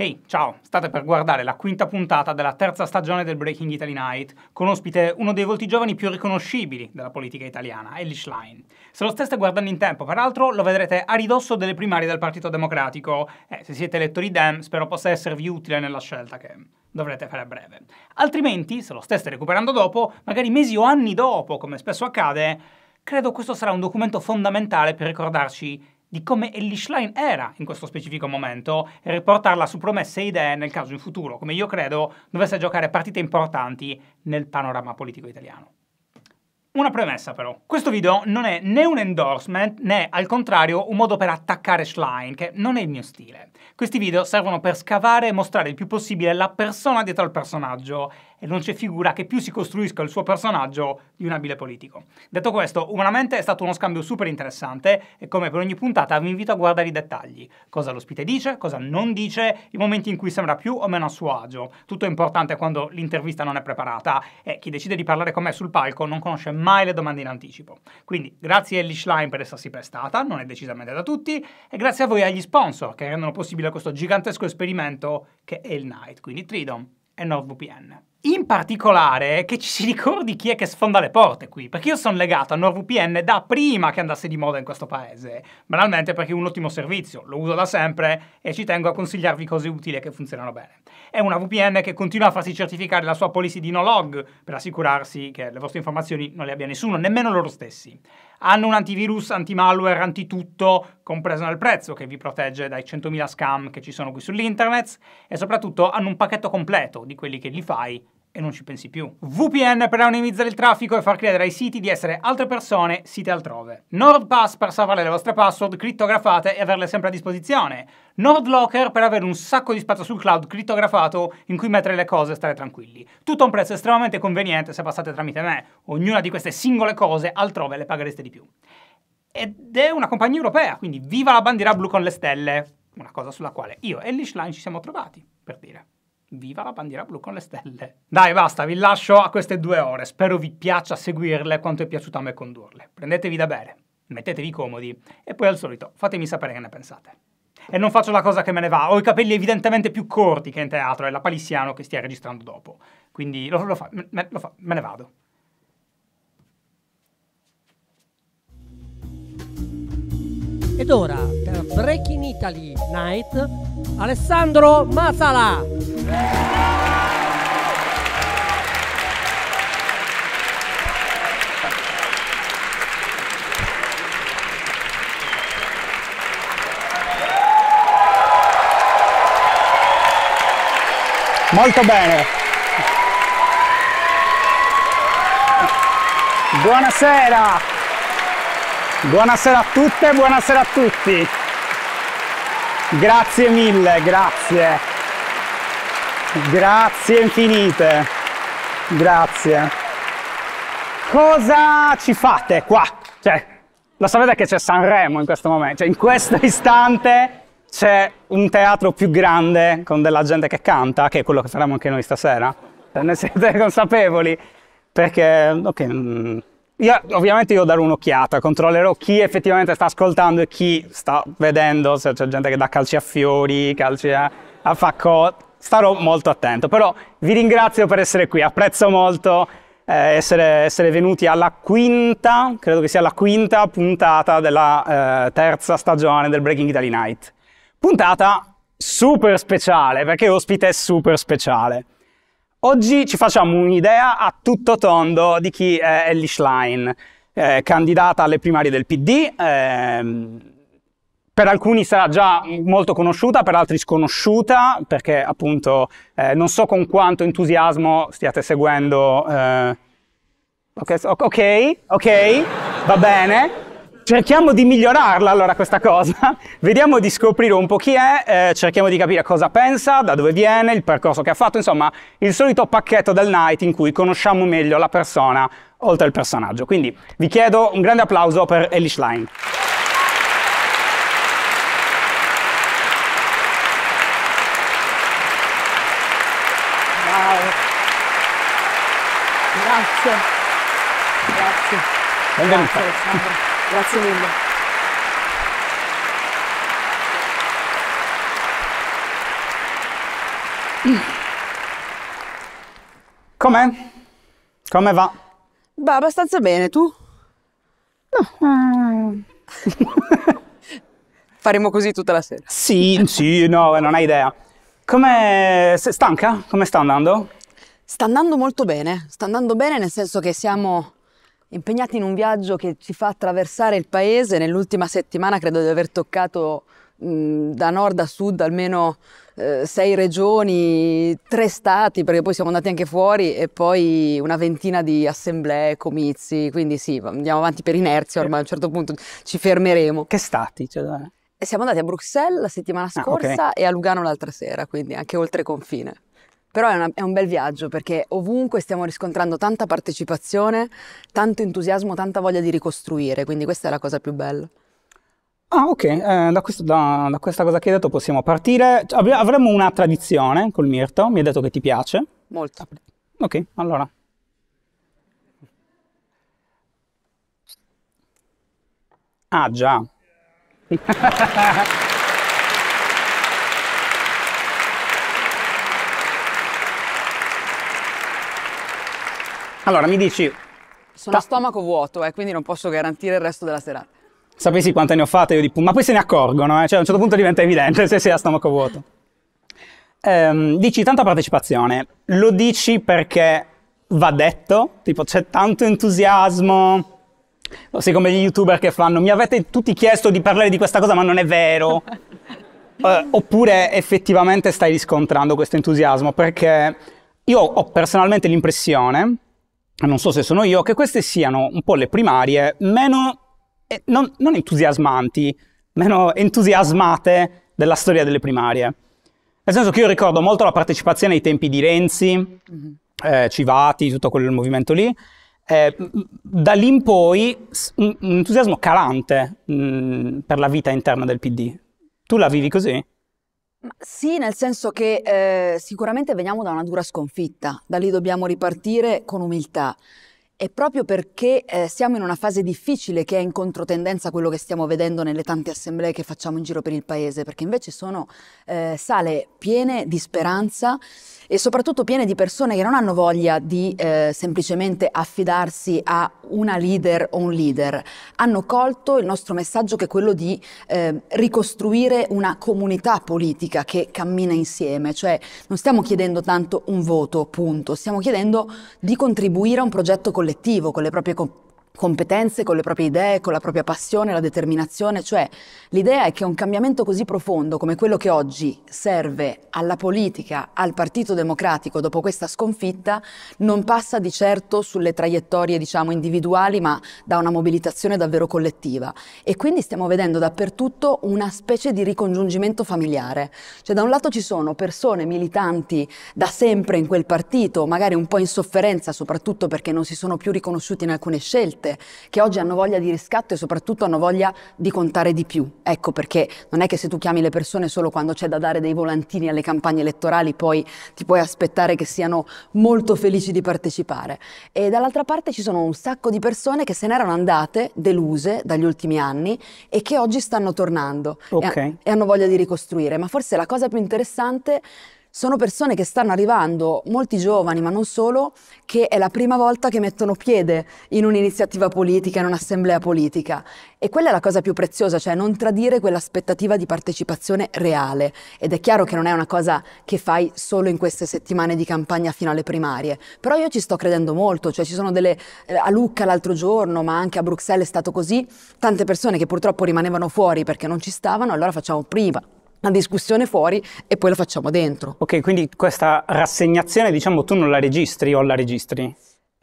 Ehi, hey, ciao! State per guardare la quinta puntata della terza stagione del Breaking Italy Night, con ospite uno dei volti giovani più riconoscibili della politica italiana, Elish Line. Se lo steste guardando in tempo, peraltro, lo vedrete a ridosso delle primarie del Partito Democratico. Eh, se siete elettori Dem, spero possa esservi utile nella scelta che dovrete fare a breve. Altrimenti, se lo steste recuperando dopo, magari mesi o anni dopo, come spesso accade, credo questo sarà un documento fondamentale per ricordarci di come Ellie Schlein era in questo specifico momento e riportarla su promesse e idee nel caso in futuro, come io credo dovesse giocare partite importanti nel panorama politico italiano. Una premessa però, questo video non è né un endorsement né al contrario un modo per attaccare Schlein, che non è il mio stile. Questi video servono per scavare e mostrare il più possibile la persona dietro al personaggio e non c'è figura che più si costruisca il suo personaggio di un abile politico. Detto questo, umanamente è stato uno scambio super interessante e come per ogni puntata vi invito a guardare i dettagli, cosa l'ospite dice, cosa non dice, i momenti in cui sembra più o meno a suo agio. Tutto è importante quando l'intervista non è preparata e chi decide di parlare con me sul palco non conosce mai le domande in anticipo. Quindi grazie a Ellie Schlein per essersi prestata, non è decisamente da tutti, e grazie a voi e agli sponsor che rendono possibile questo gigantesco esperimento che è il Night, quindi Tridom e NordVPN. In particolare che ci si ricordi chi è che sfonda le porte qui, perché io sono legato a NordVPN da prima che andasse di moda in questo paese, banalmente perché è un ottimo servizio, lo uso da sempre e ci tengo a consigliarvi cose utili che funzionano bene. È una VPN che continua a farsi certificare la sua policy di no log per assicurarsi che le vostre informazioni non le abbia nessuno, nemmeno loro stessi hanno un antivirus, anti-malware, anti-tutto, compreso nel prezzo, che vi protegge dai 100.000 scam che ci sono qui sull'internet e soprattutto hanno un pacchetto completo di quelli che li fai e non ci pensi più. VPN per anonimizzare il traffico e far credere ai siti di essere altre persone siti altrove. NordPass per salvare le vostre password crittografate e averle sempre a disposizione. NordLocker per avere un sacco di spazio sul cloud crittografato in cui mettere le cose e stare tranquilli. Tutto a un prezzo estremamente conveniente se passate tramite me. Ognuna di queste singole cose altrove le paghereste di più. Ed è una compagnia europea, quindi viva la bandiera blu con le stelle! Una cosa sulla quale io e Lishline ci siamo trovati, per dire. Viva la bandiera blu con le stelle! Dai, basta, vi lascio a queste due ore. Spero vi piaccia seguirle quanto è piaciuto a me condurle. Prendetevi da bere, mettetevi comodi e poi al solito fatemi sapere che ne pensate. E non faccio la cosa che me ne va, ho i capelli evidentemente più corti che in teatro, è la palissiano che stia registrando dopo. Quindi lo, lo fa, me, me, lo fa, me ne vado. Ed ora, per Breaking Italy Night, Alessandro Masala. Molto bene. Buonasera. Buonasera a tutte, buonasera a tutti. Grazie mille, grazie. Grazie infinite. Grazie. Cosa ci fate qua? Cioè, lo sapete che c'è Sanremo in questo momento, cioè in questo istante c'è un teatro più grande con della gente che canta, che è quello che faremo anche noi stasera. Cioè, ne siete consapevoli? Perché, ok, mm, io, ovviamente io darò un'occhiata, controllerò chi effettivamente sta ascoltando e chi sta vedendo, se c'è gente che dà calci a fiori, calci a, a facco, starò molto attento. Però vi ringrazio per essere qui, apprezzo molto eh, essere, essere, venuti alla quinta, credo che sia la quinta puntata della eh, terza stagione del Breaking Italy Night. Puntata super speciale, perché ospite è super speciale. Oggi ci facciamo un'idea a tutto tondo di chi è Ellie Schlein, eh, candidata alle primarie del PD. Ehm, per alcuni sarà già molto conosciuta, per altri sconosciuta, perché appunto eh, non so con quanto entusiasmo stiate seguendo. Eh... ok, ok, ok, va bene. Cerchiamo di migliorarla allora questa cosa, vediamo di scoprire un po' chi è, eh, cerchiamo di capire cosa pensa, da dove viene, il percorso che ha fatto, insomma il solito pacchetto del night in cui conosciamo meglio la persona oltre al personaggio. Quindi vi chiedo un grande applauso per Ellie Schlein. Grazie. Grazie. Benvenuta. Grazie Alessandro. Grazie mille. Com'è? Come va? Va abbastanza bene, tu? No. Faremo così tutta la sera. Sì, sì, no, eh, non hai idea. Come stanca? Come sta andando? Sta andando molto bene, sta andando bene nel senso che siamo impegnati in un viaggio che ci fa attraversare il paese. Nell'ultima settimana credo di aver toccato da nord a sud almeno eh, sei regioni, tre stati, perché poi siamo andati anche fuori e poi una ventina di assemblee, comizi, quindi sì, andiamo avanti per inerzia, ormai a un certo punto ci fermeremo. Che stati? Cioè, siamo andati a Bruxelles la settimana scorsa ah, okay. e a Lugano l'altra sera, quindi anche oltre confine. Però è, una, è un bel viaggio perché ovunque stiamo riscontrando tanta partecipazione, tanto entusiasmo, tanta voglia di ricostruire, quindi questa è la cosa più bella. Ah, ok, eh, da, questo, da, da, questa cosa che hai detto possiamo partire. Cioè, avremo una tradizione col Mirto, mi hai detto che ti piace. Molto. Ok, allora. Ah, già. Allora, mi dici... Sono a stomaco vuoto, eh, quindi non posso garantire il resto della serata. Sapessi quante ne ho fatte io di pum, ma poi se ne accorgono, eh? cioè a un certo punto diventa evidente se sei a stomaco vuoto. Ehm, dici tanta partecipazione, lo dici perché va detto, tipo c'è tanto entusiasmo, sei come gli youtuber che fanno, mi avete tutti chiesto di parlare di questa cosa ma non è vero. eh, oppure effettivamente stai riscontrando questo entusiasmo perché io ho personalmente l'impressione non so se sono io, che queste siano un po' le primarie meno, eh, non, non entusiasmanti, meno entusiasmate della storia delle primarie. Nel senso che io ricordo molto la partecipazione ai tempi di Renzi, mm-hmm. eh, Civati, tutto quel movimento lì. Eh, da lì in poi un, un entusiasmo calante mh, mm, per la vita interna del PD. Tu la vivi così? Ma sì, nel senso che eh, sicuramente veniamo da una dura sconfitta, da lì dobbiamo ripartire con umiltà. E proprio perché eh, siamo in una fase difficile che è in controtendenza a quello che stiamo vedendo nelle tante assemblee che facciamo in giro per il paese, perché invece sono eh, sale piene di speranza e soprattutto piene di persone che non hanno voglia di eh, semplicemente affidarsi a una leader o un leader. Hanno colto il nostro messaggio che è quello di eh, ricostruire una comunità politica che cammina insieme, cioè non stiamo chiedendo tanto un voto, punto, stiamo chiedendo di contribuire a un progetto collettivo con le proprie competenze competenze, con le proprie idee, con la propria passione, la determinazione, cioè l'idea è che un cambiamento così profondo come quello che oggi serve alla politica, al Partito Democratico dopo questa sconfitta, non passa di certo sulle traiettorie diciamo individuali, ma da una mobilitazione davvero collettiva e quindi stiamo vedendo dappertutto una specie di ricongiungimento familiare. Cioè da un lato ci sono persone militanti da sempre in quel partito, magari un po' in sofferenza soprattutto perché non si sono più riconosciuti in alcune scelte giovanotte che oggi hanno voglia di riscatto e soprattutto hanno voglia di contare di più. Ecco perché non è che se tu chiami le persone solo quando c'è da dare dei volantini alle campagne elettorali poi ti puoi aspettare che siano molto felici di partecipare. E dall'altra parte ci sono un sacco di persone che se n'erano andate deluse dagli ultimi anni e che oggi stanno tornando okay. e, eh, e hanno voglia di ricostruire. Ma forse la cosa più interessante sono persone che stanno arrivando, molti giovani ma non solo, che è la prima volta che mettono piede in un'iniziativa politica, in un'assemblea politica. E quella è la cosa più preziosa, cioè non tradire quell'aspettativa di partecipazione reale. Ed è chiaro che non è una cosa che fai solo in queste settimane di campagna fino alle primarie, però io ci sto credendo molto, cioè ci sono delle... Eh, a Lucca l'altro giorno, ma anche a Bruxelles è stato così, tante persone che purtroppo rimanevano fuori perché non ci stavano, allora facciamo prima la discussione fuori e poi la facciamo dentro. Ok, quindi questa rassegnazione, diciamo, tu non la registri o la registri?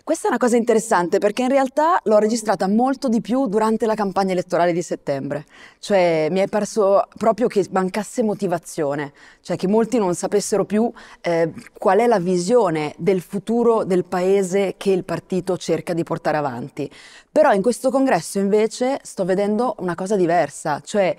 Questa è una cosa interessante perché in realtà l'ho registrata molto di più durante la campagna elettorale di settembre, cioè mi è perso proprio che mancasse motivazione, cioè che molti non sapessero più eh, qual è la visione del futuro del paese che il partito cerca di portare avanti. Però in questo congresso invece sto vedendo una cosa diversa, cioè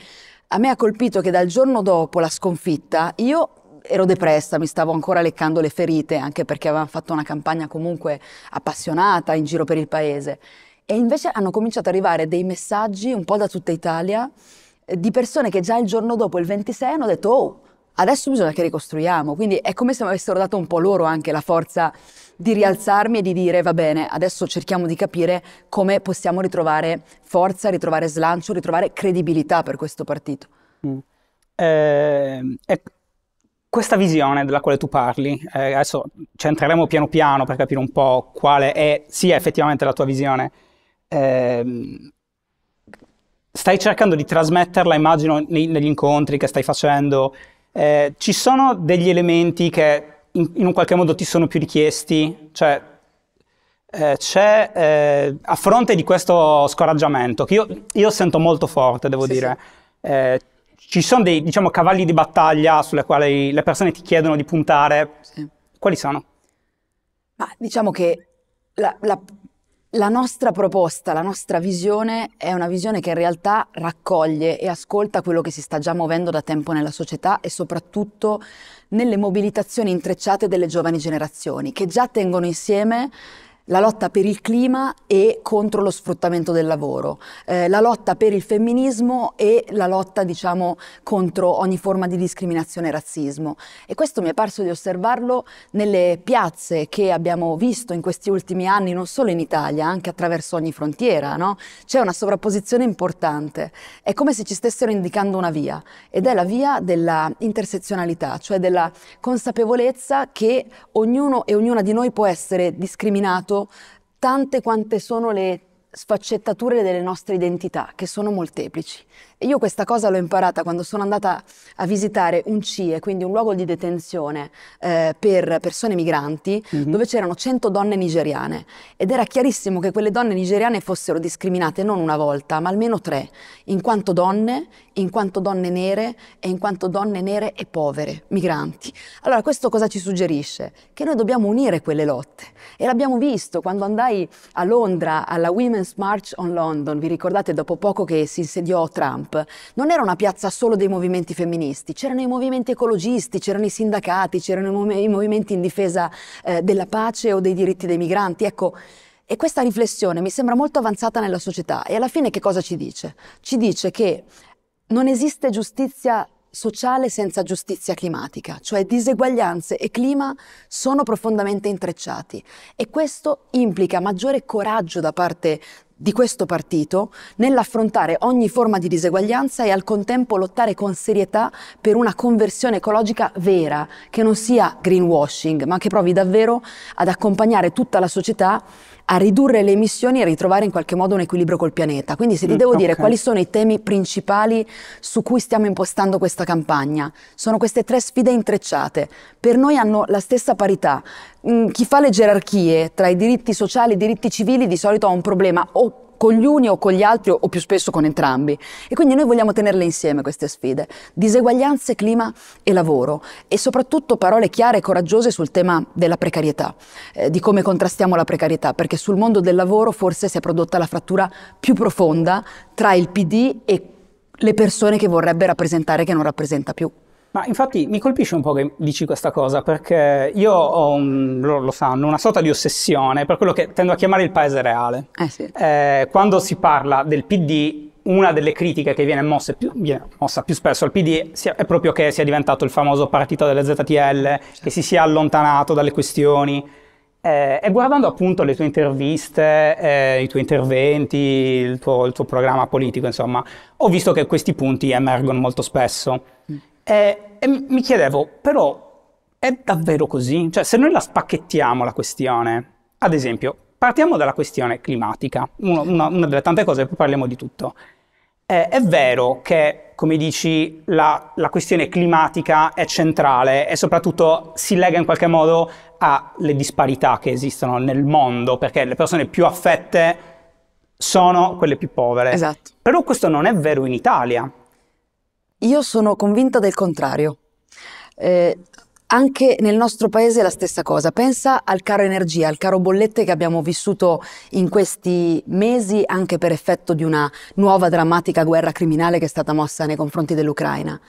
a me ha colpito che dal giorno dopo la sconfitta io ero depressa, mi stavo ancora leccando le ferite, anche perché avevamo fatto una campagna comunque appassionata in giro per il paese. E invece hanno cominciato ad arrivare dei messaggi un po' da tutta Italia eh, di persone che già il giorno dopo, il 26, hanno detto oh, adesso bisogna che ricostruiamo. Quindi è come se mi avessero dato un po' loro anche la forza di rialzarmi e di dire va bene, adesso cerchiamo di capire come possiamo ritrovare forza, ritrovare slancio, ritrovare credibilità per questo partito. Mm. Eh, eh, questa visione della quale tu parli, eh, adesso ci entreremo piano piano per capire un po' quale è, sia effettivamente la tua visione, ehm, stai cercando di trasmetterla, immagino, nei, negli incontri che stai facendo. Eh, ci sono degli elementi che in, in un qualche modo ti sono più richiesti? Cioè, eh, c'è, eh, a fronte di questo scoraggiamento, che io, io sento molto forte, devo sì, dire, sì. Eh, ci sono dei diciamo, cavalli di battaglia sulle quali le persone ti chiedono di puntare. Sì. Quali sono? Ma diciamo che la, la, la nostra proposta, la nostra visione è una visione che in realtà raccoglie e ascolta quello che si sta già muovendo da tempo nella società e soprattutto nelle mobilitazioni intrecciate delle giovani generazioni, che già tengono insieme la lotta per il clima e contro lo sfruttamento del lavoro, eh, la lotta per il femminismo e la lotta diciamo, contro ogni forma di discriminazione e razzismo. E questo mi è parso di osservarlo nelle piazze che abbiamo visto in questi ultimi anni, non solo in Italia, anche attraverso ogni frontiera. No? C'è una sovrapposizione importante, è come se ci stessero indicando una via ed è la via dell'intersezionalità, cioè della consapevolezza che ognuno e ognuna di noi può essere discriminato appunto tante quante sono le sfaccettature delle nostre identità, che sono molteplici. Io questa cosa l'ho imparata quando sono andata a visitare un CIE, quindi un luogo di detenzione eh, per persone migranti, mm-hmm. dove c'erano 100 donne nigeriane. Ed era chiarissimo che quelle donne nigeriane fossero discriminate non una volta, ma almeno tre, in quanto donne, in quanto donne nere e in quanto donne nere e povere, migranti. Allora questo cosa ci suggerisce? Che noi dobbiamo unire quelle lotte. E l'abbiamo visto quando andai a Londra alla Women's March on London, vi ricordate dopo poco che si insediò Trump. Trump non era una piazza solo dei movimenti femministi, c'erano i movimenti ecologisti, c'erano i sindacati, c'erano i, movimenti in difesa eh, della pace o dei diritti dei migranti. Ecco, e questa riflessione mi sembra molto avanzata nella società e alla fine che cosa ci dice? Ci dice che non esiste giustizia sociale senza giustizia climatica, cioè diseguaglianze e clima sono profondamente intrecciati e questo implica maggiore coraggio da parte di questo partito nell'affrontare ogni forma di diseguaglianza e al contempo lottare con serietà per una conversione ecologica vera, che non sia greenwashing, ma che provi davvero ad accompagnare tutta la società a ridurre le emissioni e a ritrovare in qualche modo un equilibrio col pianeta. Quindi se ti mm, devo mm, dire quali sono i temi principali su cui stiamo impostando questa campagna, sono queste tre sfide intrecciate. Per noi hanno la stessa parità. Mm, chi fa le gerarchie tra i diritti sociali e i diritti civili di solito ha un problema o con gli uni o con gli altri o più spesso con entrambi. E quindi noi vogliamo tenerle insieme queste sfide. Diseguaglianze, clima e lavoro e soprattutto parole chiare e coraggiose sul tema della precarietà, eh, di come contrastiamo la precarietà, perché sul mondo del lavoro forse si è prodotta la frattura più profonda tra il PD e le persone che vorrebbe rappresentare che non rappresenta più. Ma infatti mi colpisce un po' che dici questa cosa, perché io ho, un, lo, lo, sanno, una sorta di ossessione per quello che tendo a chiamare il paese reale. Eh sì. eh, quando si parla del PD, una delle critiche che viene, più, viene mossa più spesso al PD è proprio che sia diventato il famoso partito delle ZTL, che si sia allontanato dalle questioni. Eh, e guardando appunto le tue interviste, eh, i tuoi interventi, il tuo, il tuo, programma politico, insomma, ho visto che questi punti emergono molto spesso. Mm. Eh, e, e mi chiedevo, però è davvero così? Cioè, se noi la spacchettiamo la questione, ad esempio, partiamo dalla questione climatica, una, una, una delle tante cose, poi parliamo di tutto. Eh, è vero che, come dici, la, la, questione climatica è centrale e soprattutto si lega in qualche modo alle disparità che esistono nel mondo, perché le persone più affette sono quelle più povere. Esatto. Però questo non è vero in Italia. Io sono convinta del contrario. Eh, anche nel nostro paese è la stessa cosa. Pensa al caro energia, al caro bollette che abbiamo vissuto in questi mesi anche per effetto di una nuova drammatica guerra criminale che è stata mossa nei confronti dell'Ucraina.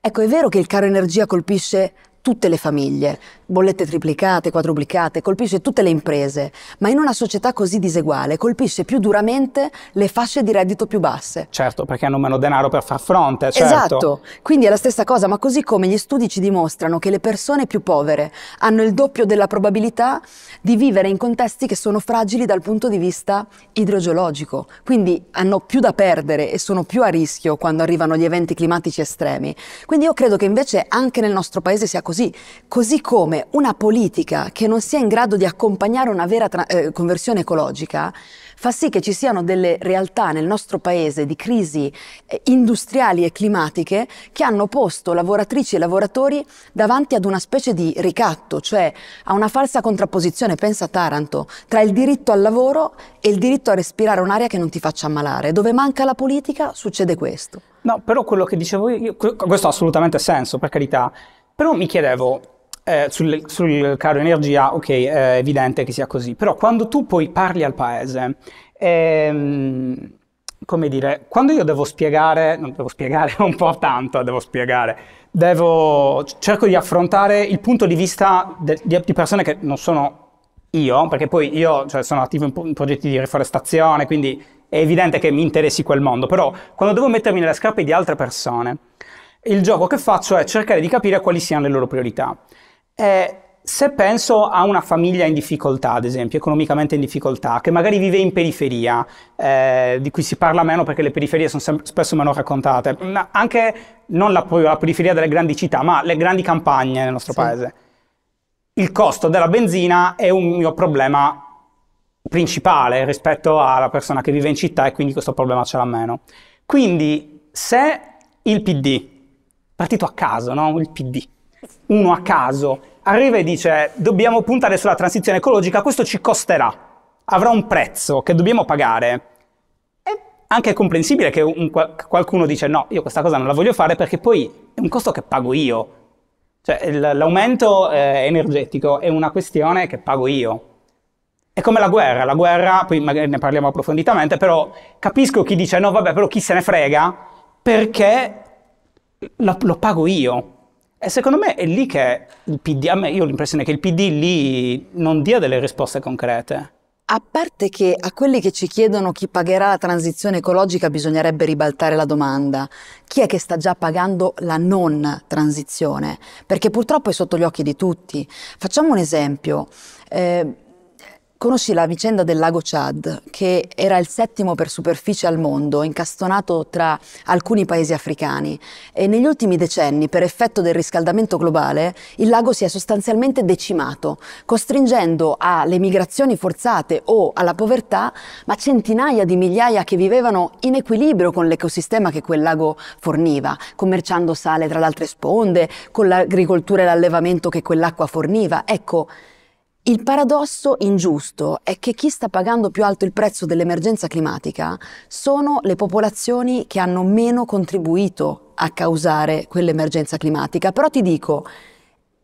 Ecco, è vero che il caro energia colpisce tutte le famiglie, bollette triplicate, quadruplicate, colpisce tutte le imprese, ma in una società così diseguale colpisce più duramente le fasce di reddito più basse. Certo, perché hanno meno denaro per far fronte, certo. Esatto, quindi è la stessa cosa, ma così come gli studi ci dimostrano che le persone più povere hanno il doppio della probabilità di vivere in contesti che sono fragili dal punto di vista idrogeologico, quindi hanno più da perdere e sono più a rischio quando arrivano gli eventi climatici estremi. Quindi io credo che invece anche nel nostro paese sia così, così come una politica che non sia in grado di accompagnare una vera eh, conversione ecologica fa sì che ci siano delle realtà nel nostro paese di crisi eh, industriali e climatiche che hanno posto lavoratrici e lavoratori davanti ad una specie di ricatto, cioè a una falsa contrapposizione, pensa Taranto, tra il diritto al lavoro e il diritto a respirare un'aria che non ti faccia ammalare. Dove manca la politica succede questo. No, però quello che dicevo io, questo ha assolutamente senso, per carità. Però mi chiedevo, eh, sul, sul, caro energia, ok, è evidente che sia così, però quando tu poi parli al paese, ehm, come dire, quando io devo spiegare, non devo spiegare un po' tanto, devo spiegare, devo, cerco di affrontare il punto di vista de, di, di persone che non sono io, perché poi io cioè, sono attivo in, in progetti di riforestazione, quindi è evidente che mi interessi quel mondo, però quando devo mettermi nelle scarpe di altre persone, il gioco che faccio è cercare di capire quali siano le loro priorità. Eh, se penso a una famiglia in difficoltà, ad esempio, economicamente in difficoltà, che magari vive in periferia, eh, di cui si parla meno perché le periferie sono sem- spesso meno raccontate, anche non la, la, periferia delle grandi città, ma le grandi campagne nel nostro sì. paese. Il costo della benzina è un mio problema principale rispetto alla persona che vive in città e quindi questo problema ce l'ha meno. Quindi se il PD, partito a caso, no? il PD, uno a caso arriva e dice dobbiamo puntare sulla transizione ecologica, questo ci costerà, avrà un prezzo che dobbiamo pagare. È anche comprensibile che un, qualcuno dice no, io questa cosa non la voglio fare perché poi è un costo che pago io. Cioè l'aumento eh, energetico è una questione che pago io. È come la guerra, la guerra, poi magari ne parliamo approfonditamente, però capisco chi dice no, vabbè, però chi se ne frega perché lo, lo pago io. E secondo me è lì che il PD, a me io ho l'impressione che il PD lì non dia delle risposte concrete. A parte che a quelli che ci chiedono chi pagherà la transizione ecologica bisognerebbe ribaltare la domanda. Chi è che sta già pagando la non transizione? Perché purtroppo è sotto gli occhi di tutti. Facciamo un esempio. Eh, Conosci la vicenda del lago Chad, che era il settimo per superficie al mondo, incastonato tra alcuni paesi africani. E negli ultimi decenni, per effetto del riscaldamento globale, il lago si è sostanzialmente decimato, costringendo alle migrazioni forzate o alla povertà, ma centinaia di migliaia che vivevano in equilibrio con l'ecosistema che quel lago forniva, commerciando sale tra le altre sponde, con l'agricoltura e l'allevamento che quell'acqua forniva. Ecco, il paradosso ingiusto è che chi sta pagando più alto il prezzo dell'emergenza climatica sono le popolazioni che hanno meno contribuito a causare quell'emergenza climatica. Però ti dico,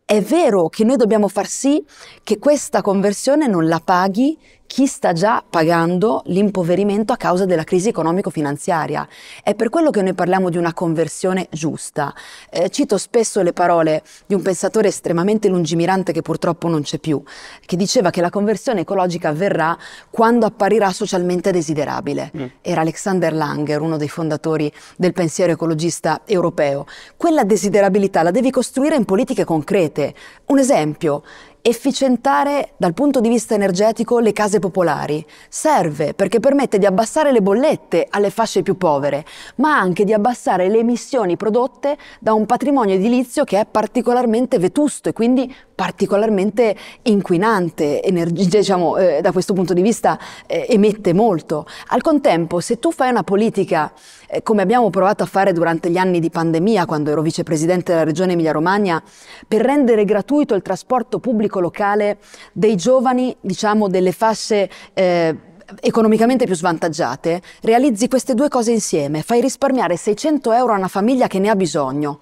è vero che noi dobbiamo far sì che questa conversione non la paghi chi sta già pagando l'impoverimento a causa della crisi economico-finanziaria. È per quello che noi parliamo di una conversione giusta. Eh, cito spesso le parole di un pensatore estremamente lungimirante che purtroppo non c'è più, che diceva che la conversione ecologica avverrà quando apparirà socialmente desiderabile. Mm. Era Alexander Langer, uno dei fondatori del pensiero ecologista europeo. Quella desiderabilità la devi costruire in politiche concrete. Un esempio, Efficientare dal punto di vista energetico le case popolari serve perché permette di abbassare le bollette alle fasce più povere, ma anche di abbassare le emissioni prodotte da un patrimonio edilizio che è particolarmente vetusto e quindi particolarmente inquinante, energi- cioè, diciamo, eh, da questo punto di vista eh, emette molto. Al contempo, se tu fai una politica eh, come abbiamo provato a fare durante gli anni di pandemia, quando ero vicepresidente della regione Emilia-Romagna, per rendere gratuito il trasporto pubblico locale dei giovani, diciamo, delle fasce eh, economicamente più svantaggiate, realizzi queste due cose insieme, fai risparmiare 600 euro a una famiglia che ne ha bisogno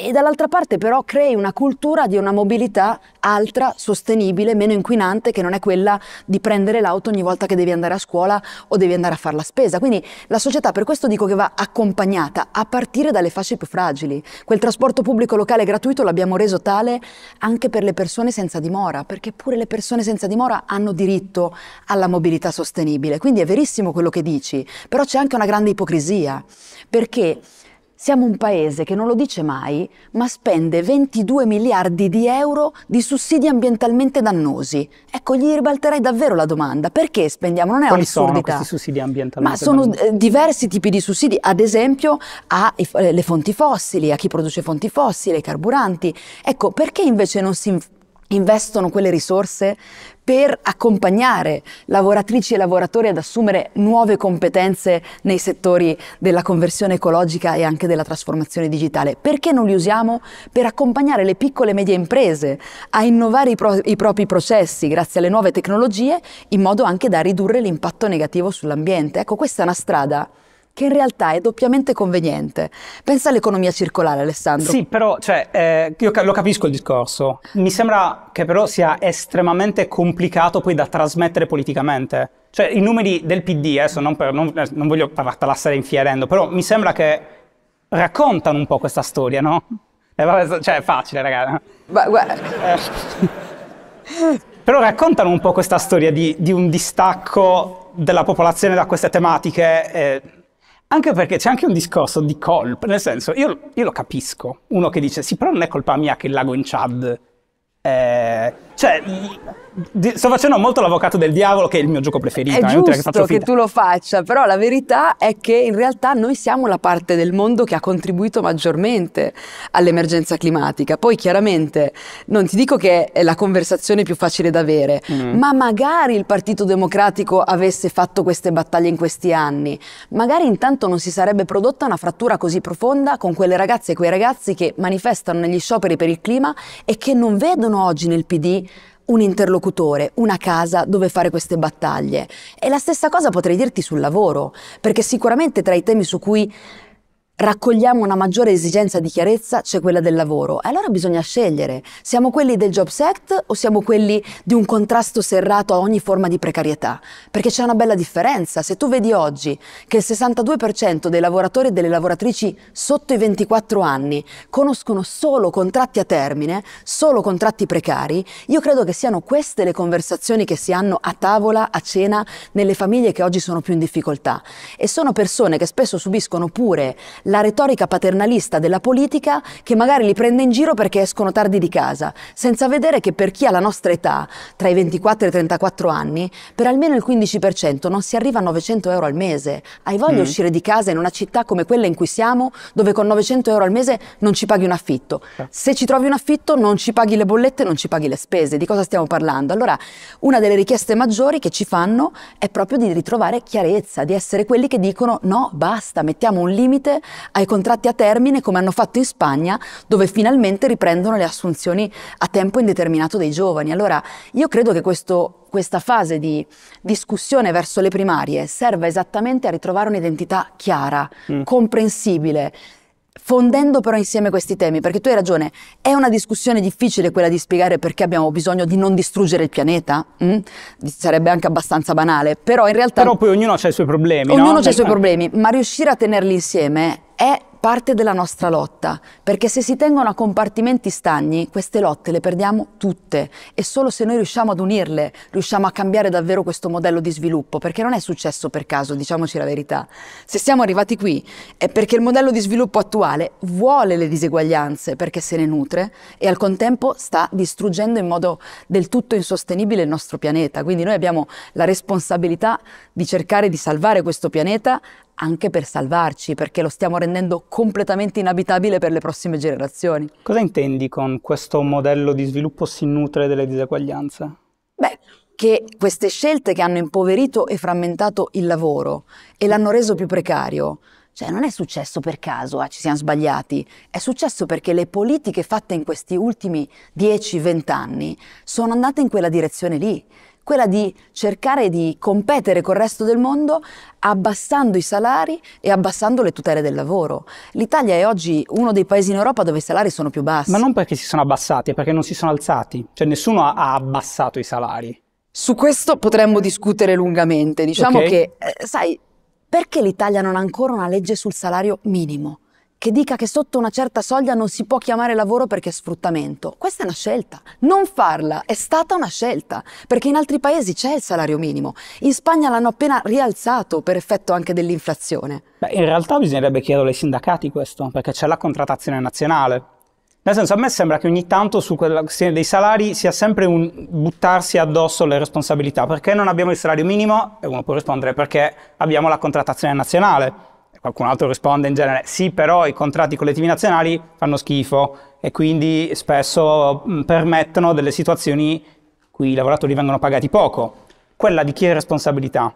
e dall'altra parte però crei una cultura di una mobilità altra, sostenibile, meno inquinante, che non è quella di prendere l'auto ogni volta che devi andare a scuola o devi andare a fare la spesa. Quindi la società, per questo dico che va accompagnata a partire dalle fasce più fragili. Quel trasporto pubblico locale gratuito l'abbiamo reso tale anche per le persone senza dimora, perché pure le persone senza dimora hanno diritto alla mobilità sostenibile. Quindi è verissimo quello che dici, però c'è anche una grande ipocrisia, perché siamo un paese che non lo dice mai, ma spende 22 miliardi di euro di sussidi ambientalmente dannosi. Ecco, gli ribalterei davvero la domanda. Perché spendiamo? Non è Quali un'assurdità. Quali sono questi sussidi ambientalmente Ma sono dannosi? Eh, diversi tipi di sussidi, ad esempio alle eh, fonti fossili, a chi produce fonti fossili, ai carburanti. Ecco, perché invece non si investono quelle risorse per accompagnare lavoratrici e lavoratori ad assumere nuove competenze nei settori della conversione ecologica e anche della trasformazione digitale? Perché non li usiamo per accompagnare le piccole e medie imprese a innovare i, pro i propri processi grazie alle nuove tecnologie in modo anche da ridurre l'impatto negativo sull'ambiente? Ecco, questa è una strada che in realtà è doppiamente conveniente. Pensa all'economia circolare, Alessandro. Sì, però cioè, eh, io lo capisco il discorso. Mi sembra che però sia estremamente complicato poi da trasmettere politicamente. Cioè, i numeri del PD, adesso non, per, non, eh, non voglio parlartela stare infierendo, però mi sembra che raccontano un po' questa storia, no? Eh, cioè, è facile, ragazzi. Ma, guarda... Eh. Però raccontano un po' questa storia di, di un distacco della popolazione da queste tematiche. Eh anche perché c'è anche un discorso di colpa, nel senso, io, io, lo capisco, uno che dice sì, però non è colpa mia che il lago in Chad... Eh, cioè, sto facendo molto l'avvocato del diavolo, che è il mio gioco preferito. È eh, giusto che, che tu lo faccia, però la verità è che in realtà noi siamo la parte del mondo che ha contribuito maggiormente all'emergenza climatica. Poi chiaramente non ti dico che è la conversazione più facile da avere, mm. ma magari il Partito Democratico avesse fatto queste battaglie in questi anni, magari intanto non si sarebbe prodotta una frattura così profonda con quelle ragazze e quei ragazzi che manifestano negli scioperi per il clima e che non vedono oggi nel PD un interlocutore, una casa dove fare queste battaglie. E la stessa cosa potrei dirti sul lavoro, perché sicuramente tra i temi su cui raccogliamo una maggiore esigenza di chiarezza, c'è quella del lavoro. E allora bisogna scegliere, siamo quelli del Jobs Act o siamo quelli di un contrasto serrato a ogni forma di precarietà? Perché c'è una bella differenza. Se tu vedi oggi che il 62% dei lavoratori e delle lavoratrici sotto i 24 anni conoscono solo contratti a termine, solo contratti precari, io credo che siano queste le conversazioni che si hanno a tavola, a cena, nelle famiglie che oggi sono più in difficoltà. E sono persone che spesso subiscono pure la retorica paternalista della politica che magari li prende in giro perché escono tardi di casa, senza vedere che per chi ha la nostra età, tra i 24 e i 34 anni, per almeno il 15% non si arriva a 900 euro al mese. Hai voglia mm. di uscire di casa in una città come quella in cui siamo, dove con 900 euro al mese non ci paghi un affitto? Se ci trovi un affitto non ci paghi le bollette, non ci paghi le spese. Di cosa stiamo parlando? Allora, una delle richieste maggiori che ci fanno è proprio di ritrovare chiarezza, di essere quelli che dicono no, basta, mettiamo un limite ai contratti a termine come hanno fatto in Spagna dove finalmente riprendono le assunzioni a tempo indeterminato dei giovani. Allora io credo che questo, questa fase di discussione verso le primarie serva esattamente a ritrovare un'identità chiara, mm. comprensibile, fondendo però insieme questi temi, perché tu hai ragione, è una discussione difficile quella di spiegare perché abbiamo bisogno di non distruggere il pianeta, mm? sarebbe anche abbastanza banale, però in realtà... Però poi ognuno ha i suoi problemi. Ognuno no? ha i suoi problemi, ma riuscire a tenerli insieme è parte della nostra lotta, perché se si tengono a compartimenti stagni, queste lotte le perdiamo tutte e solo se noi riusciamo ad unirle, riusciamo a cambiare davvero questo modello di sviluppo, perché non è successo per caso, diciamoci la verità. Se siamo arrivati qui è perché il modello di sviluppo attuale vuole le diseguaglianze, perché se ne nutre e al contempo sta distruggendo in modo del tutto insostenibile il nostro pianeta, quindi noi abbiamo la responsabilità di cercare di salvare questo pianeta anche per salvarci, perché lo stiamo rendendo completamente inabitabile per le prossime generazioni. Cosa intendi con questo modello di sviluppo si nutre delle diseguaglianze? Beh, che queste scelte che hanno impoverito e frammentato il lavoro e l'hanno reso più precario, cioè non è successo per caso, eh, ci siamo sbagliati, è successo perché le politiche fatte in questi ultimi 10-20 anni sono andate in quella direzione lì quella di cercare di competere col resto del mondo abbassando i salari e abbassando le tutele del lavoro. L'Italia è oggi uno dei paesi in Europa dove i salari sono più bassi. Ma non perché si sono abbassati, è perché non si sono alzati. Cioè nessuno ha abbassato i salari. Su questo potremmo discutere lungamente. Diciamo okay. che, eh, sai, perché l'Italia non ha ancora una legge sul salario minimo? che dica che sotto una certa soglia non si può chiamare lavoro perché è sfruttamento. Questa è una scelta. Non farla è stata una scelta, perché in altri paesi c'è il salario minimo. In Spagna l'hanno appena rialzato per effetto anche dell'inflazione. Beh, in realtà bisognerebbe chiederlo ai sindacati questo, perché c'è la contrattazione nazionale. Nel senso, a me sembra che ogni tanto su quella questione dei salari sia sempre un buttarsi addosso le responsabilità. Perché non abbiamo il salario minimo? E uno può rispondere perché abbiamo la contrattazione nazionale. Qualcun altro risponde in genere sì, però i contratti collettivi nazionali fanno schifo e quindi spesso permettono delle situazioni cui i lavoratori vengono pagati poco. Quella di chi è responsabilità?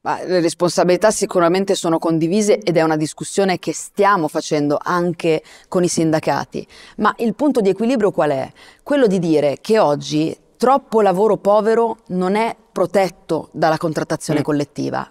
Ma le responsabilità sicuramente sono condivise ed è una discussione che stiamo facendo anche con i sindacati, ma il punto di equilibrio qual è? Quello di dire che oggi troppo lavoro povero non è protetto dalla contrattazione mm. collettiva.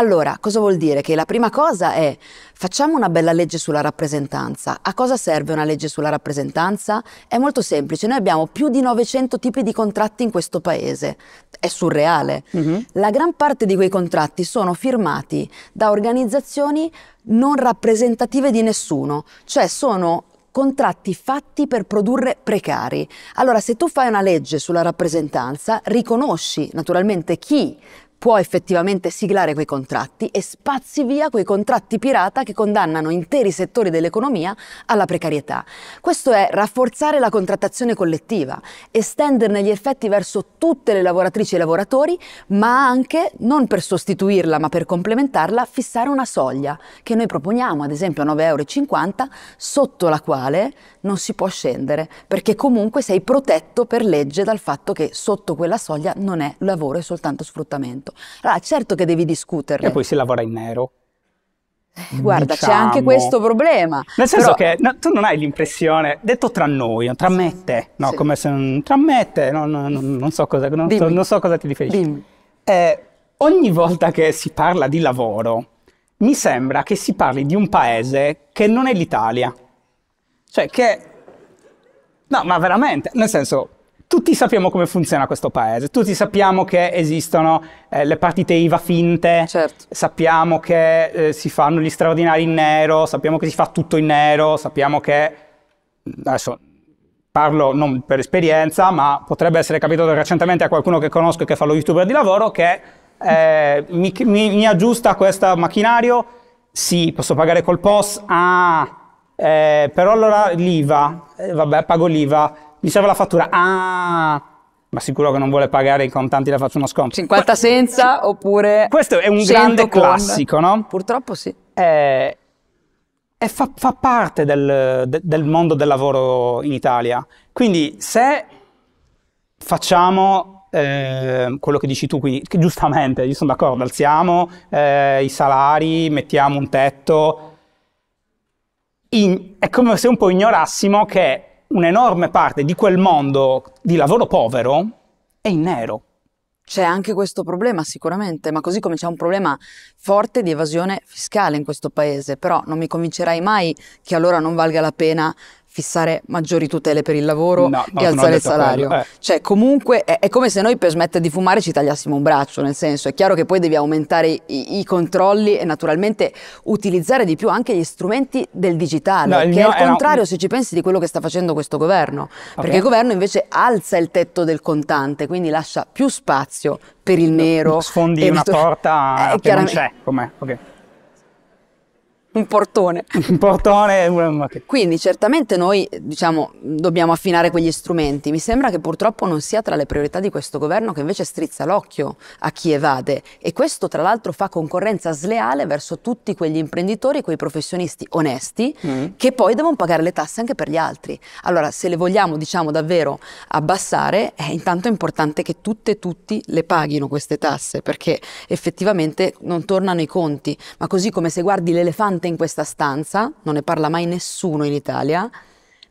Allora, cosa vuol dire? Che la prima cosa è facciamo una bella legge sulla rappresentanza. A cosa serve una legge sulla rappresentanza? È molto semplice, noi abbiamo più di 900 tipi di contratti in questo paese, è surreale. Mm-hmm. La gran parte di quei contratti sono firmati da organizzazioni non rappresentative di nessuno, cioè sono contratti fatti per produrre precari. Allora, se tu fai una legge sulla rappresentanza, riconosci naturalmente chi può effettivamente siglare quei contratti e spazzi via quei contratti pirata che condannano interi settori dell'economia alla precarietà. Questo è rafforzare la contrattazione collettiva, estenderne gli effetti verso tutte le lavoratrici e i lavoratori, ma anche, non per sostituirla ma per complementarla, fissare una soglia che noi proponiamo, ad esempio a 9,50 euro, sotto la quale non si può scendere, perché comunque sei protetto per legge dal fatto che sotto quella soglia non è lavoro, è soltanto sfruttamento punto. Allora, ah, certo che devi discuterne. E poi si lavora in nero. Eh, guarda, diciamo. c'è anche diciamo. questo problema. Nel senso però... che no, tu non hai l'impressione, detto tra noi, tra me te, no, sì. come se tra me e te, no, no, non, so cosa, non, so, non, so cosa, ti riferisci. Eh, ogni volta che si parla di lavoro, mi sembra che si parli di un paese che non è l'Italia. Cioè che... No, ma veramente, nel senso, tutti sappiamo come funziona questo paese, tutti sappiamo che esistono eh, le partite IVA finte, certo. sappiamo che eh, si fanno gli straordinari in nero, sappiamo che si fa tutto in nero, sappiamo che adesso parlo non per esperienza, ma potrebbe essere capitato recentemente a qualcuno che conosco e che fa lo youtuber di lavoro che eh, mi, mi, mi, aggiusta questo macchinario, sì, posso pagare col POS, ah, eh, però allora l'IVA, eh, vabbè, pago l'IVA gli serve la fattura. Ah, ma sicuro che non vuole pagare i contanti, la faccio uno sconto. 50 senza oppure. Questo è un grande con... classico, no? Purtroppo sì. È, è fa, fa, parte del, de, del mondo del lavoro in Italia. Quindi se facciamo eh, quello che dici tu qui, che giustamente, io sono d'accordo, alziamo eh, i salari, mettiamo un tetto, in, è come se un po' ignorassimo che un'enorme parte di quel mondo di lavoro povero è in nero. C'è anche questo problema sicuramente, ma così come c'è un problema forte di evasione fiscale in questo paese, però non mi convincerai mai che allora non valga la pena fissare maggiori tutele per il lavoro no, e alzare il salario. eh. Cioè, comunque è, è, come se noi per smettere di fumare ci tagliassimo un braccio, nel senso è chiaro che poi devi aumentare i, i controlli e naturalmente utilizzare di più anche gli strumenti del digitale, no, che è il contrario un... se ci pensi di quello che sta facendo questo governo, okay. perché il governo invece alza il tetto del contante, quindi lascia più spazio per il nero. Sfondi una porta eh, che non c'è, com'è? Okay un portone. un portone. Quindi certamente noi diciamo, dobbiamo affinare quegli strumenti. Mi sembra che purtroppo non sia tra le priorità di questo governo che invece strizza l'occhio a chi evade e questo tra l'altro fa concorrenza sleale verso tutti quegli imprenditori, quei professionisti onesti mm. che poi devono pagare le tasse anche per gli altri. Allora se le vogliamo diciamo davvero abbassare eh, è intanto importante che tutte e tutti le paghino queste tasse perché effettivamente non tornano i conti, ma così come se guardi l'elefante importante in questa stanza, non ne parla mai nessuno in Italia,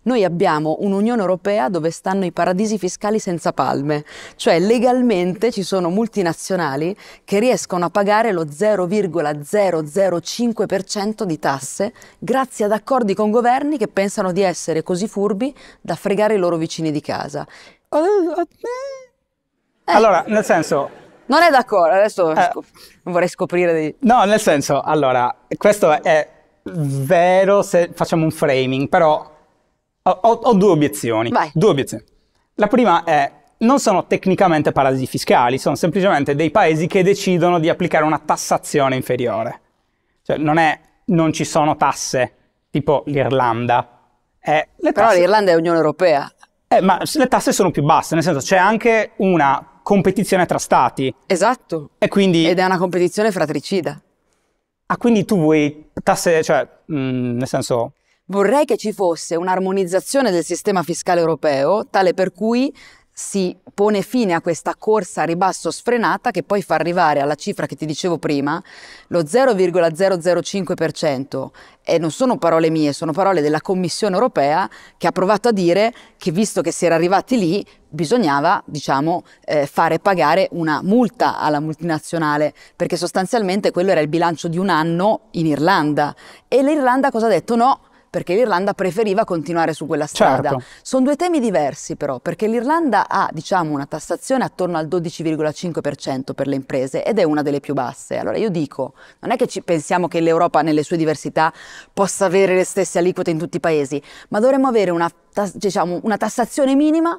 noi abbiamo un'Unione Europea dove stanno i paradisi fiscali senza palme, cioè legalmente ci sono multinazionali che riescono a pagare lo 0,005% di tasse grazie ad accordi con governi che pensano di essere così furbi da fregare i loro vicini di casa. Eh, eh, eh. Allora, nel senso, non è d'accordo, adesso eh. scop- vorrei scoprire dei... No, nel senso, allora, questo è vero se facciamo un framing, però ho, ho, ho due obiezioni. Vai. Due obiezioni. La prima è non sono tecnicamente paradisi fiscali, sono semplicemente dei paesi che decidono di applicare una tassazione inferiore. Cioè non è non ci sono tasse, tipo l'Irlanda. È le tasse... Però l'Irlanda è Unione Europea. Eh, ma le tasse sono più basse, nel senso c'è anche una competizione tra stati. Esatto. E quindi... Ed è una competizione fratricida. Ah, quindi tu vuoi tasse, cioè, mh, mm, nel senso... Vorrei che ci fosse un'armonizzazione del sistema fiscale europeo tale per cui si pone fine a questa corsa a ribasso sfrenata che poi fa arrivare alla cifra che ti dicevo prima, lo 0,005%, e non sono parole mie, sono parole della Commissione europea che ha provato a dire che visto che si era arrivati lì, bisognava diciamo, eh, fare pagare una multa alla multinazionale, perché sostanzialmente quello era il bilancio di un anno in Irlanda. E l'Irlanda cosa ha detto? No, perché l'Irlanda preferiva continuare su quella strada. Certo. Sono due temi diversi però, perché l'Irlanda ha diciamo, una tassazione attorno al 12,5% per le imprese ed è una delle più basse. Allora io dico, non è che pensiamo che l'Europa nelle sue diversità possa avere le stesse aliquote in tutti i paesi, ma dovremmo avere una, diciamo, una tassazione minima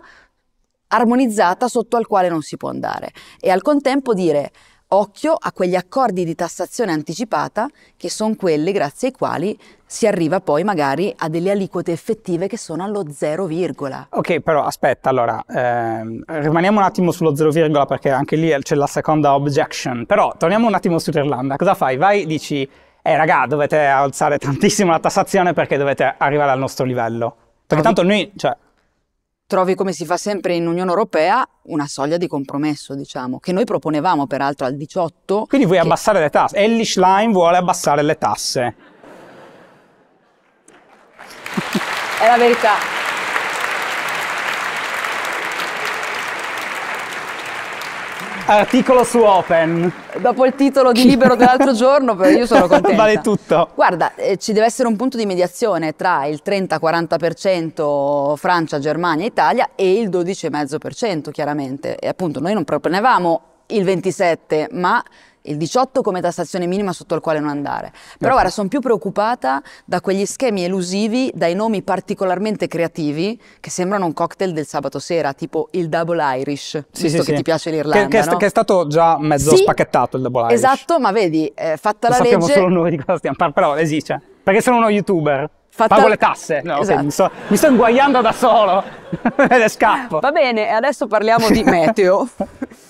armonizzata sotto al quale non si può andare e al contempo dire occhio a quegli accordi di tassazione anticipata che sono quelli grazie ai quali si arriva poi magari a delle aliquote effettive che sono allo 0, ok però aspetta allora ehm, rimaniamo un attimo sullo 0, perché anche lì c'è la seconda objection però torniamo un attimo sull'Irlanda cosa fai? Vai dici eh raga dovete alzare tantissimo la tassazione perché dovete arrivare al nostro livello perché tanto noi cioè trovi come si fa sempre in Unione Europea una soglia di compromesso, diciamo, che noi proponevamo peraltro al 18. Quindi vuoi che... abbassare le tasse? Ellis Line vuole abbassare le tasse. È la verità. Articolo su Open. Dopo il titolo di libero dell'altro giorno, io sono contenta. Vale tutto. Guarda, eh, ci deve essere un punto di mediazione tra il 30-40% Francia, Germania, Italia e il 12,5% chiaramente. E appunto noi non proponevamo il 27, ma il 18 come tassazione minima sotto il quale non andare. Però ora sono più preoccupata da quegli schemi elusivi, dai nomi particolarmente creativi che sembrano un cocktail del sabato sera, tipo il Double Irish, sì, visto sì, che sì. ti piace l'Irlanda. Che, che, no? che, è stato già mezzo spacchettato il Double Irish. Esatto, ma vedi, eh, fatta Lo la sappiamo legge... Sappiamo solo noi di cosa stiamo parlando, però esiste. Cioè, perché sono uno youtuber. Fatta... Pago le tasse, no, esatto. okay, mi, sto, mi, sto, inguagliando da solo, e ne scappo. Va bene, adesso parliamo di meteo.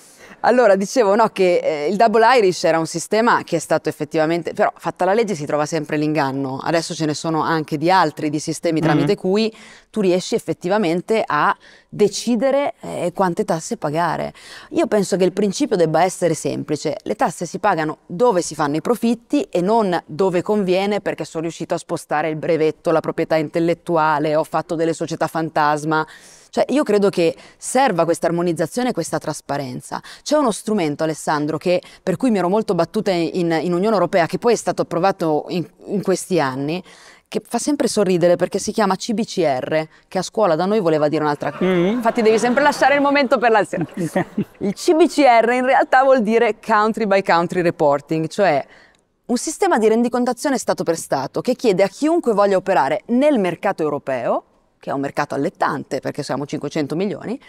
Allora, dicevo no, che eh, il double Irish era un sistema che è stato effettivamente, però fatta la legge si trova sempre l'inganno, adesso ce ne sono anche di altri, di sistemi mm-hmm. tramite mm -hmm. cui tu riesci effettivamente a decidere eh, quante tasse pagare. Io penso che il principio debba essere semplice, le tasse si pagano dove si fanno i profitti e non dove conviene perché sono riuscito a spostare il brevetto, la proprietà intellettuale, ho fatto delle società fantasma. Cioè, io credo che serva questa armonizzazione e questa trasparenza. C'è uno strumento, Alessandro, che, per cui mi ero molto battuta in, in Unione Europea, che poi è stato approvato in, in questi anni, che fa sempre sorridere perché si chiama CBCR, che a scuola da noi voleva dire un'altra cosa. Mm. Infatti devi sempre lasciare il momento per la sera. Il CBCR in realtà vuol dire Country by Country Reporting, cioè un sistema di rendicontazione Stato per Stato che chiede a chiunque voglia operare nel mercato europeo che è un mercato allettante perché siamo 500 milioni,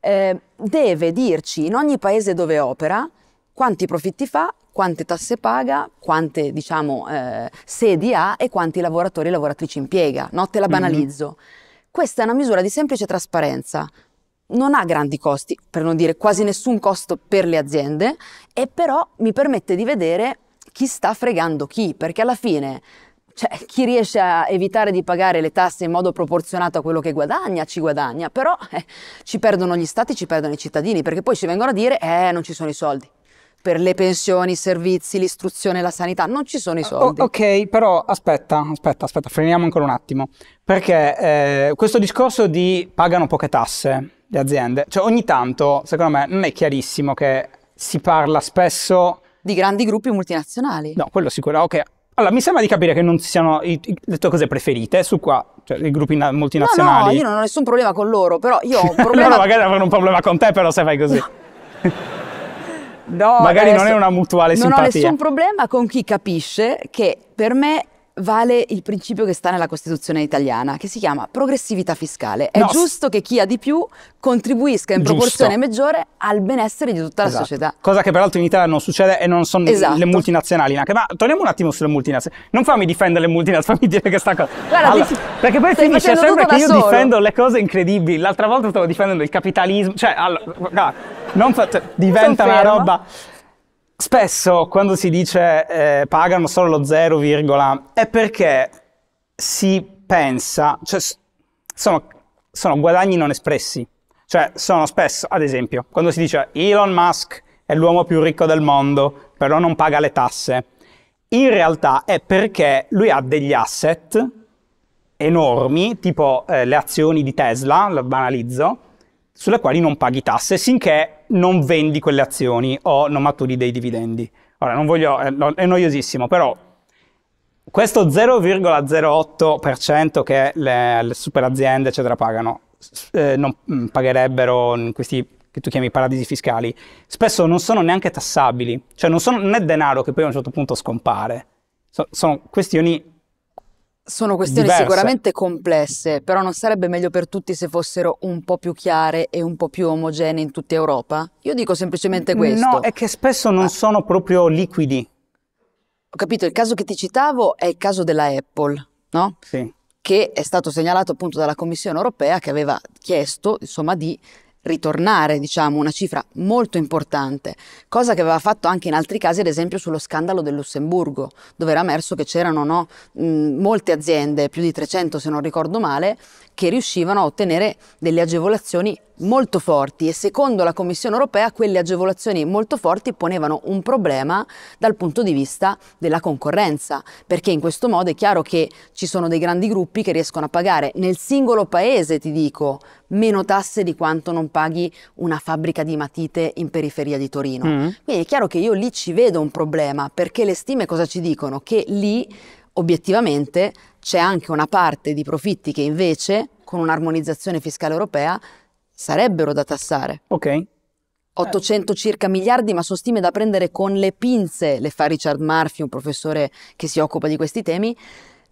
eh, deve dirci in ogni paese dove opera quanti profitti fa, quante tasse paga, quante diciamo, eh, sedi ha e quanti lavoratori e lavoratrici impiega. No? Te la mhm. banalizzo. Mm-hmm. Questa è una misura di semplice trasparenza. Non ha grandi costi, per non dire quasi nessun costo per le aziende, e però mi permette di vedere chi sta fregando chi, perché alla fine cioè, chi riesce a evitare di pagare le tasse in modo proporzionato a quello che guadagna, ci guadagna, però eh, ci perdono gli stati, ci perdono i cittadini, perché poi ci vengono a dire, eh, non ci sono i soldi per le pensioni, i servizi, l'istruzione, la sanità, non ci sono i ah, soldi. ok, però aspetta, aspetta, aspetta, freniamo ancora un attimo, perché eh, questo discorso di pagano poche tasse le aziende, cioè ogni tanto, secondo me, non è chiarissimo che si parla spesso... Di grandi gruppi multinazionali. No, quello sicuro, ok, allora, mi sembra di capire che non siano le tue cose preferite su qua, cioè i gruppi na- multinazionali. No, no, io non ho nessun problema con loro, però io ho un problema... loro magari avranno un problema con te, però se fai così. No. no magari non è una mutuale non simpatia. Non ho nessun problema con chi capisce che per me vale il principio che sta nella Costituzione italiana, che si chiama progressività fiscale. È no. giusto che chi ha di più contribuisca in Giusto. proporzione maggiore al benessere di tutta esatto. la società. Cosa che peraltro in Italia non succede e non sono esatto. le multinazionali neanche. Ma torniamo un attimo sulle multinazionali. Non fammi difendere le multinazionali, fammi dire che sta cosa. Guarda, allora, perché poi finisce sempre che io solo. difendo le cose incredibili. L'altra volta stavo difendendo il capitalismo. Cioè, allora, non fa... Cioè, diventa una roba... Spesso quando si dice eh, pagano solo lo 0, è perché si pensa, cioè sono, sono, guadagni non espressi. Cioè sono spesso, ad esempio, quando si dice Elon Musk è l'uomo più ricco del mondo, però non paga le tasse, in realtà è perché lui ha degli asset enormi, tipo eh, le azioni di Tesla, lo banalizzo, sulle quali non paghi tasse sinché non vendi quelle azioni o non maturi dei dividendi. Ora, non voglio, eh, è noiosissimo, però questo 0,08% che le, le super aziende, eccetera, pagano, eh, non mm, pagherebbero in questi che tu chiami paradisi fiscali, spesso non sono neanche tassabili, cioè non, sono, non è denaro che poi a un certo punto scompare, so, sono questioni sono questioni diversa. sicuramente complesse, però non sarebbe meglio per tutti se fossero un po' più chiare e un po' più omogenee in tutta Europa? Io dico semplicemente questo. No, è che spesso non ah. sono proprio liquidi. Ho capito, il caso che ti citavo è il caso della Apple, no? Sì. Che è stato segnalato appunto dalla Commissione europea che aveva chiesto, insomma, di ritornare, diciamo, una cifra molto importante, cosa che aveva fatto anche in altri casi, ad esempio sullo scandalo del Lussemburgo, dove era emerso che c'erano no, molte aziende, più di 300 se non ricordo male, che riuscivano a ottenere delle agevolazioni molto forti e secondo la Commissione europea quelle agevolazioni molto forti ponevano un problema dal punto di vista della concorrenza, perché in questo modo è chiaro che ci sono dei grandi gruppi che riescono a pagare nel singolo paese, ti dico, meno tasse di quanto non paghi una fabbrica di matite in periferia di Torino. Mm. Quindi è chiaro che io lì ci vedo un problema, perché le stime cosa ci dicono? Che lì obiettivamente c'è anche una parte di profitti che invece, con un'armonizzazione fiscale europea, sarebbero da tassare. Ok. 800 circa miliardi, ma sono stime da prendere con le pinze, le fa Richard Murphy, un professore che si occupa di questi temi,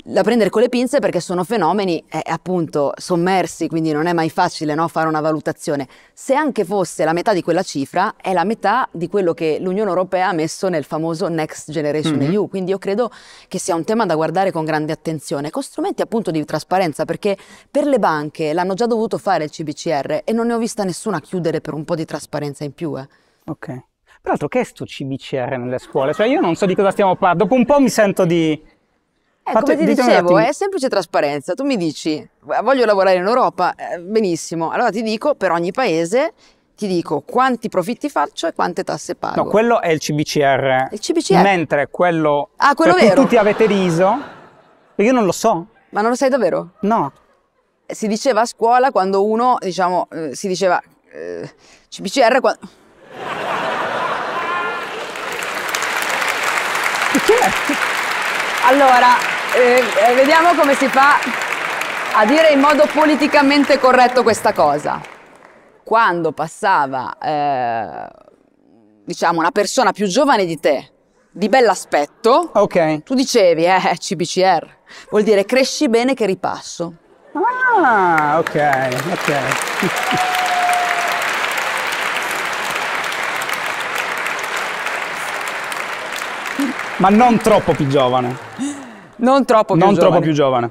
da prendere con le pinze perché sono fenomeni eh, appunto sommersi, quindi non è mai facile no, fare una valutazione. Se anche fosse la metà di quella cifra, è la metà di quello che l'Unione Europea ha messo nel famoso Next Generation mm-hmm. EU, quindi io credo che sia un tema da guardare con grande attenzione, con strumenti appunto di trasparenza, perché per le banche l'hanno già dovuto fare il CBCR e non ne ho vista nessuna chiudere per un po' di trasparenza in più. Eh. Ok. l'altro, che è sto CBCR nelle scuole? Cioè io non so di cosa stiamo parlando, dopo un po' mi sento di eh, Fate, come ti dicevo, è semplice trasparenza. Tu mi dici, eh, voglio lavorare in Europa, eh, benissimo. Allora ti dico, per ogni paese, ti dico quanti profitti faccio e quante tasse pago. No, quello è il CBCR. Il CBCR. Mentre quello, ah, quello per vero. cui tutti avete riso, io non lo so. Ma non lo sai davvero? No. Eh, si diceva a scuola quando uno, diciamo, eh, si diceva eh, CBCR quando... Perché? Allora, eh, vediamo come si fa a dire in modo politicamente corretto questa cosa. Quando passava, eh, diciamo, una persona più giovane di te, di bell'aspetto, okay. tu dicevi, eh, CBCR, vuol dire cresci bene che ripasso. Ah, ok, ok. Ma non troppo più giovane. Non troppo più non giovane. Troppo più giovane.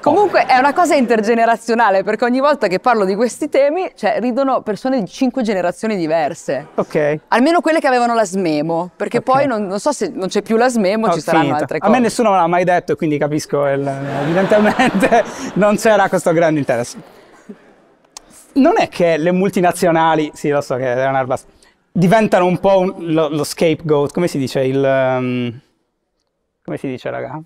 Comunque oh. è una cosa intergenerazionale perché ogni volta che parlo di questi temi cioè, ridono persone di cinque generazioni diverse. Ok. Almeno quelle che avevano la smemo, perché okay. poi non, non, so se non c'è più la smemo, oh, ci saranno altre cose. A me nessuno me l'ha mai detto, quindi capisco, il, evidentemente non c'era questo grande interesse. Non è che le multinazionali, sì lo so che è un'arba, diventano un po' un, lo, lo, scapegoat, come si dice il... Um, come si dice raga?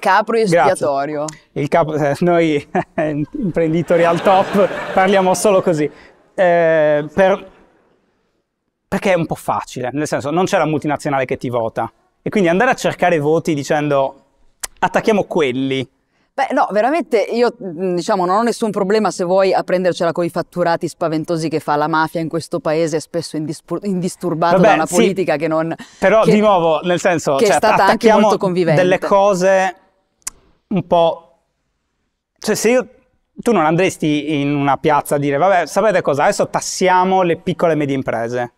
Capro espiatorio. Capo, eh, noi imprenditorial top parliamo solo così. Eh, per, perché è un po' facile, nel senso non c'è la multinazionale che ti vota. E quindi andare a cercare voti dicendo attacchiamo quelli, Beh, no, veramente io mm, diciamo non ho nessun problema se vuoi a prendercela con i fatturati spaventosi che fa la mafia in questo paese, spesso indistur- indisturbata da una sì, politica che non. Però, che, di nuovo, nel senso che cioè, è stata anche molto convivente. Delle cose un po'... Cioè se io... Tu non andresti in una piazza a dire, vabbè, sapete cosa? Adesso tassiamo le piccole e medie imprese.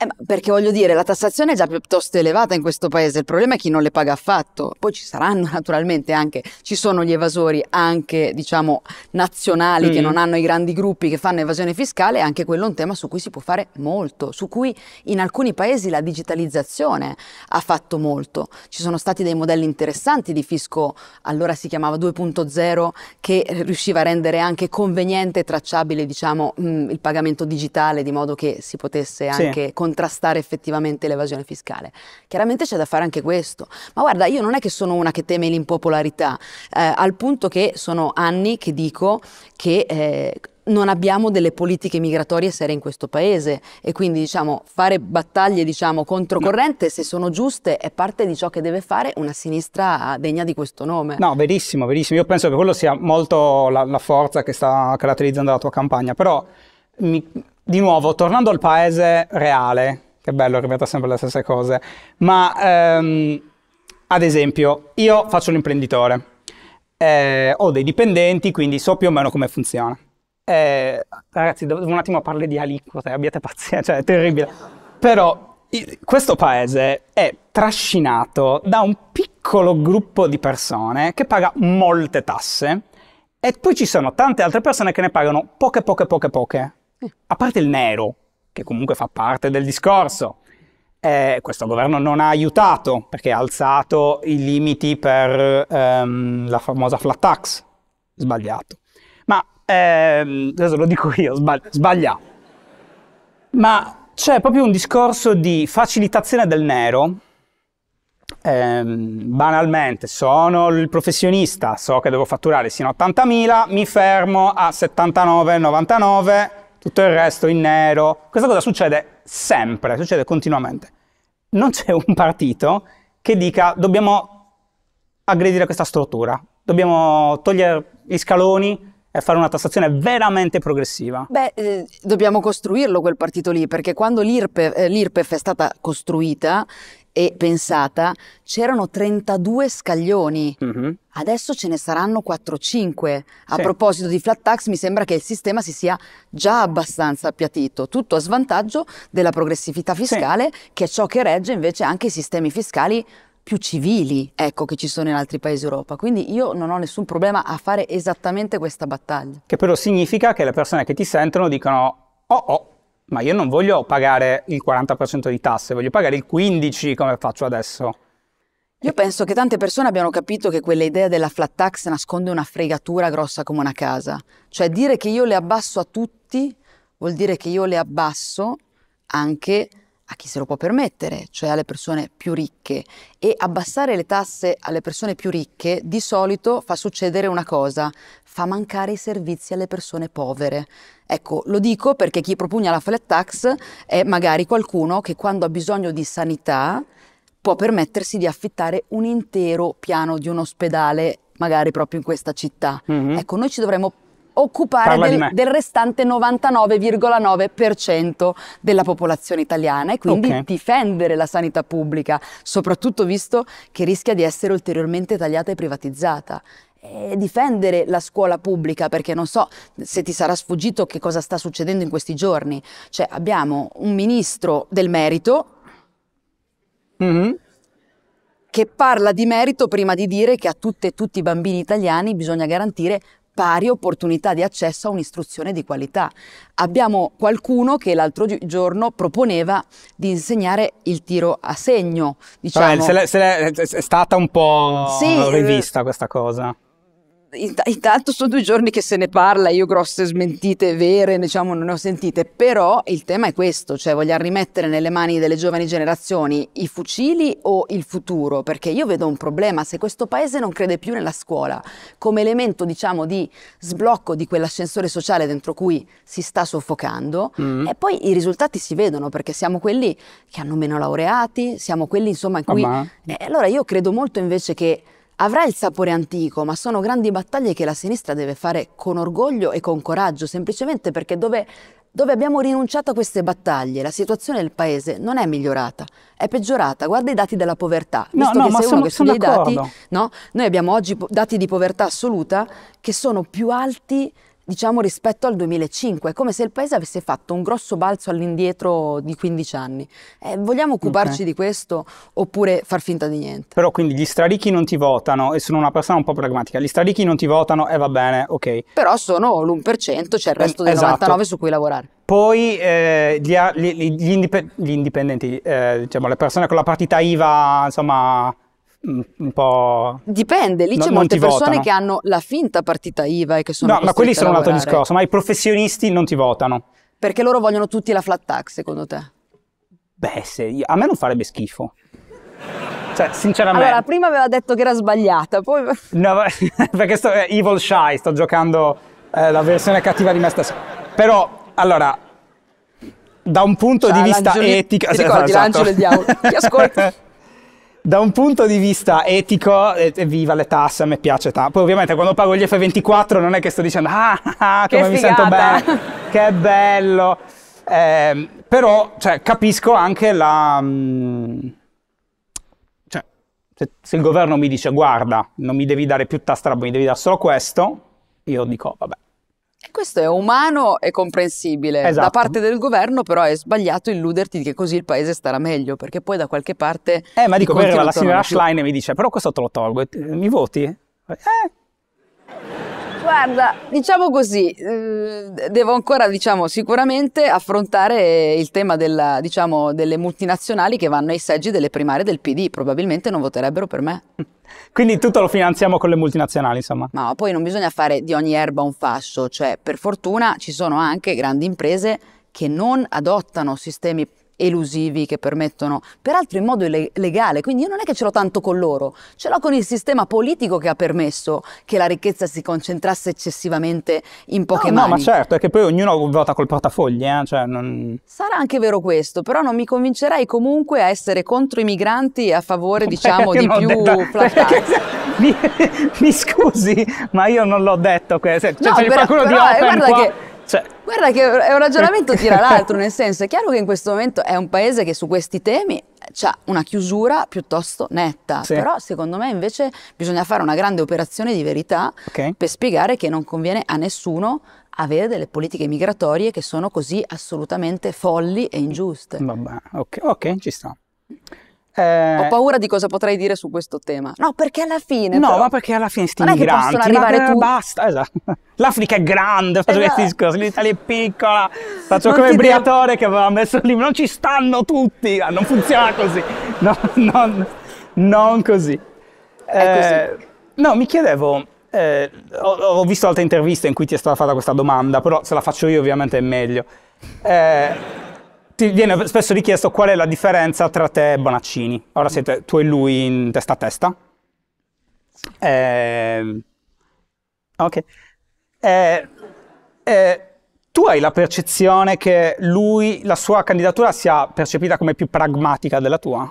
Eh, perché voglio dire, la tassazione è già piuttosto elevata in questo paese, il problema è chi non le paga affatto. Poi ci saranno naturalmente anche, ci sono gli evasori anche, diciamo, nazionali mm. che non hanno i grandi gruppi che fanno evasione fiscale, anche quello è un tema su cui si può fare molto, su cui in alcuni paesi la digitalizzazione ha fatto molto. Ci sono stati dei modelli interessanti di fisco, allora si chiamava 2.0, che riusciva a rendere anche conveniente e tracciabile, diciamo, mh, mm, il pagamento digitale, di modo che si potesse anche... Sì contrastare effettivamente l'evasione fiscale. Chiaramente c'è da fare anche questo, ma guarda, io non è che sono una che teme l'impopolarità, eh, al punto che sono anni che dico che... Eh, non abbiamo delle politiche migratorie serie in questo paese e quindi diciamo, fare battaglie diciamo, controcorrente, no. se sono giuste, è parte di ciò che deve fare una sinistra degna di questo nome. No, verissimo, verissimo. Io penso che quello sia molto la, la forza che sta caratterizzando la tua campagna, però mi, di nuovo, tornando al paese reale, che bello, ripeto sempre le stesse cose, ma ehm, ad esempio, io faccio l'imprenditore, eh, ho dei dipendenti, quindi so più o meno come funziona. Eh, ragazzi, devo un attimo parlare di aliquote, abbiate pazienza, cioè è terribile. Però questo paese è trascinato da un piccolo gruppo di persone che paga molte tasse e poi ci sono tante altre persone che ne pagano poche, poche, poche, poche. A parte il nero, che comunque fa parte del discorso, eh, questo governo non ha aiutato perché ha alzato i limiti per ehm, la famosa flat tax. Sbagliato. Ma ehm, adesso lo dico io, sbag- sbagliato. Ma c'è proprio un discorso di facilitazione del nero eh, banalmente sono il professionista, so che devo fatturare sino a 80.000, mi fermo a 79,99 tutto il resto in nero. Questa cosa succede sempre, succede continuamente. Non c'è un partito che dica dobbiamo aggredire questa struttura, dobbiamo togliere gli scaloni e fare una tassazione veramente progressiva. Beh, eh, dobbiamo costruirlo quel partito lì, perché quando l'IRPEF, eh, l'IRPEF è stata costruita e pensata, c'erano 32 scaglioni, mm-hmm. adesso ce ne saranno 4-5. A sì. proposito di flat tax, mi sembra che il sistema si sia già abbastanza appiatito. tutto a svantaggio della progressività fiscale, sì. che è ciò che regge invece anche i sistemi fiscali più civili, ecco, che ci sono in altri paesi d'Europa. Quindi io non ho nessun problema a fare esattamente questa battaglia. Che però significa che le persone che ti sentono dicono, oh oh, ma io non voglio pagare il 40% di tasse, voglio pagare il 15% come faccio adesso. Io penso che tante persone abbiano capito che quell'idea della flat tax nasconde una fregatura grossa come una casa. Cioè dire che io le abbasso a tutti vuol dire che io le abbasso anche a a chi se lo può permettere, cioè alle persone più ricche. E abbassare le tasse alle persone più ricche di solito fa succedere una cosa, fa mancare i servizi alle persone povere. Ecco, lo dico perché chi propugna la flat tax è magari qualcuno che quando ha bisogno di sanità può permettersi di affittare un intero piano di un ospedale magari proprio in questa città. Mm-hmm. Ecco, noi ci dovremmo occupare del, del, restante 99,9% della popolazione italiana e quindi okay. difendere la sanità pubblica, soprattutto visto che rischia di essere ulteriormente tagliata e privatizzata difendere la scuola pubblica perché non so se ti sarà sfuggito che cosa sta succedendo in questi giorni. Cioè abbiamo un ministro del merito mm -hmm. che parla di merito prima di dire che a tutte e tutti i bambini italiani bisogna garantire pari opportunità di accesso a un'istruzione di qualità. Abbiamo qualcuno che l'altro giorno proponeva di insegnare il tiro a segno. Diciamo. Vabbè, se l'è, se l'è, è stata un po' sì, eh, rivista questa cosa intanto sono due giorni che se ne parla, io grosse smentite vere, diciamo, non ne ho sentite, però il tema è questo, cioè vogliamo rimettere nelle mani delle giovani generazioni i fucili o il futuro, perché io vedo un problema, se questo paese non crede più nella scuola come elemento, diciamo, di sblocco di quell'ascensore sociale dentro cui si sta soffocando, mm. e poi i risultati si vedono, perché siamo quelli che hanno meno laureati, siamo quelli, insomma, in ah, cui... Oh, ma... eh, allora io credo molto invece che Avrà il sapore antico, ma sono grandi battaglie che la sinistra deve fare con orgoglio e con coraggio, semplicemente perché dove, dove abbiamo rinunciato a queste battaglie, la situazione del paese non è migliorata, è peggiorata. Guarda i dati della povertà, visto no, no, che sei uno che sono dati, no? noi abbiamo oggi dati di povertà assoluta che sono più alti diciamo rispetto al 2005, è come se il paese avesse fatto un grosso balzo all'indietro di 15 anni. Eh, vogliamo occuparci okay. di questo oppure far finta di niente? Però quindi gli straricchi non ti votano, e sono una persona un po' pragmatica, gli straricchi non ti votano e eh, va bene, ok. Però sono l'1%, c'è cioè il resto del esatto. 99 su cui lavorare. Poi eh, gli, gli, gli, indip gli, indipendenti, eh, diciamo le persone con la partita IVA, insomma un po'... Dipende, lì no, c'è molte persone votano. che hanno la finta partita IVA e che sono... No, ma quelli sono un altro discorso, ma i professionisti non ti votano. Perché loro vogliono tutti la flat tax, secondo te? Beh, se, a me non farebbe schifo. Cioè, sinceramente... Allora, prima aveva detto che era sbagliata, poi... No, perché sto eh, evil shy, sto giocando eh, la versione cattiva di me stessa. Però, allora, da un punto cioè, di vista etico... Ti ricordi, esatto. l'angelo e il diavolo. Ti ascolto. da un punto di vista etico, eh, eh, viva le tasse, a me piace tanto. Poi ovviamente quando pago gli F24 non è che sto dicendo ah, ah, ah come che mi sento bene, che bello. Eh, però cioè, capisco anche la... Mm, cioè, se, se, il governo mi dice guarda, non mi devi dare più tasse, mi devi dare solo questo, io dico vabbè, e questo è umano e comprensibile. Esatto. Da parte del governo però è sbagliato illuderti che così il paese starà meglio, perché poi da qualche parte... Eh, ma dico, la signora Schlein mi dice, però questo te lo tolgo, eh, mi voti? Eh, Guarda, diciamo così, eh, devo ancora diciamo, sicuramente affrontare il tema della, diciamo, delle multinazionali che vanno ai seggi delle primarie del PD, probabilmente non voterebbero per me. Quindi tutto lo finanziamo con le multinazionali, insomma. Ma poi non bisogna fare di ogni erba un fascio, cioè per fortuna ci sono anche grandi imprese che non adottano sistemi elusivi che permettono, peraltro in modo legale, quindi io non è che ce l'ho tanto con loro, ce l'ho con il sistema politico che ha permesso che la ricchezza si concentrasse eccessivamente in poche no, mani. No, ma certo, è che poi ognuno vota col portafogli, eh? cioè, non... Sarà anche vero questo, però non mi convincerei comunque a essere contro i migranti e a favore, no, diciamo, di più detto... mi, mi, scusi, ma io non l'ho detto questo, cioè, no, c'è però, qualcuno però, di Open eh, guarda qua... che cioè. Guarda che è un ragionamento tira l'altro, nel senso è chiaro che in questo momento è un paese che su questi temi ha una chiusura piuttosto netta, sì. però secondo me invece bisogna fare una grande operazione di verità okay. per spiegare che non conviene a nessuno avere delle politiche migratorie che sono così assolutamente folli e ingiuste. Vabbè, ok, okay ci sta. Eh... Ho paura di cosa potrei dire su questo tema. No, perché alla fine. No, però, ma perché alla fine sti non migranti. Non arrivare tu... Basta, esatto. L'Africa è grande, faccio esatto. discorsi, l'Italia è piccola. Faccio non come il Briatore devo... che aveva messo lì, non ci stanno tutti. Ah, non funziona così. No, non, non così. Eh, così. No, mi chiedevo, eh, ho, ho, visto altre interviste in cui ti è stata fatta questa domanda, però se la faccio io ovviamente è meglio. Eh, ti viene spesso richiesto qual è la differenza tra te e Bonaccini. Ora siete tu e lui in testa a testa. Eh, ok. Eh, eh, tu hai la percezione che lui, la sua candidatura sia percepita come più pragmatica della tua?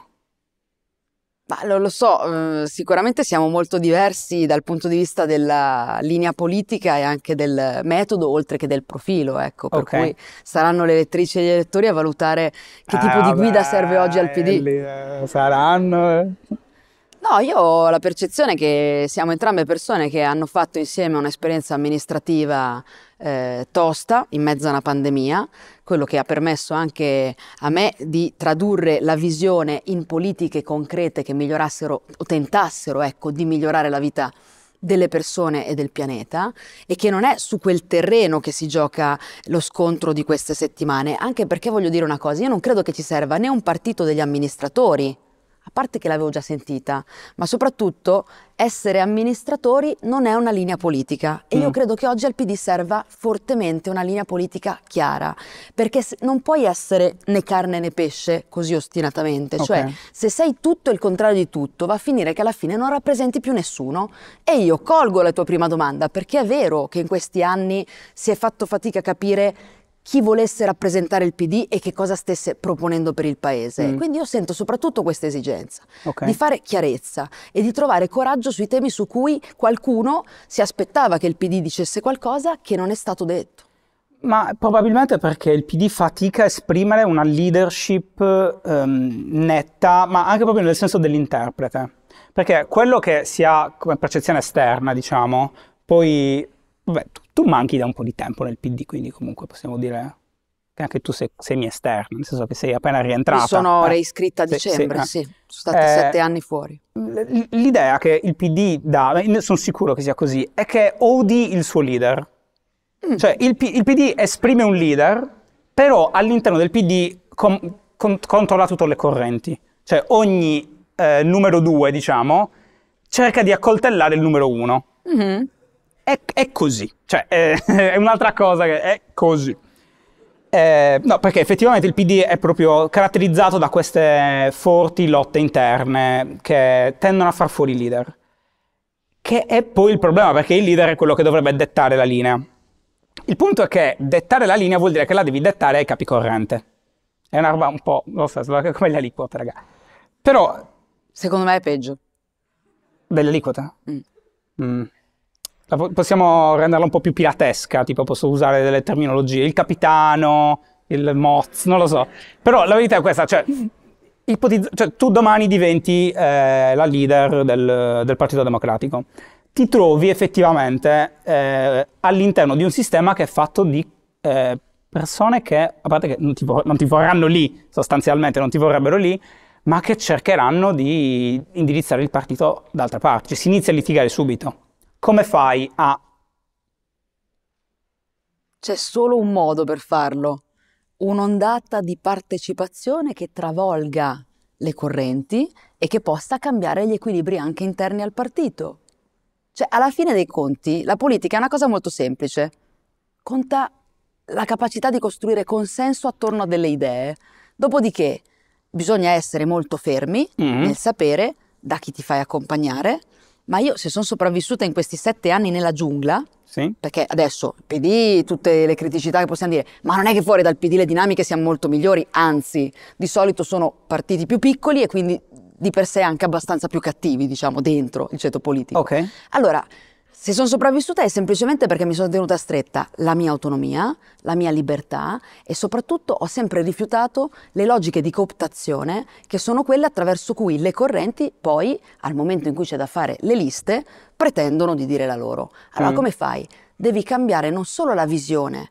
Ma lo, lo so, eh, sicuramente siamo molto diversi dal punto di vista della linea politica e anche del metodo, oltre che del profilo, ecco, per okay. cui saranno le elettrici e gli elettori a valutare che ah, tipo di guida beh, serve oggi al PD. Eh, saranno... No, io ho la percezione che siamo entrambe persone che hanno fatto insieme un'esperienza amministrativa eh, tosta in mezzo a una pandemia, quello che ha permesso anche a me di tradurre la visione in politiche concrete che migliorassero o tentassero ecco, di migliorare la vita delle persone e del pianeta e che non è su quel terreno che si gioca lo scontro di queste settimane, anche perché voglio dire una cosa, io non credo che ci serva né un partito degli amministratori a parte che l'avevo già sentita, ma soprattutto essere amministratori non è una linea politica e mm. io credo che oggi al PD serva fortemente una linea politica chiara, perché non puoi essere né carne né pesce così ostinatamente, okay. cioè se sei tutto il contrario di tutto va a finire che alla fine non rappresenti più nessuno e io colgo la tua prima domanda perché è vero che in questi anni si è fatto fatica a capire chi volesse rappresentare il PD e che cosa stesse proponendo per il paese. Mm. Quindi io sento soprattutto questa esigenza okay. di fare chiarezza e di trovare coraggio sui temi su cui qualcuno si aspettava che il PD dicesse qualcosa che non è stato detto. Ma probabilmente perché il PD fatica a esprimere una leadership ehm, netta, ma anche proprio nel senso dell'interprete. Perché quello che si ha come percezione esterna, diciamo, poi vabbè, tu manchi da un po' di tempo nel PD, quindi comunque possiamo dire che anche tu sei, semi mia esterna, nel senso che sei appena rientrata. Mi sono eh, reiscritta a dicembre, sì, sì, eh. sì sono stati eh, sette anni fuori. L'idea che il PD dà, sono sicuro che sia così, è che odi il suo leader. Mm. Cioè il, il, PD esprime un leader, però all'interno del PD com, con, controlla tutte le correnti. Cioè ogni eh, numero due, diciamo, cerca di accoltellare il numero uno. Mm-hmm è, è così, cioè è, è un'altra cosa che è così. Eh, no, perché effettivamente il PD è proprio caratterizzato da queste forti lotte interne che tendono a far fuori il leader. Che è poi il problema, perché il leader è quello che dovrebbe dettare la linea. Il punto è che dettare la linea vuol dire che la devi dettare ai capi corrente. È una roba un po', non so, come le aliquote, raga. Però... Secondo me è peggio. Delle aliquote? Mm. Mm possiamo renderla un po' più piratesca, tipo posso usare delle terminologie, il capitano, il moz, non lo so. Però la verità è questa, cioè, cioè tu domani diventi eh, la leader del, del, Partito Democratico. Ti trovi effettivamente eh, all'interno di un sistema che è fatto di eh, persone che, a parte che non ti, vor- non ti vorranno lì, sostanzialmente non ti vorrebbero lì, ma che cercheranno di indirizzare il partito d'altra parte. Cioè, si inizia a litigare subito come fai a... C'è solo un modo per farlo, un'ondata di partecipazione che travolga le correnti e che possa cambiare gli equilibri anche interni al partito. Cioè, alla fine dei conti, la politica è una cosa molto semplice. Conta la capacità di costruire consenso attorno a delle idee. Dopodiché bisogna essere molto fermi mm. nel sapere da chi ti fai accompagnare, ma io se sono sopravvissuta in questi sette anni nella giungla, sì. perché adesso il PD, tutte le criticità che possiamo dire, ma non è che fuori dal PD le dinamiche siano molto migliori, anzi, di solito sono partiti più piccoli e quindi di per sé anche abbastanza più cattivi, diciamo, dentro il ceto politico. Ok. Allora, se sono sopravvissuta è semplicemente perché mi sono tenuta stretta la mia autonomia, la mia libertà e soprattutto ho sempre rifiutato le logiche di cooptazione che sono quelle attraverso cui le correnti poi, al momento in cui c'è da fare le liste, pretendono di dire la loro. Allora mm. come fai? Devi cambiare non solo la visione,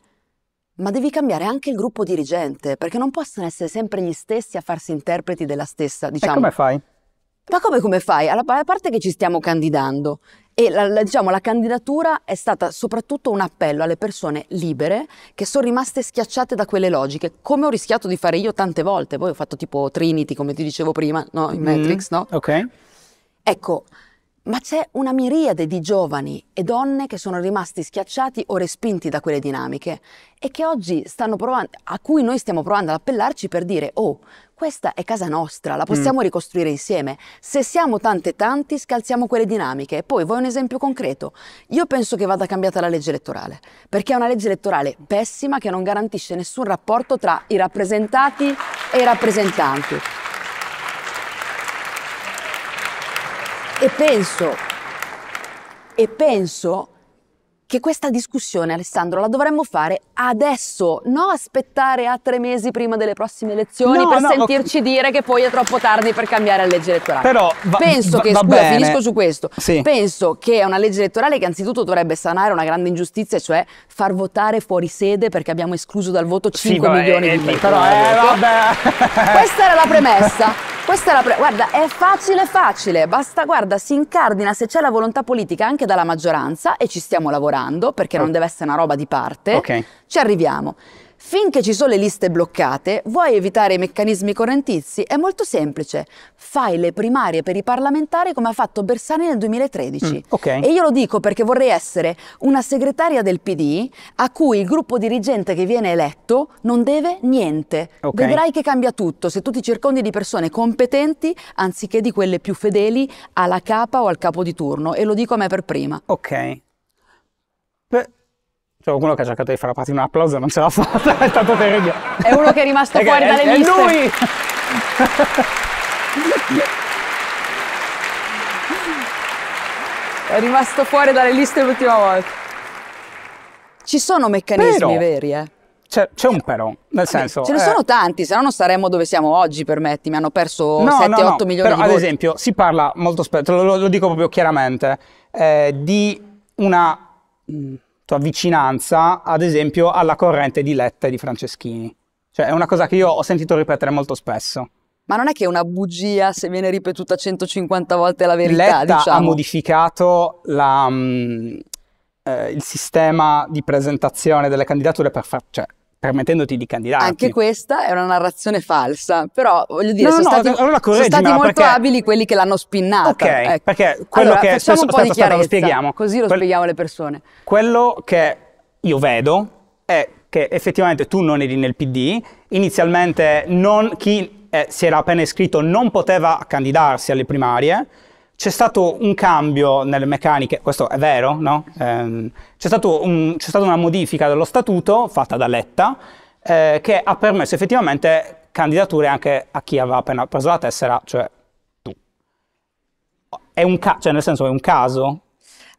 ma devi cambiare anche il gruppo dirigente, perché non possono essere sempre gli stessi a farsi interpreti della stessa, diciamo. E come fai? Ma come, come fai? Alla parte che ci stiamo candidando e la, la, diciamo, la candidatura è stata soprattutto un appello alle persone libere che sono rimaste schiacciate da quelle logiche, come ho rischiato di fare io tante volte. Poi ho fatto tipo Trinity, come ti dicevo prima, no? in mm, Matrix, no? Ok. Ecco, ma c'è una miriade di giovani e donne che sono rimasti schiacciati o respinti da quelle dinamiche e che oggi stanno provando, a cui noi stiamo provando ad appellarci per dire oh, questa è casa nostra, la possiamo mm. ricostruire insieme. Se siamo tante e tanti, scalziamo quelle dinamiche. Poi vuoi un esempio concreto. Io penso che vada cambiata la legge elettorale, perché è una legge elettorale pessima che non garantisce nessun rapporto tra i rappresentati e i rappresentanti. E penso, e penso che questa discussione, Alessandro, la dovremmo fare adesso, non aspettare a tre mesi prima delle prossime elezioni no, per no, sentirci ho... dire che poi è troppo tardi per cambiare la legge elettorale. Però va, penso va, che, va scusa, bene. finisco su questo. Sì. Penso che è una legge elettorale che anzitutto dovrebbe sanare una grande ingiustizia, cioè far votare fuori sede perché abbiamo escluso dal voto 5 sì, milioni è, di persone. Eh, però eh, ecco. vabbè. Questa era la premessa. Questa è la pre- guarda, è facile facile, basta, guarda, si incardina se c'è la volontà politica anche dalla maggioranza e ci stiamo lavorando perché non deve essere una roba di parte. Ok. Ci arriviamo. Finché ci sono le liste bloccate, vuoi evitare i meccanismi correntizi? È molto semplice. Fai le primarie per i parlamentari come ha fatto Bersani nel 2013. Mm, okay. E io lo dico perché vorrei essere una segretaria del PD a cui il gruppo dirigente che viene eletto non deve niente. Okay. Vedrai che cambia tutto se tu ti circondi di persone competenti anziché di quelle più fedeli alla capa o al capo di turno. E lo dico a me per prima. Ok. C'è qualcuno che ha cercato di far parte un applauso e non ce l'ha fatta, è stato terribile. È uno che è rimasto fuori è, dalle è, liste. È lui! è rimasto fuori dalle liste l'ultima volta. Ci sono meccanismi però, veri, eh? C'è, c'è un però, nel senso... Ce ne eh, sono tanti, se no non saremmo dove siamo oggi, permetti. Mi hanno perso no, 7-8 no, no, milioni però, di ad voti. ad esempio, si parla molto spesso, lo, lo dico proprio chiaramente, eh, di una... Mh, mm tua vicinanza, ad esempio, alla corrente di Letta e di Franceschini. Cioè, è una cosa che io ho sentito ripetere molto spesso. Ma non è che è una bugia se viene ripetuta 150 volte la verità, Letta diciamo. ha modificato la, um, eh, il sistema di presentazione delle candidature per far... Cioè, permettendoti di candidarti. Anche questa è una narrazione falsa, però voglio dire, no, sono, no, stati, allora sono stati molto perché... abili quelli che l'hanno spinnata. Ok, ecco. perché quello allora, che... Facciamo spesso, un po' di chiarezza, lo spieghiamo. così lo que- spieghiamo alle persone. Quello che io vedo è che effettivamente tu non eri nel PD, inizialmente non, chi eh, si era appena iscritto non poteva candidarsi alle primarie, c'è stato un cambio nelle meccaniche, questo è vero, no? ehm, c'è, un, stata una modifica dello statuto fatta da Letta eh, che ha permesso effettivamente candidature anche a chi aveva appena preso la tessera, cioè tu. È un, ca- cioè senso, è un caso?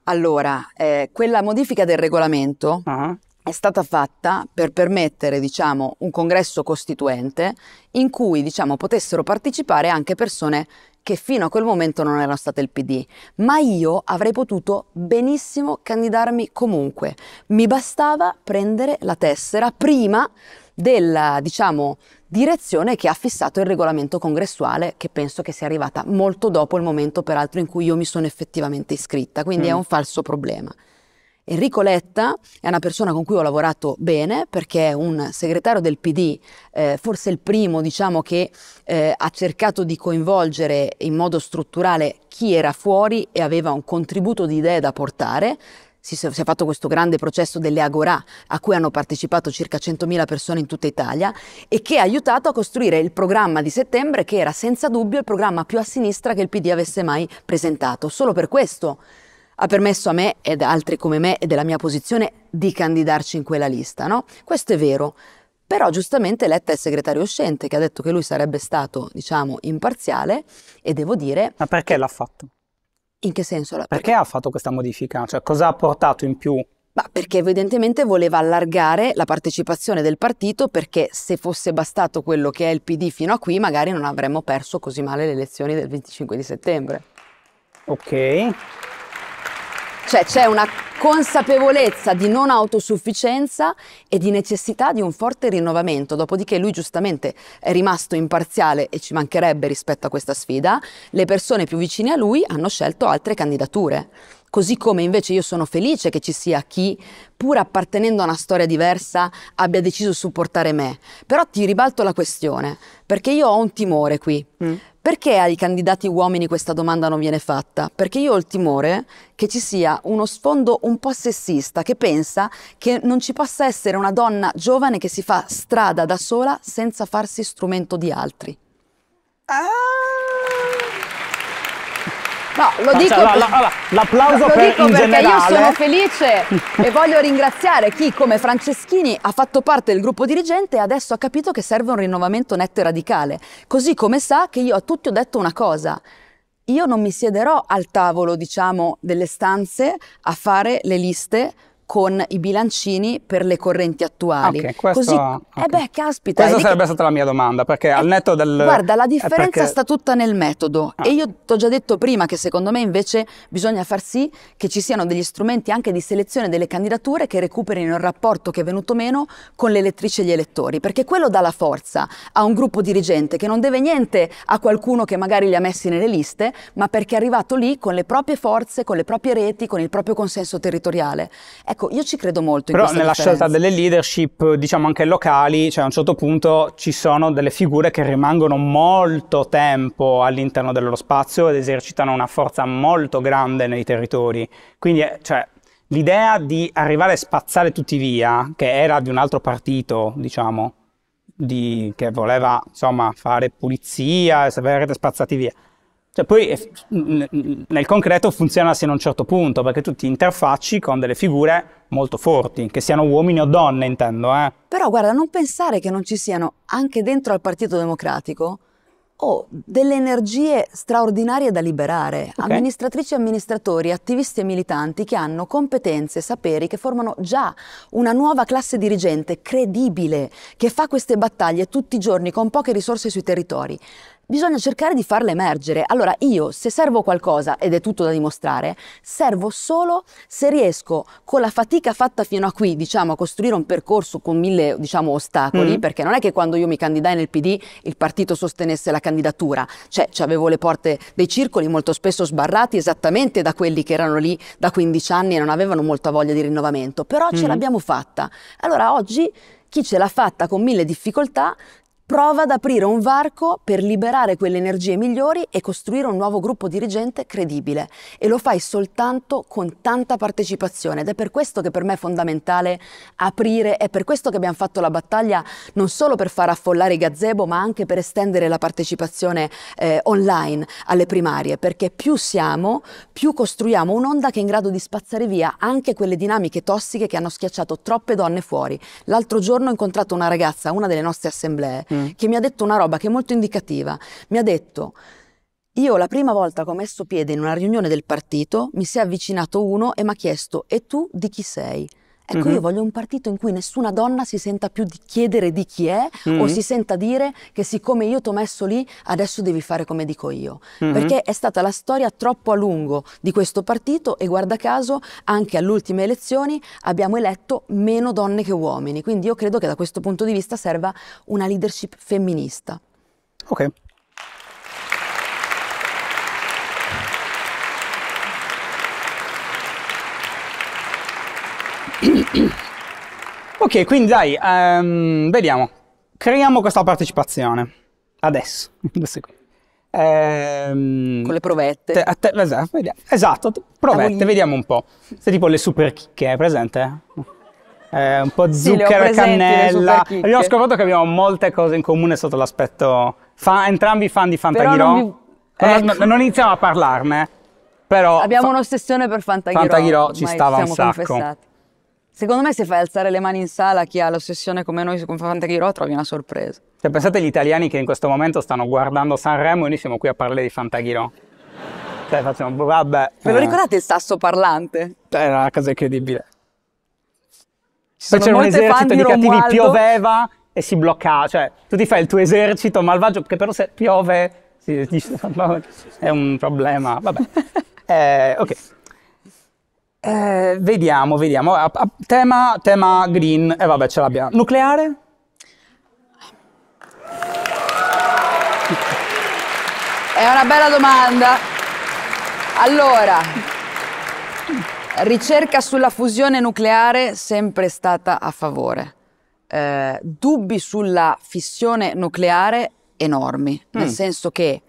Allora, eh, quella modifica del regolamento uh-huh. è stata fatta per permettere, diciamo, un congresso costituente in cui, diciamo, potessero partecipare anche persone che fino a quel momento non erano state il PD, ma io avrei potuto benissimo candidarmi comunque. Mi bastava prendere la tessera prima della, diciamo, direzione che ha fissato il regolamento congressuale, che penso che sia arrivata molto dopo il momento, peraltro, in cui io mi sono effettivamente iscritta, quindi mm. è un falso problema. Enrico Letta è una persona con cui ho lavorato bene perché è un segretario del PD, eh, forse il primo diciamo, che eh, ha cercato di coinvolgere in modo strutturale chi era fuori e aveva un contributo di idee da portare. Si, si è fatto questo grande processo delle Agorà a cui hanno partecipato circa 100.000 persone in tutta Italia e che ha aiutato a costruire il programma di settembre che era senza dubbio il programma più a sinistra che il PD avesse mai presentato. Solo per questo ha permesso a me ed altri come me e della mia posizione di candidarci in quella lista, no? Questo è vero. Però giustamente Letta è il segretario uscente che ha detto che lui sarebbe stato, diciamo, imparziale e devo dire... Ma perché che... l'ha fatto? In che senso? Perché, perché ha fatto questa modifica? Cioè cosa ha portato in più ma perché evidentemente voleva allargare la partecipazione del partito perché se fosse bastato quello che è il PD fino a qui magari non avremmo perso così male le elezioni del 25 di settembre. Ok. Cioè c'è una consapevolezza di non autosufficienza e di necessità di un forte rinnovamento, dopodiché lui giustamente è rimasto imparziale e ci mancherebbe rispetto a questa sfida, le persone più vicine a lui hanno scelto altre candidature. Così come invece io sono felice che ci sia chi, pur appartenendo a una storia diversa, abbia deciso di supportare me. Però ti ribalto la questione, perché io ho un timore qui. Mm. Perché ai candidati uomini questa domanda non viene fatta? Perché io ho il timore che ci sia uno sfondo un po' sessista che pensa che non ci possa essere una donna giovane che si fa strada da sola senza farsi strumento di altri. Ah! No, lo dico. Cioè, la, la, la, l'applauso lo, lo per dico perché generale. io sono felice e voglio ringraziare chi, come Franceschini, ha fatto parte del gruppo dirigente e adesso ha capito che serve un rinnovamento netto e radicale. Così come sa che io a tutti ho detto una cosa io non mi siederò al tavolo, diciamo, delle stanze a fare le liste con i bilancini per le correnti attuali. Okay, questo, Così, okay. eh beh, caspita. Questa sarebbe che... stata la mia domanda, perché al eh, netto del... Guarda, la eh, differenza perché... sta tutta nel metodo ah. e io ti ho già detto prima che secondo me invece bisogna far sì che ci siano degli strumenti anche di selezione delle candidature che recuperino il rapporto che è venuto meno con le elettrici e gli elettori, perché quello dà la forza a un gruppo dirigente che non deve niente a qualcuno che magari li ha messi nelle liste, ma perché è arrivato lì con le proprie forze, con le proprie reti, con il proprio consenso territoriale. È Ecco, io ci credo molto in Però nella differenza. scelta delle leadership, diciamo anche locali, cioè a un certo punto ci sono delle figure che rimangono molto tempo all'interno dello spazio ed esercitano una forza molto grande nei territori. Quindi, eh, cioè, l'idea di arrivare a spazzare tutti via, che era di un altro partito, diciamo, di, che voleva insomma fare pulizia se verrete spazzati via. Cioè, poi nel concreto funziona sino a un certo punto, perché tu ti interfacci con delle figure molto forti, che siano uomini o donne, intendo. Eh. Però guarda, non pensare che non ci siano anche dentro al Partito Democratico oh, delle energie straordinarie da liberare, okay. amministratrici e amministratori, attivisti e militanti che hanno competenze e saperi che formano già una nuova classe dirigente credibile, che fa queste battaglie tutti i giorni con poche risorse sui territori bisogna cercare di farla emergere. Allora io, se servo qualcosa, ed è tutto da dimostrare, servo solo se riesco con la fatica fatta fino a qui, diciamo, a costruire un percorso con mille, diciamo, ostacoli, mm. perché non è che quando io mi candidai nel PD il partito sostenesse la candidatura, cioè, avevo le porte dei circoli molto spesso sbarrati esattamente da quelli che erano lì da 15 anni e non avevano molta voglia di rinnovamento, però mm. ce l'abbiamo fatta. Allora oggi chi ce l'ha fatta con mille difficoltà prova ad aprire un varco per liberare quelle energie migliori e costruire un nuovo gruppo dirigente credibile e lo fai soltanto con tanta partecipazione ed è per questo che per me è fondamentale aprire, è per questo che abbiamo fatto la battaglia non solo per far affollare i gazebo ma anche per estendere la partecipazione eh, online alle primarie perché più siamo, più costruiamo un'onda che è in grado di spazzare via anche quelle dinamiche tossiche che hanno schiacciato troppe donne fuori. L'altro giorno ho incontrato una ragazza, a una delle nostre assemblee, Mm. che mi ha detto una roba che è molto indicativa. Mi ha detto, io la prima volta che ho messo piede in una riunione del partito mi si è avvicinato uno e mi ha chiesto, e tu di chi sei? Ecco, mm-hmm. io mhm. voglio un partito in cui nessuna donna si senta più di chiedere di chi è mm-hmm. o mhm. si senta dire che siccome io ti ho messo lì, adesso devi fare come dico io. Mm-hmm. Perché è stata la storia troppo a lungo di questo partito e guarda caso anche alle ultime elezioni abbiamo eletto meno donne che uomini. Quindi io credo che da questo punto di vista serva una leadership femminista. Ok. Ok, quindi dai, um, vediamo. Creiamo questa partecipazione. Adesso. Adesso qui. Ehm, con le provette. Te, te, esatto, esatto, provette, vediamo un po'. Se tipo le super chicche, presente? Eh, un po' zucchero sì, e cannella. Abbiamo scoperto che abbiamo molte cose in comune sotto l'aspetto... Fa, entrambi fan di Fantaghirò. Non, vi... ecco. non, non, iniziamo a parlarne, però... Abbiamo fa, un'ossessione per Fantaghirò. Fantaghirò ci stava un sacco. Confessati. Secondo me se fai alzare le mani in sala chi ha l'ossessione come noi con Confante Chirò trovi una sorpresa. Cioè, pensate agli italiani che in questo momento stanno guardando Sanremo e noi siamo qui a parlare di Fantaghirò. Cioè facciamo, boh, vabbè... Ve lo eh. ricordate il sasso parlante? Cioè, era una cosa incredibile. Ci sono Poi c'era un esercito di, di cattivi, pioveva e si bloccava. Cioè, tu ti fai il tuo esercito malvagio, che però se piove... Si, si, è un problema, vabbè. Eh, ok. Eh, vediamo, vediamo. tema, tema green, e eh, vabbè ce l'abbiamo. Nucleare? È una bella domanda. Allora, ricerca sulla fusione nucleare sempre stata a favore. Eh, dubbi sulla fissione nucleare enormi, mm. nel senso che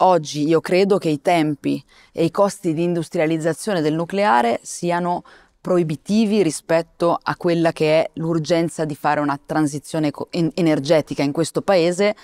Oggi io credo che i tempi e i costi di industrializzazione del nucleare siano proibitivi rispetto a quella che è l'urgenza di fare una transizione energetica in questo paese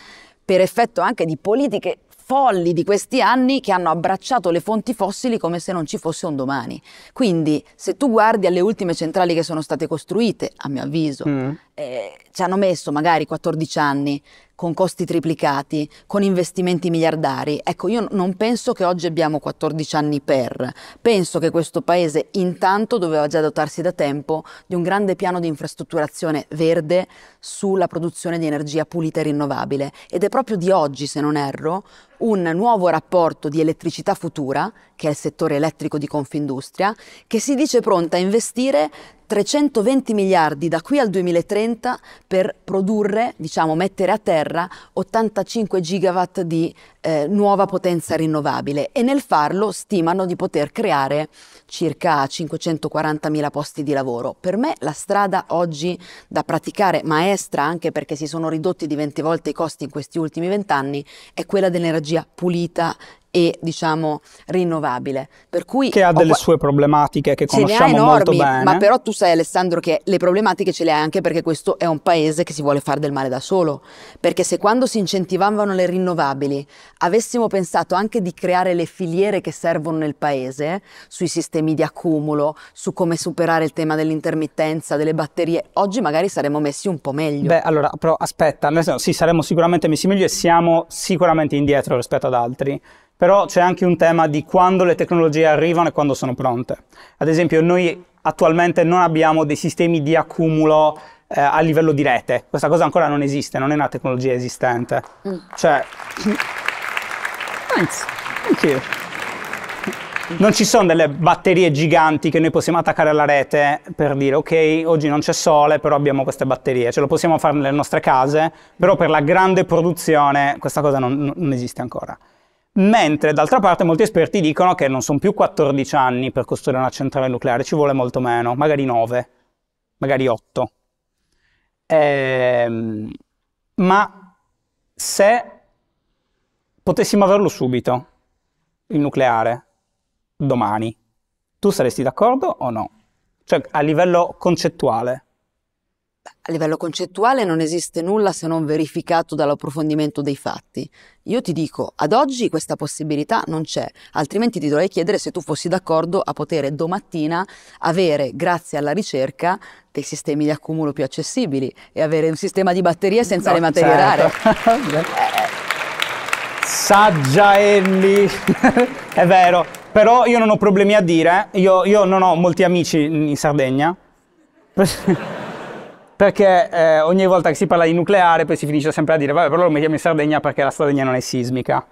per effetto anche di politiche folli di questi anni che hanno abbracciato le fonti fossili come se non ci fosse un domani. Quindi, se tu guardi alle ultime centrali che sono state costruite, a mio avviso, mm. eh, ci hanno messo magari 14 anni con costi triplicati, con investimenti miliardari. Ecco, io non penso che oggi abbiamo 14 anni per, penso che questo Paese intanto doveva già dotarsi da tempo di un grande piano di infrastrutturazione verde sulla produzione di energia pulita e rinnovabile ed è proprio di oggi, se non erro, un nuovo rapporto di elettricità futura, che è il settore elettrico di Confindustria, che si dice pronta a investire 320 miliardi da qui al 2030 per produrre, diciamo, mettere a terra 85 gigawatt di eh, nuova potenza rinnovabile e nel farlo stimano di poter creare circa 540 mila posti di lavoro. Per me la strada oggi da praticare maestra, anche perché si sono ridotti di 20 volte i costi in questi ultimi vent'anni, è quella dell'energia pulita e diciamo rinnovabile. Per cui, che ha delle qua... sue problematiche che conosciamo enormi, molto bene. Ma però tu sai Alessandro che le problematiche ce le hai anche perché questo è un paese che si vuole fare del male da solo. Perché se quando si incentivavano le rinnovabili avessimo pensato anche di creare le filiere che servono nel paese, sui sistemi di accumulo, su come superare il tema dell'intermittenza, delle batterie, oggi magari saremmo messi un po' meglio. Beh allora però aspetta, sì saremmo sicuramente messi meglio e siamo sicuramente indietro rispetto ad altri però c'è anche un tema di quando le tecnologie arrivano e quando sono pronte. Ad esempio, noi attualmente non abbiamo dei sistemi di accumulo eh, a livello di rete. Questa cosa ancora non esiste, non è una tecnologia esistente. Mm. Cioè... Thanks. Thank you. Non ci sono delle batterie giganti che noi possiamo attaccare alla rete per dire ok, oggi non c'è sole, però abbiamo queste batterie, ce lo possiamo fare nelle nostre case, però per la grande produzione questa cosa non, non esiste ancora mentre d'altra parte molti esperti dicono che non sono più 14 anni per costruire una centrale nucleare, ci vuole molto meno, magari 9, magari 8. Ehm, ma se potessimo averlo subito, il nucleare, domani, tu saresti d'accordo o no? Cioè a livello concettuale a livello concettuale non esiste nulla se non verificato dall'approfondimento dei fatti. Io ti dico, ad oggi questa possibilità non c'è, altrimenti ti dovrei chiedere se tu fossi d'accordo a poter domattina avere, grazie alla ricerca, dei sistemi di accumulo più accessibili e avere un sistema di batterie senza no, le materie certo. rare. Saggia Ellie, è vero, però io non ho problemi a dire, io, io non ho molti amici in Sardegna. perché eh, ogni volta che si parla di nucleare poi si finisce sempre a dire vabbè però lo mettiamo in Sardegna perché la Sardegna non è sismica,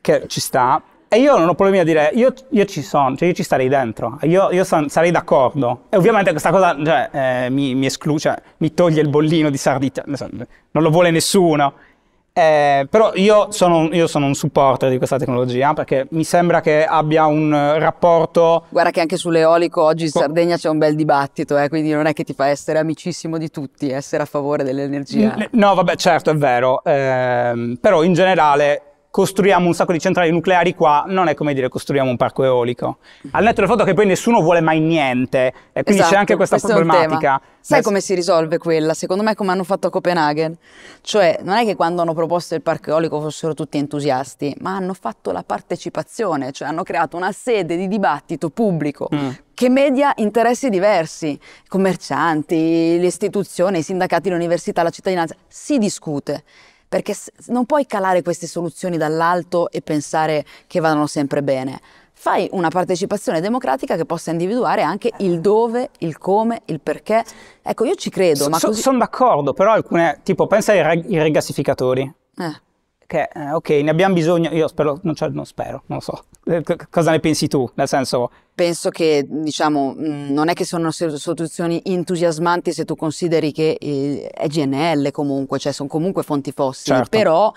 che ci sta. E io non ho problemi a dire, io, io ci sono, cioè io ci starei dentro, io, io son, sarei d'accordo. E ovviamente questa cosa cioè, eh, mi, mi esclude, cioè, mi toglie il bollino di Sardegna, non lo vuole nessuno. Eh, però io sono, io sono, un supporter di questa tecnologia perché mi sembra che abbia un rapporto. Guarda che anche sull'eolico oggi in Sardegna c'è un bel dibattito, eh, quindi non è che ti fa essere amicissimo di tutti, essere a favore dell'energia. No, vabbè, certo, è vero, eh, però in generale costruiamo un sacco di centrali nucleari qua, non è come dire costruiamo un parco eolico. Al netto del fatto che poi nessuno vuole mai niente, e quindi esatto, c'è anche questa problematica. Sai Beh, come si risolve quella? Secondo me come hanno fatto a Copenaghen. Cioè, non è che quando hanno proposto il parco eolico fossero tutti entusiasti, ma hanno fatto la partecipazione, cioè hanno creato una sede di dibattito pubblico mm che media interessi diversi, commercianti, le istituzioni, i sindacati, l'università, la cittadinanza, si discute perché non puoi calare queste soluzioni dall'alto e pensare che vadano sempre bene. Fai una partecipazione democratica che possa individuare anche il dove, il come, il perché. Ecco, io ci credo. So, così... Sono d'accordo, però alcune, tipo, pensa ai, reg- ai regasificatori. Eh che, eh, ok, ne abbiamo bisogno, io spero, non, non spero, non lo so, eh, cosa ne pensi tu? Nel senso... Penso che, diciamo, mm, non è che sono soluzioni entusiasmanti se tu consideri che eh, è GNL comunque, cioè sono comunque fonti fossili, certo. però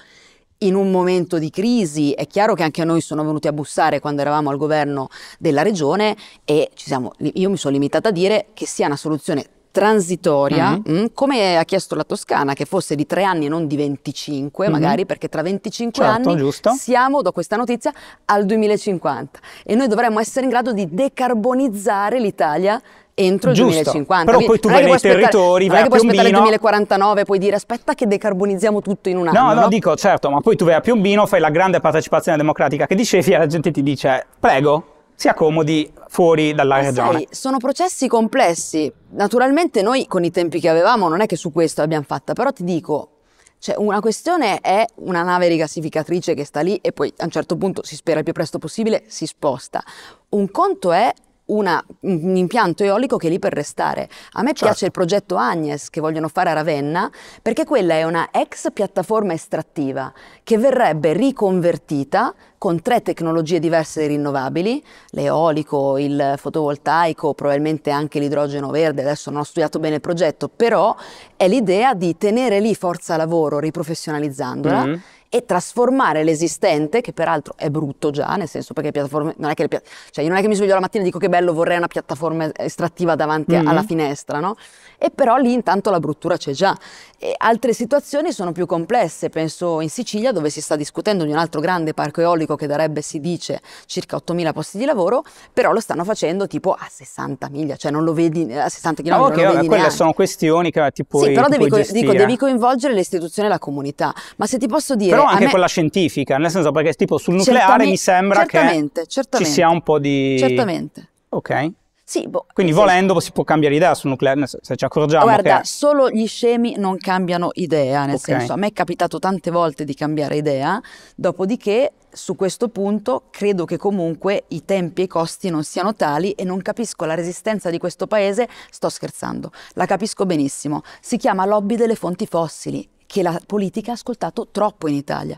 in un momento di crisi. È chiaro che anche a noi sono venuti a bussare quando eravamo al governo della regione e ci siamo, io mi sono limitata a dire che sia una soluzione transitoria, mm-hmm. Mm, mh, come ha chiesto la Toscana, che fosse di tre anni e non di 25, mm-hmm. magari perché tra 25 certo, anni giusto. siamo, da questa notizia, al 2050 e noi dovremmo essere in grado di decarbonizzare l'Italia entro il Giusto, 2050. Però poi tu vai nei territori, vai a Piombino... Non è che puoi aspettare il 2049 e puoi dire aspetta che decarbonizziamo tutto in un anno. No, no, no, dico certo, ma poi tu vai a Piombino, fai la grande partecipazione democratica che dicevi e la gente ti dice prego, si accomodi, fuori dalla regione. Sai, sono processi complessi. Naturalmente noi con i tempi che avevamo non è che su questo abbiamo fatto, però ti dico, cioè, una questione è una nave rigassificatrice che sta lì e poi a un certo punto si spera il più presto possibile si sposta. Un conto è una, un impianto eolico che è lì per restare. A me certo. piace il progetto Agnes che vogliono fare a Ravenna perché quella è una ex piattaforma estrattiva che verrebbe riconvertita con tre tecnologie diverse rinnovabili, l'eolico, il fotovoltaico, probabilmente anche l'idrogeno verde, adesso non ho studiato bene il progetto, però è l'idea di tenere lì forza lavoro riprofessionalizzandola. Mm-hmm e trasformare l'esistente, che peraltro è brutto già, nel senso perché le piattaforme, non è che, le pia- cioè non è che mi sveglio la mattina e dico che bello vorrei una piattaforma estrattiva davanti mm-hmm. alla finestra, no? E però lì intanto la bruttura c'è già. E altre situazioni sono più complesse, penso in Sicilia dove si sta discutendo di un altro grande parco eolico che darebbe, si dice, circa 8.000 posti di lavoro, però lo stanno facendo tipo a 60 miglia, cioè non lo vedi a 60 km. No, okay, non quelle neanche. sono questioni che ti Sì, però devi, co- dico, devi coinvolgere le istituzioni e la comunità, ma se ti posso dire... Però però anche me... quella scientifica, nel senso perché tipo sul nucleare Certami... mi sembra certamente, che certamente, ci sia un po' di... Certamente. Ok. Sì, boh, Quindi volendo si può cambiare idea sul nucleare, se ci accorgiamo Guarda, che... solo gli scemi non cambiano idea, nel okay. senso a me è capitato tante volte di cambiare idea, dopodiché su questo punto credo che comunque i tempi e i costi non siano tali e non capisco la resistenza di questo paese, sto scherzando, la capisco benissimo. Si chiama lobby delle fonti fossili, che la politica ha ascoltato troppo in Italia.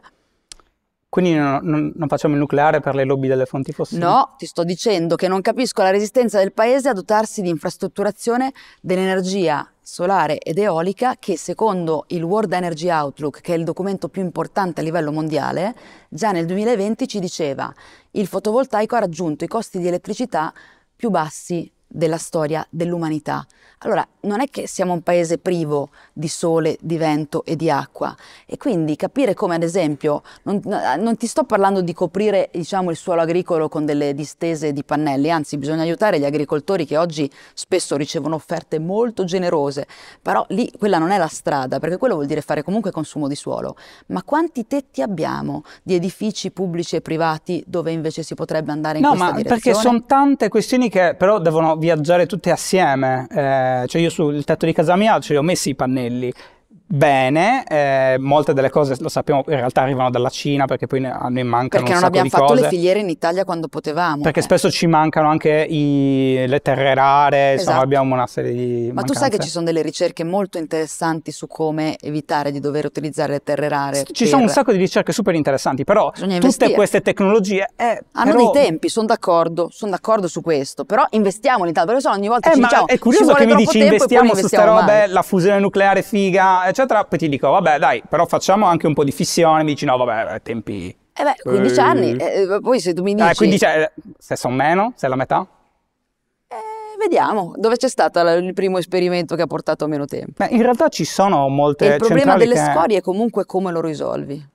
Quindi no, no, non facciamo il nucleare per le lobby delle fonti fossili? No, ti sto dicendo che non capisco la resistenza del Paese a dotarsi di infrastrutturazione dell'energia solare ed eolica che secondo il World Energy Outlook, che è il documento più importante a livello mondiale, già nel 2020 ci diceva il fotovoltaico ha raggiunto i costi di elettricità più bassi della storia dell'umanità. Allora, non è che siamo un paese privo di sole, di vento e di acqua. E quindi capire come, ad esempio, non, non ti sto parlando di coprire diciamo, il suolo agricolo con delle distese di pannelli, anzi bisogna aiutare gli agricoltori che oggi spesso ricevono offerte molto generose, però lì quella non è la strada, perché quello vuol dire fare comunque consumo di suolo. Ma quanti tetti abbiamo di edifici pubblici e privati dove invece si potrebbe andare in no, questa direzione? No, ma perché sono tante questioni che però devono viaggiare tutte assieme. Eh, cioè io sul tetto di casa mia ci ho messi i pannelli ने bene, eh, molte delle cose lo sappiamo in realtà arrivano dalla Cina perché poi ne, ne mancano perché un non abbiamo fatto le filiere in Italia quando potevamo perché eh. spesso ci mancano anche i, le terre rare esatto. insomma abbiamo una serie di mancanze. ma tu sai che ci sono delle ricerche molto interessanti su come evitare di dover utilizzare le terre rare ci per... sono un sacco di ricerche super interessanti però tutte queste tecnologie eh, hanno però... dei tempi sono d'accordo sono d'accordo su questo però investiamo in Italia perché sennò ogni volta eh, ci ma diciamo è curioso che mi dici investiamo su queste robe la fusione nucleare figa eh, eccetera, poi ti dico, vabbè, dai, però facciamo anche un po' di fissione, mi dici, no, vabbè, eh, tempi... Eh beh, 15 eh. anni, eh, poi se tu mi dici... Eh, 15, anni, se sono meno, se è la metà? Eh, vediamo dove c'è stato il primo esperimento che ha portato a meno tempo. Beh, in realtà ci sono molte... E il problema delle che... scorie è comunque come lo risolvi.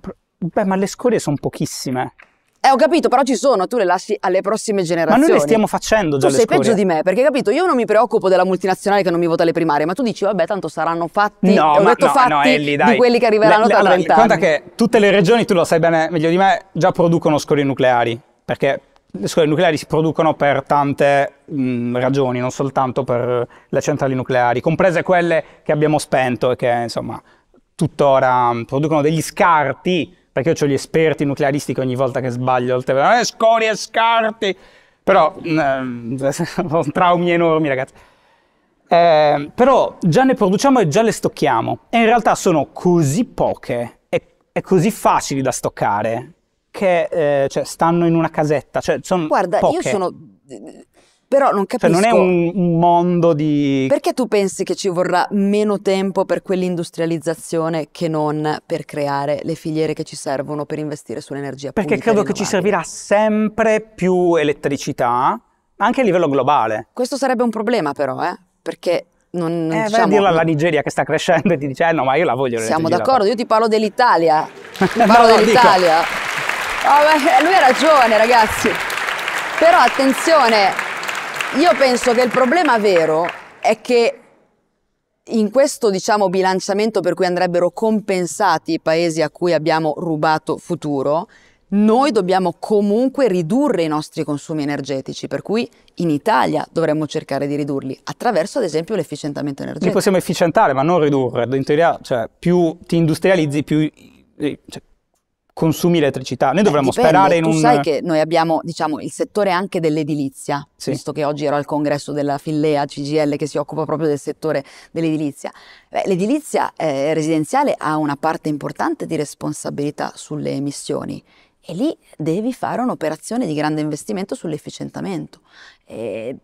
Pro... Beh, ma le scorie sono pochissime. Eh, ho capito, però ci sono, tu le lasci alle prossime generazioni. Ma noi le stiamo facendo già tu le sei scorie. peggio di me, perché capito, io non mi preoccupo della multinazionale che non mi vota le primarie, ma tu dici, vabbè, tanto saranno fatti, no, eh, ho ma, detto no, fatti no, Ellie, dai. di quelli che arriveranno le, le, tra allora, vent'anni. Conta che tutte le regioni, tu lo sai bene meglio di me, già producono scorie nucleari, perché le scorie nucleari si producono per tante mh, ragioni, non soltanto per le centrali nucleari, comprese quelle che abbiamo spento e che, insomma, tuttora producono degli scarti perché io ho gli esperti nuclearisti che ogni volta che sbaglio il telefono, eh, scorie, e scarti, però mm, ehm, ho traumi enormi ragazzi. Eh, però già ne produciamo e già le stocchiamo e in realtà sono così poche e, e così facili da stoccare che eh, cioè, stanno in una casetta. Cioè, Guarda, poche. io sono però non capisco. Cioè, non è un, mondo di. Perché tu pensi che ci vorrà meno tempo per quell'industrializzazione che non per creare le filiere che ci servono per investire sull'energia? Perché credo che ci servirà sempre più elettricità, anche a livello globale. Questo sarebbe un problema, però, eh? Perché non, non eh, diciamo, beh, dirlo alla Nigeria che sta crescendo e ti dice eh, no ma io la voglio siamo d'accordo io ti parlo dell'Italia ti parlo no, dell'Italia no, oh, lui ha ragione ragazzi però attenzione io penso che il problema vero è che in questo diciamo, bilanciamento per cui andrebbero compensati i paesi a cui abbiamo rubato futuro, noi dobbiamo comunque ridurre i nostri consumi energetici, per cui in Italia dovremmo cercare di ridurli attraverso ad esempio l'efficientamento energetico. Li possiamo efficientare ma non ridurre, in teoria cioè, più ti industrializzi più cioè, consumi elettricità. Noi dovremmo sperare in un... Tu sai che noi abbiamo, diciamo, il settore anche dell'edilizia, sì. visto che oggi ero al congresso della Fillea CGL che si occupa proprio del settore dell'edilizia. Beh, l'edilizia eh, residenziale ha una parte importante di responsabilità sulle emissioni e lì devi fare un'operazione di grande investimento sull'efficientamento. E eh,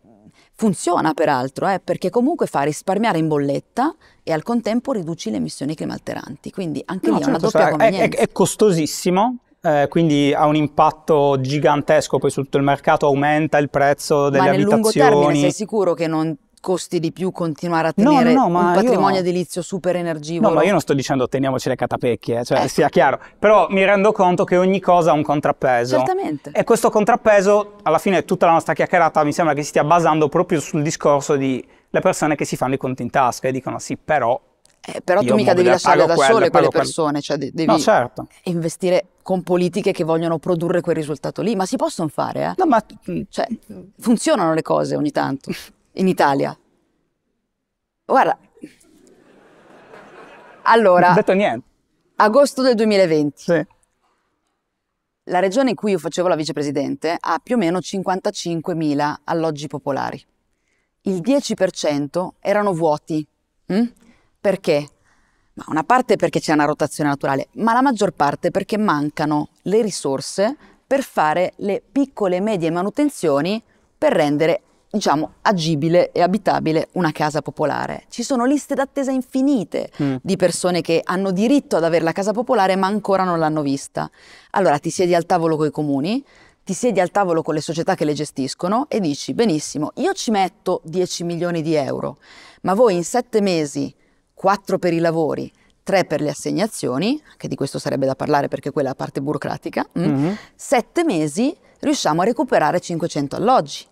funziona peraltro, eh, perché comunque fa risparmiare in bolletta e al contempo riduci le emissioni climalteranti, quindi anche no, lì certo, è una è, è, è costosissimo, eh, quindi ha un impatto gigantesco poi su tutto il mercato, aumenta il prezzo delle abitazioni. Ma nel abitazioni. lungo termine sei sicuro che non costi di più continuare a tenere no, no, no, un patrimonio io... edilizio super energivo. No, ma io non sto dicendo teniamoci le catapecchie, eh, cioè ecco. sia chiaro, però mi rendo conto che ogni cosa ha un contrappeso. Certamente. E questo contrappeso, alla fine tutta la nostra chiacchierata mi sembra che si stia basando proprio sul discorso di le persone che si fanno i conti in tasca e dicono sì, però eh, però Io tu mica devi lasciare da quelle, sole quelle persone, quel... cioè devi no, certo. investire con politiche che vogliono produrre quel risultato lì, ma si possono fare, eh? No, ma... Mm, cioè, funzionano le cose ogni tanto. in Italia? Guarda. Allora. Non ho detto niente. Agosto del 2020. Sì. La regione in cui io facevo la vicepresidente ha più o meno 55.000 alloggi popolari. Il 10% erano vuoti. Hm? Perché? Ma una parte perché c'è una rotazione naturale, ma la maggior parte perché mancano le risorse per fare le piccole e medie manutenzioni per rendere diciamo, agibile e abitabile una casa popolare. Ci sono liste d'attesa infinite mm. di persone che hanno diritto ad avere la casa popolare ma ancora non l'hanno vista. Allora ti siedi al tavolo con i comuni, ti siedi al tavolo con le società che le gestiscono e dici, benissimo, io ci metto 10 milioni di euro, ma voi in sette mesi, 4 per i lavori, 3 per le assegnazioni, anche di questo sarebbe da parlare perché quella è la parte burocratica, mm, mm-hmm. 7 mesi riusciamo a recuperare 500 alloggi.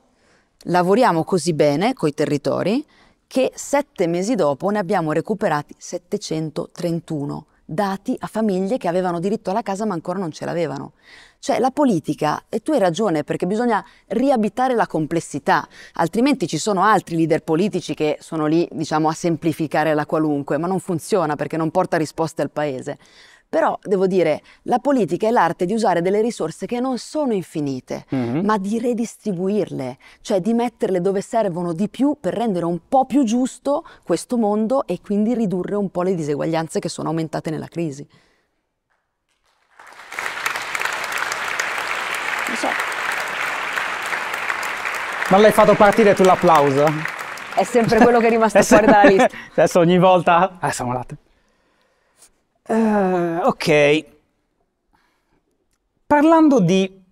Lavoriamo così bene con i territori che sette mesi dopo ne abbiamo recuperati 731 dati a famiglie che avevano diritto alla casa ma ancora non ce l'avevano. Cioè la politica, e tu hai ragione perché bisogna riabitare la complessità, altrimenti ci sono altri leader politici che sono lì diciamo a semplificare la qualunque, ma non funziona perché non porta risposte al paese. Però devo dire, la politica è l'arte di usare delle risorse che non sono infinite, mm-hmm. ma di redistribuirle, cioè di metterle dove servono di più per rendere un po' più giusto questo mondo e quindi ridurre un po' le diseguaglianze che sono aumentate nella crisi. So. Ma l'hai fatto partire tu l'applauso? È sempre quello che è rimasto fuori dalla lista. Adesso ogni volta... Ah, siamo latte. Uh, ok, parlando di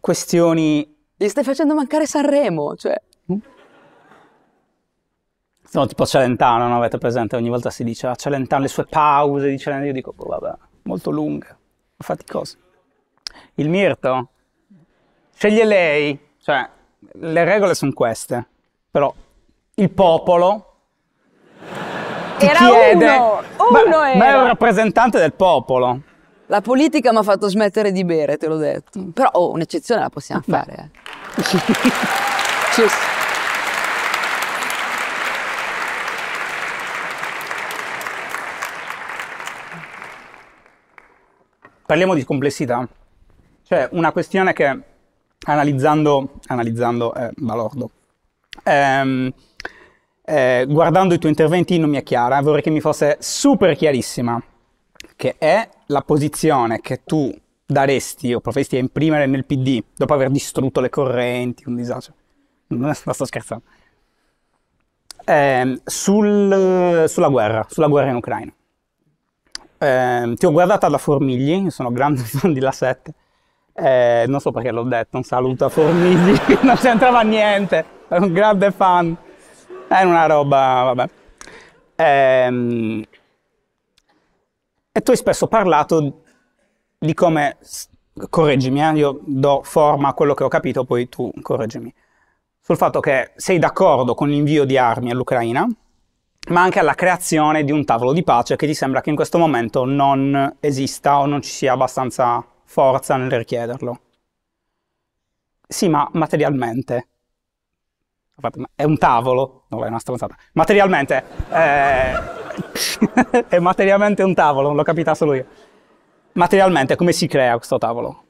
questioni... Gli stai facendo mancare Sanremo, cioè... No, tipo Celentano, non avete presente? Ogni volta si dice ah, Celentano, le sue pause di Celentano, io dico, oh, vabbè, molto lunghe, cose. Il Mirto? Sceglie lei, cioè, le regole sono queste, però il popolo ti Era chiede... Uno uno ma, era. Ma è un rappresentante del popolo. La politica mi ha fatto smettere di bere, te l'ho detto. Però oh, un'eccezione la possiamo fare. Eh. Parliamo di complessità. Cioè, una questione che analizzando, analizzando eh, Balordo, ehm, eh, guardando i tuoi interventi non mi è chiara, eh, vorrei che mi fosse super chiarissima, che è la posizione che tu daresti o proveresti a imprimere nel PD dopo aver distrutto le correnti, un disastro, Non sto scherzando. Eh, sul, sulla guerra, sulla guerra in Ucraina. Eh, ti ho guardata da Formigli, sono grande fan di La 7. Eh, non so perché l'ho detto, un saluto a Formigli, non c'entrava niente, era un grande fan. È una roba, vabbè. Ehm, e tu hai spesso parlato di come, correggimi, eh, io do forma a quello che ho capito, poi tu correggimi, sul fatto che sei d'accordo con l'invio di armi all'Ucraina, ma anche alla creazione di un tavolo di pace che ti sembra che in questo momento non esista o non ci sia abbastanza forza nel richiederlo. Sì, ma materialmente è un tavolo, no, è una stronzata, materialmente, è, eh, è materialmente un tavolo, non l'ho capita solo io. Materialmente, come si crea questo tavolo?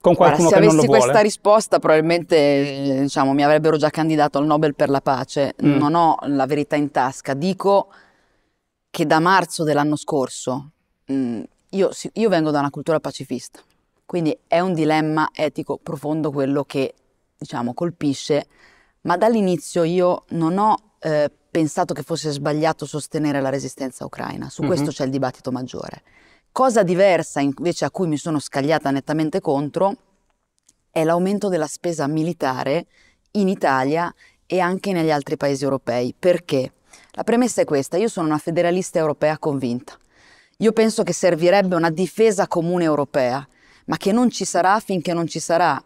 Con qualcuno Guarda, che non lo vuole? Se avessi questa risposta, probabilmente diciamo, mi avrebbero già candidato al Nobel per la pace. Mm. Non ho la verità in tasca. Dico che da marzo dell'anno scorso, mh, mm, io, io vengo da una cultura pacifista, quindi è un dilemma etico profondo quello che diciamo, colpisce ma dall'inizio io non ho eh, pensato che fosse sbagliato sostenere la resistenza ucraina, su mm-hmm. questo c'è il dibattito maggiore. Cosa diversa invece a cui mi sono scagliata nettamente contro è l'aumento della spesa militare in Italia e anche negli altri paesi europei. Perché? La premessa è questa, io sono una federalista europea convinta. Io penso che servirebbe una difesa comune europea, ma che non ci sarà finché non ci sarà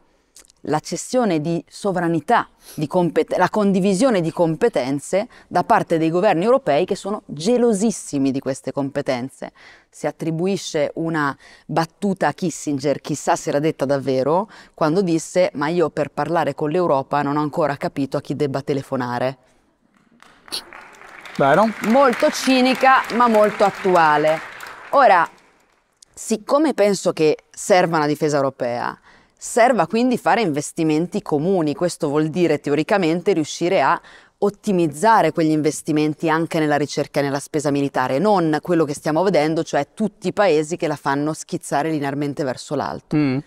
la cessione di sovranità, di la condivisione di competenze da parte dei governi europei che sono gelosissimi di queste competenze. Si attribuisce una battuta a Kissinger, chissà se era detta davvero, quando disse ma io per parlare con l'Europa non ho ancora capito a chi debba telefonare. Vero? Molto cinica ma molto attuale. Ora, siccome penso che serva una difesa europea, Serva quindi fare investimenti comuni, questo vuol dire teoricamente riuscire a ottimizzare quegli investimenti anche nella ricerca e nella spesa militare, non quello che stiamo vedendo, cioè tutti i paesi che la fanno schizzare linearmente verso l'alto. Mm.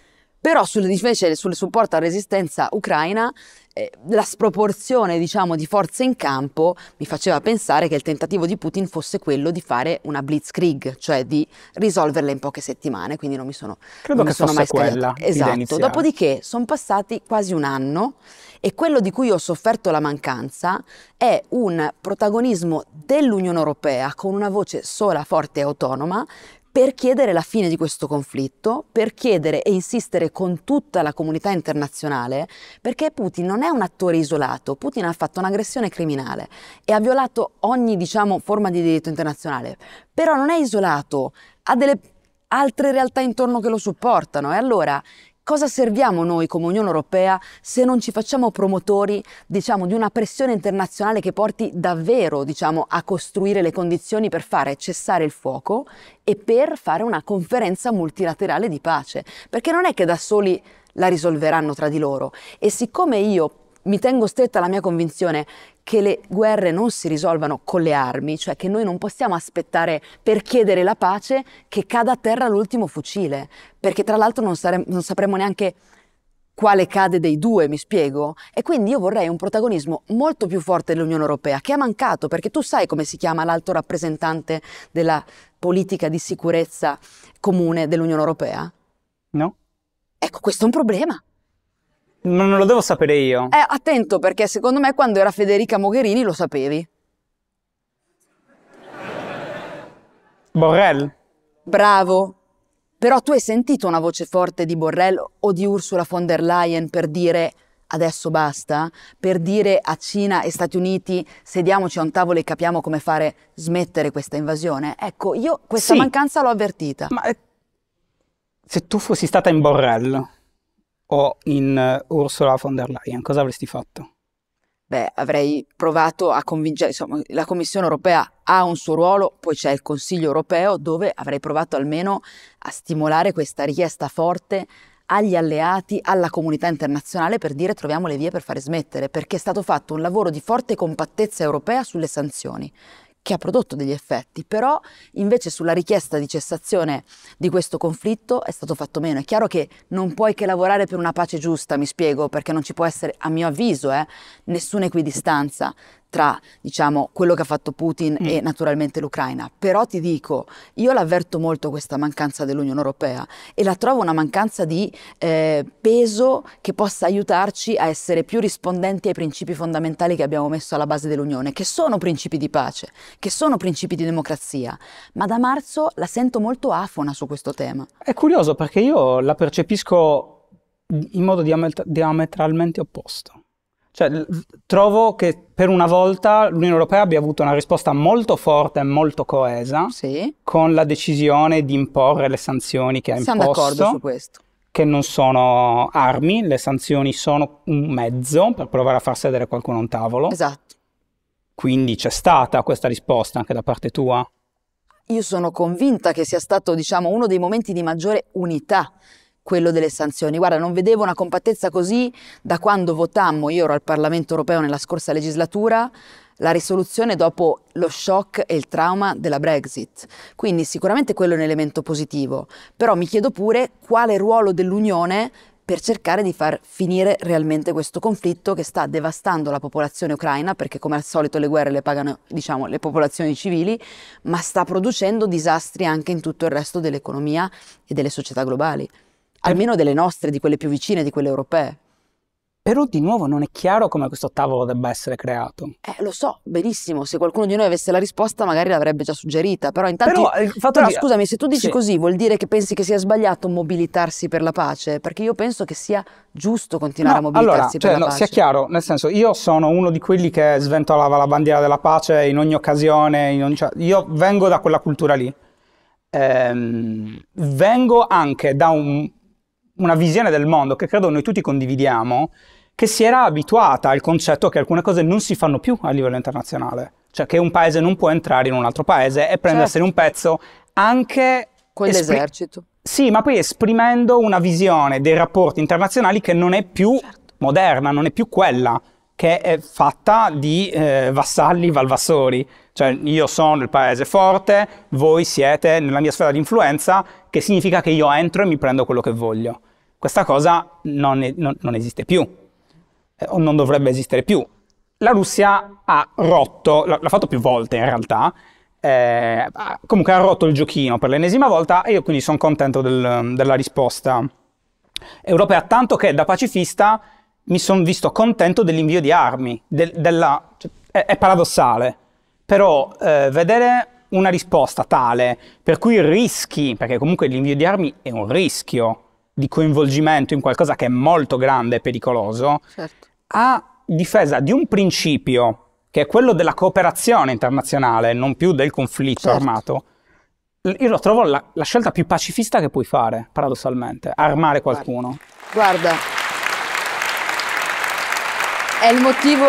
Però sulle, invece sul supporto alla resistenza ucraina eh, la sproporzione diciamo, di forze in campo mi faceva pensare che il tentativo di Putin fosse quello di fare una blitzkrieg, cioè di risolverla in poche settimane, quindi non mi sono, Credo non mi sono mai quella Esatto, dopodiché sono passati quasi un anno e quello di cui ho sofferto la mancanza è un protagonismo dell'Unione Europea con una voce sola, forte e autonoma per chiedere la fine di questo conflitto, per chiedere e insistere con tutta la comunità internazionale, perché Putin non è un attore isolato, Putin ha fatto un'aggressione criminale e ha violato ogni diciamo, forma di diritto internazionale, però non è isolato, ha delle altre realtà intorno che lo supportano e allora cosa serviamo noi come Unione Europea se non ci facciamo promotori diciamo, di una pressione internazionale che porti davvero diciamo, a costruire le condizioni per fare cessare il fuoco e per fare una conferenza multilaterale di pace? Perché non è che da soli la risolveranno tra di loro e siccome io mi tengo stretta alla mia convinzione che le guerre non si risolvano con le armi, cioè che noi non possiamo aspettare per chiedere la pace che cada a terra l'ultimo fucile, perché tra l'altro non, sare- non sapremmo neanche quale cade dei due, mi spiego? E quindi io vorrei un protagonismo molto più forte dell'Unione Europea, che è mancato, perché tu sai come si chiama l'alto rappresentante della politica di sicurezza comune dell'Unione Europea? No. Ecco, questo è un problema. Ma non lo devo sapere io. Eh, attento, perché secondo me quando era Federica Mogherini lo sapevi. Borrell. Bravo. Però tu hai sentito una voce forte di Borrell o di Ursula von der Leyen per dire adesso basta? Per dire a Cina e Stati Uniti sediamoci a un tavolo e capiamo come fare smettere questa invasione? Ecco, io questa sì. mancanza l'ho avvertita. Ma eh, se tu fossi stata in Borrell, o in eh, Ursula von der Leyen, cosa avresti fatto? Beh, avrei provato a convincere, insomma, la Commissione europea ha un suo ruolo, poi c'è il Consiglio europeo dove avrei provato almeno a stimolare questa richiesta forte agli alleati, alla comunità internazionale per dire troviamo le vie per fare smettere, perché è stato fatto un lavoro di forte compattezza europea sulle sanzioni che ha prodotto degli effetti, però invece sulla richiesta di cessazione di questo conflitto è stato fatto meno. È chiaro che non puoi che lavorare per una pace giusta, mi spiego, perché non ci può essere, a mio avviso, eh, nessuna equidistanza tra diciamo, quello che ha fatto Putin mm. e naturalmente l'Ucraina. Però ti dico, io l'avverto molto questa mancanza dell'Unione Europea e la trovo una mancanza di eh, peso che possa aiutarci a essere più rispondenti ai principi fondamentali che abbiamo messo alla base dell'Unione, che sono principi di pace, che sono principi di democrazia. Ma da marzo la sento molto afona su questo tema. È curioso perché io la percepisco in modo diametralmente opposto. Cioè, trovo che per una volta l'Unione Europea abbia avuto una risposta molto forte e molto coesa sì. con la decisione di imporre le sanzioni che ha Siamo imposto. Siamo d'accordo su questo. Che non sono armi, le sanzioni sono un mezzo per provare a far sedere qualcuno a un tavolo. Esatto. Quindi c'è stata questa risposta anche da parte tua? Io sono convinta che sia stato, diciamo, uno dei momenti di maggiore unità quello delle sanzioni. Guarda, non vedevo una compattezza così da quando votammo, io ero al Parlamento europeo nella scorsa legislatura, la risoluzione dopo lo shock e il trauma della Brexit. Quindi sicuramente quello è un elemento positivo, però mi chiedo pure quale ruolo dell'Unione per cercare di far finire realmente questo conflitto che sta devastando la popolazione ucraina, perché come al solito le guerre le pagano diciamo, le popolazioni civili, ma sta producendo disastri anche in tutto il resto dell'economia e delle società globali almeno delle nostre, di quelle più vicine, di quelle europee. Però di nuovo non è chiaro come questo tavolo debba essere creato. Eh, lo so benissimo, se qualcuno di noi avesse la risposta magari l'avrebbe già suggerita, però intanto... Però, fatto però che... scusami, se tu dici sì. così vuol dire che pensi che sia sbagliato mobilitarsi per la pace, perché io penso che sia giusto continuare no, a mobilitarsi allora, per cioè, la no, pace. Sia chiaro, nel senso, io sono uno di quelli che sventolava la bandiera della pace in ogni occasione, in ogni... Cioè, io vengo da quella cultura lì. Ehm, vengo anche da un una visione del mondo che credo noi tutti condividiamo, che si era abituata al concetto che alcune cose non si fanno più a livello internazionale, cioè che un paese non può entrare in un altro paese e prendersene certo. un pezzo anche... quell'esercito. l'esercito. sì, ma poi esprimendo una visione dei rapporti internazionali che non è più certo. moderna, non è più quella che è fatta di eh, vassalli valvassori, cioè io sono il paese forte, voi siete nella mia sfera di influenza che significa che io entro e mi prendo quello che voglio. Questa cosa non, non, non esiste più, eh, o non dovrebbe esistere più. La Russia ha rotto, l'ha fatto più volte in realtà, eh, comunque ha rotto il giochino per l'ennesima volta e io quindi sono contento del, della risposta europea, tanto che da pacifista mi sono visto contento dell'invio di armi, de, della, cioè, è, è, paradossale, però eh, vedere una risposta tale per cui rischi, perché comunque l'invio di armi è un rischio di coinvolgimento in qualcosa che è molto grande e pericoloso, certo. a difesa di un principio che è quello della cooperazione internazionale, non più del conflitto certo. armato, io lo trovo la, la, scelta più pacifista che puoi fare, paradossalmente, armare qualcuno. Guarda, guarda. è il motivo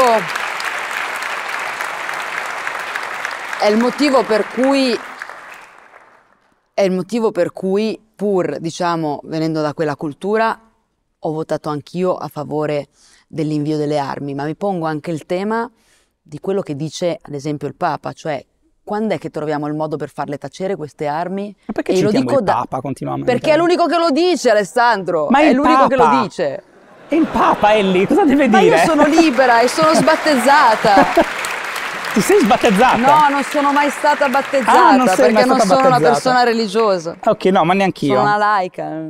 È il motivo per cui, è il motivo per cui pur diciamo, venendo da quella cultura, ho votato anch'io a favore dell'invio delle armi, ma mi pongo anche il tema di quello che dice ad esempio il Papa, cioè quando è che troviamo il modo per farle tacere queste armi? Ma perché e lo dico il da... Papa continuamente? Perché è l'unico che lo dice Alessandro, ma è, è l'unico Papa. che lo dice. E il Papa è lì, cosa deve ma dire? Ma io sono libera e sono sbattezzata. Ti sei sbattezzata? No, non sono mai stata battezzata ah, non perché non sono battezzata. una persona religiosa. Ok, no, ma neanche io. Sono una laica.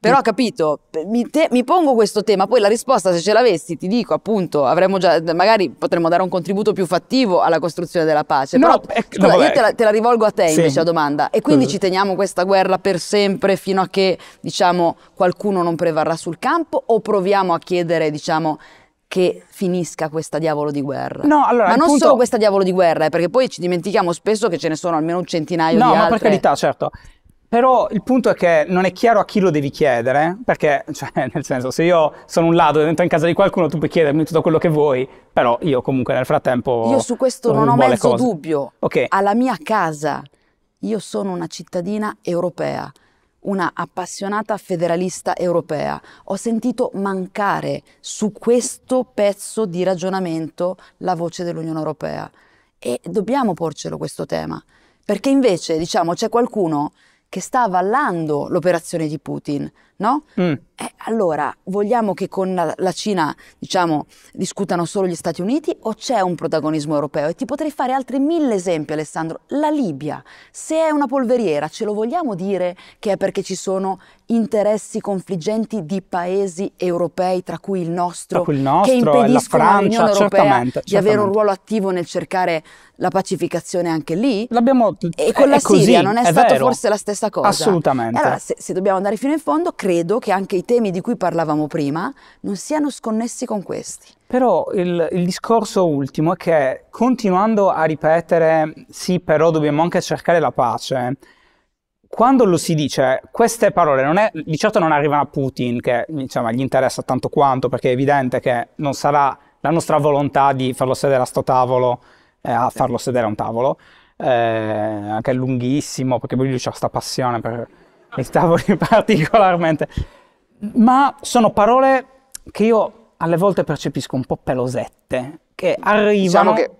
Però ho capito, mi, te, mi, pongo questo tema, poi la risposta se ce l'avessi ti dico appunto, avremmo già, magari potremmo dare un contributo più fattivo alla costruzione della pace, no, però eh, scusa, cioè, io te la, te la, rivolgo a te sì. invece la domanda e quindi ci teniamo questa guerra per sempre fino a che diciamo qualcuno non prevarrà sul campo o proviamo a chiedere diciamo che finisca questa diavolo di guerra. No, allora, ma non punto... solo questa diavolo di guerra, eh, perché poi ci dimentichiamo spesso che ce ne sono almeno un centinaio no, di altre. No, ma per carità, certo. Però il punto è che non è chiaro a chi lo devi chiedere, perché, cioè, nel senso, se io sono un ladro e entro in casa di qualcuno, tu puoi chiedermi tutto quello che vuoi, però io comunque nel frattempo... Io su questo non ho mezzo cose. dubbio. Okay. Alla mia casa, io sono una cittadina europea una appassionata federalista europea, ho sentito mancare su questo pezzo di ragionamento la voce dell'Unione Europea e dobbiamo porcelo questo tema, perché invece, diciamo, c'è qualcuno che sta avallando l'operazione di Putin, no? Mm. Eh, allora, vogliamo che con la, Cina, diciamo, discutano solo gli Stati Uniti o c'è un protagonismo europeo? E ti potrei fare altri mille esempi, Alessandro. La Libia, se è una polveriera, ce lo vogliamo dire che è perché ci sono interessi confliggenti di paesi europei, tra cui il nostro, cui il nostro che impediscono all'Unione Europea certamente, di avere un ruolo attivo nel cercare la pacificazione anche lì? L'abbiamo... E con la Siria così, non è, è stata forse la stessa cosa? Assolutamente. Allora, se, se dobbiamo andare fino in fondo, credo che anche i temi di cui parlavamo prima non siano sconnessi con questi. Però il, il, discorso ultimo è che continuando a ripetere sì, però dobbiamo anche cercare la pace, quando lo si dice, queste parole è, di certo non arrivano a Putin, che diciamo, gli interessa tanto quanto, perché è evidente che non sarà la nostra volontà di farlo sedere a sto tavolo, eh, a farlo sedere a un tavolo, eh, anche lunghissimo, perché lui ha questa passione per i tavoli particolarmente, ma sono parole che io alle volte percepisco un po' pelosette, che diciamo arrivano diciamo che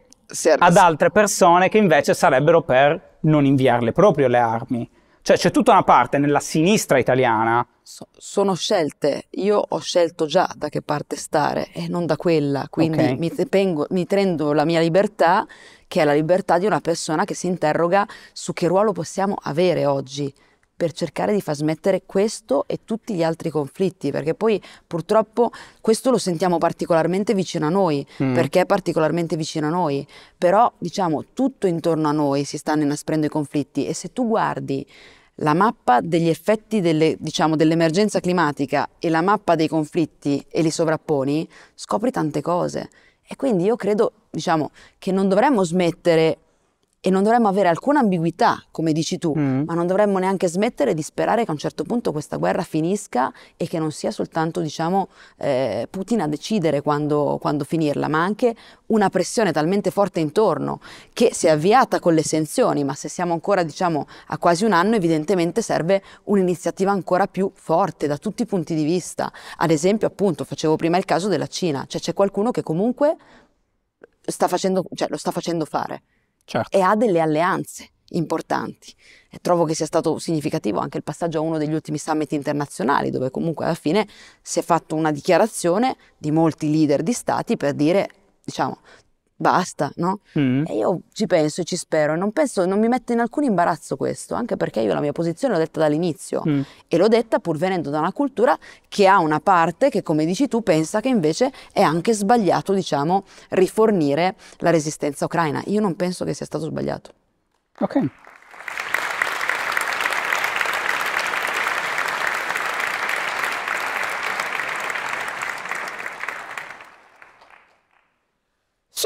ad altre persone che invece sarebbero per non inviarle proprio le armi. Cioè c'è tutta una parte nella sinistra italiana. So, sono scelte, io ho scelto già da che parte stare e non da quella, quindi okay. mi, tengo, mi prendo la mia libertà, che è la libertà di una persona che si interroga su che ruolo possiamo avere oggi per cercare di far smettere questo e tutti gli altri conflitti, perché poi purtroppo questo lo sentiamo particolarmente vicino a noi, mm. perché è particolarmente vicino a noi, però diciamo tutto intorno a noi si stanno inasprendo i conflitti e se tu guardi la mappa degli effetti delle, diciamo, dell'emergenza climatica e la mappa dei conflitti e li sovrapponi, scopri tante cose. E quindi io credo diciamo, che non dovremmo smettere e non dovremmo avere alcuna ambiguità, come dici tu, mm. ma non dovremmo neanche smettere di sperare che a un certo punto questa guerra finisca e che non sia soltanto, diciamo, eh, Putin a decidere quando, quando, finirla, ma anche una pressione talmente forte intorno che si è avviata con le sanzioni, ma se siamo ancora, diciamo, a quasi un anno, evidentemente serve un'iniziativa ancora più forte da tutti i punti di vista. Ad esempio, appunto, facevo prima il caso della Cina, cioè c'è qualcuno che comunque sta facendo, cioè, lo sta facendo fare. Certo. E ha delle alleanze importanti. E trovo che sia stato significativo anche il passaggio a uno degli ultimi summit internazionali, dove comunque alla fine si è fatta una dichiarazione di molti leader di stati per dire, diciamo, basta, no? Mm. E io ci penso e ci spero e non penso, non mi mette in alcun imbarazzo questo, anche perché io la mia posizione l'ho detta dall'inizio mm. e l'ho detta pur venendo da una cultura che ha una parte che, come dici tu, pensa che invece è anche sbagliato, diciamo, rifornire la resistenza ucraina. Io non penso che sia stato sbagliato. Ok.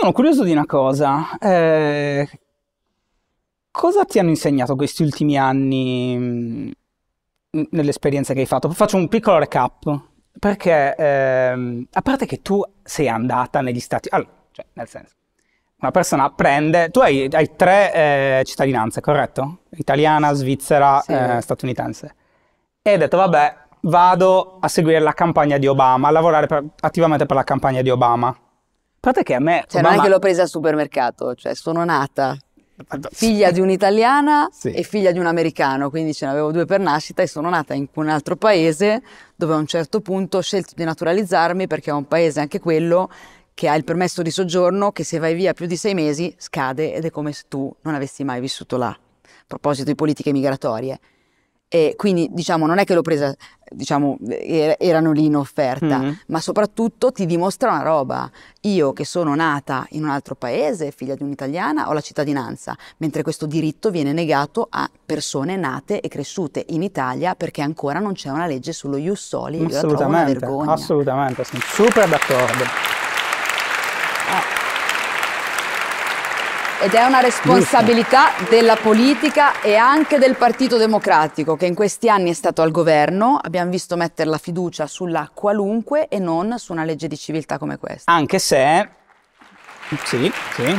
sono curioso di una cosa. Eh, cosa ti hanno insegnato questi ultimi anni mm, nell'esperienza che hai fatto? Faccio un piccolo recap, perché ehm, a parte che tu sei andata negli Stati Uniti, allora, cioè, nel senso, una persona prende, tu hai, hai tre eh, cittadinanze, corretto? Italiana, svizzera, sì. eh, statunitense. E hai detto, vabbè, vado a seguire la campagna di Obama, a lavorare per, attivamente per la campagna di Obama parte che a me... Cioè mamma... non è che l'ho presa al supermercato, cioè sono nata figlia di un'italiana sì. e figlia di un americano, quindi ce ne avevo due per nascita e sono nata in un altro paese dove a un certo punto ho scelto di naturalizzarmi perché è un paese anche quello che ha il permesso di soggiorno che se vai via più di sei mesi scade ed è come se tu non avessi mai vissuto là. A proposito di politiche migratorie, e quindi diciamo non è che l'ho presa, diciamo erano lì in offerta, mm-hmm. ma soprattutto ti dimostra una roba. Io che sono nata in un altro paese, figlia di un'italiana, ho la cittadinanza, mentre questo diritto viene negato a persone nate e cresciute in Italia perché ancora non c'è una legge sullo Ius Soli, assolutamente, io la trovo una vergogna. Assolutamente, sono super d'accordo. Eh. Ed è una responsabilità della politica e anche del Partito Democratico che in questi anni è stato al governo, abbiamo visto mettere la fiducia sulla qualunque e non su una legge di civiltà come questa. Anche se... Sì, sì.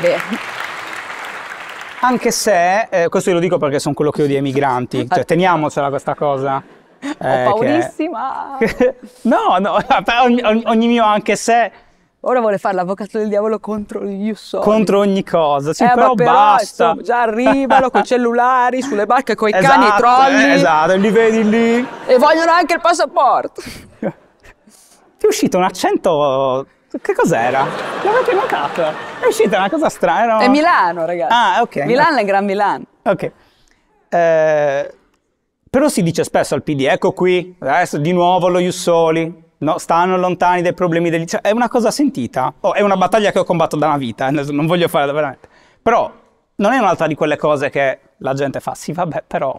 Beh. Anche se, eh, questo io lo dico perché sono quello che odia i migranti, cioè teniamocela questa cosa. Eh, Ho paurissima! Che... no, no, ogni, ogni mio anche se Ora vuole fare l'avvocato del diavolo contro gli ussoli. Contro ogni cosa. Sì, eh, però, però basta. Insomma, già arrivano con i cellulari, sulle barche, con i esatto, cani, i trolli. Eh, esatto, li vedi lì. E vogliono anche il passaporto. Ti è uscito un accento... Che cos'era? L'avete notato? È uscita una cosa strana. No? È Milano, ragazzi. Ah, ok. Milano è Gran Milano. Ok. Eh, però si dice spesso al PD, ecco qui, adesso di nuovo lo Jussoli, no, stanno lontani dai problemi degli... Cioè, è una cosa sentita. Oh, è una mm. battaglia che ho combattuto da una vita, eh, non voglio fare veramente. Però non è un'altra di quelle cose che la gente fa, sì vabbè, però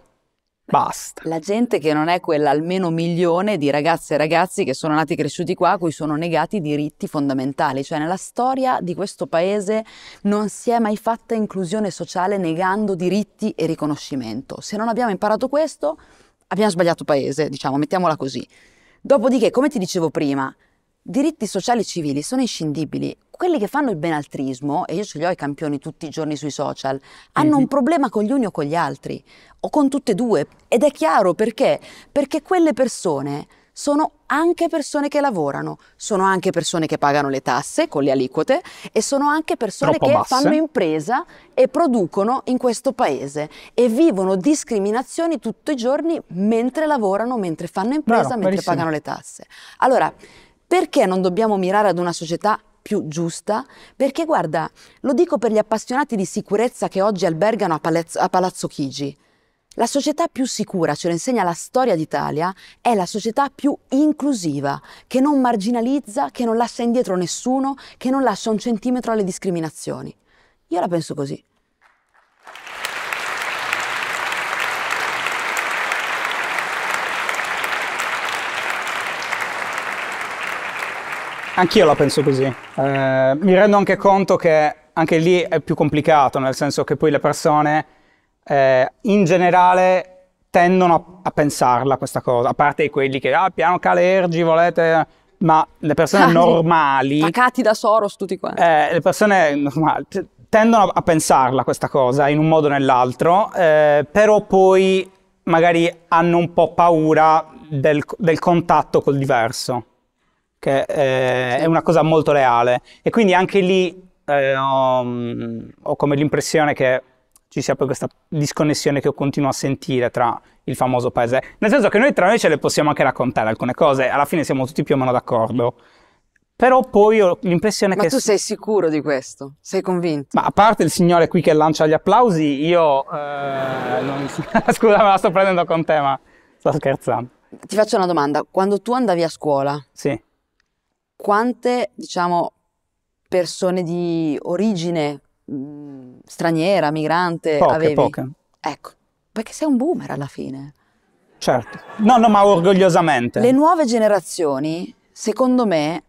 Basta. La gente che non è quella almeno milione di ragazze e ragazzi che sono nati e cresciuti qua, a cui sono negati diritti fondamentali. Cioè, nella storia di questo paese non si è mai fatta inclusione sociale negando diritti e riconoscimento. Se non abbiamo imparato questo, abbiamo sbagliato paese, diciamo, mettiamola così. Dopodiché, come ti dicevo prima, diritti sociali e civili sono inscindibili. Quelli che fanno il benaltrismo, e io ce li ho i campioni tutti i giorni sui social, hanno mm-hmm. un mhm. problema con gli uni o con gli altri, o con tutte e due. Ed è chiaro perché? Perché quelle persone sono anche persone che lavorano, sono anche persone che pagano le tasse con le aliquote e sono anche persone Troppo che basse. fanno impresa e producono in questo paese e vivono discriminazioni tutti i giorni mentre lavorano, mentre fanno impresa, Bravo, mentre pagano le tasse. Allora, perché non dobbiamo mirare ad una società più giusta? Perché guarda, lo dico per gli appassionati di sicurezza che oggi albergano a Palazzo, a Palazzo Chigi. La società più sicura, ce lo insegna la storia d'Italia, è la società più inclusiva, che non marginalizza, che non lascia indietro nessuno, che non lascia un centimetro alle discriminazioni. Io la penso così. Anch'io la penso così. Eh, mi rendo anche conto che anche lì è più complicato, nel senso che poi le persone eh, in generale tendono a, a, pensarla questa cosa, a parte quelli che, ah, piano Calergi, volete... Ma le persone Cali. normali... Pacati da Soros tutti quanti. Eh, le persone normali tendono a, pensarla questa cosa in un modo o nell'altro, eh, però poi magari hanno un po' paura del, del contatto col diverso, che eh, è una cosa molto reale. E quindi anche lì eh, ho, mm, ho come l'impressione che ci sia poi questa disconnessione che io continuo a sentire tra il famoso paese. Nel senso che noi tra noi ce le possiamo anche raccontare alcune cose, alla fine siamo tutti più o meno d'accordo. Però poi ho l'impressione Ma che... Ma tu sei sicuro di questo? Sei convinto? Ma a parte il signore qui che lancia gli applausi, io... Eh, non... Scusa, me la sto prendendo con te, ma sto scherzando. Ti faccio una domanda. Quando tu andavi a scuola... Sì. Quante, diciamo, persone di origine Mm, straniera, migrante, poche, avevi? Poche. Ecco, perché sei un boomer alla fine. Certo, no, no, ma orgogliosamente. Le nuove generazioni, secondo me,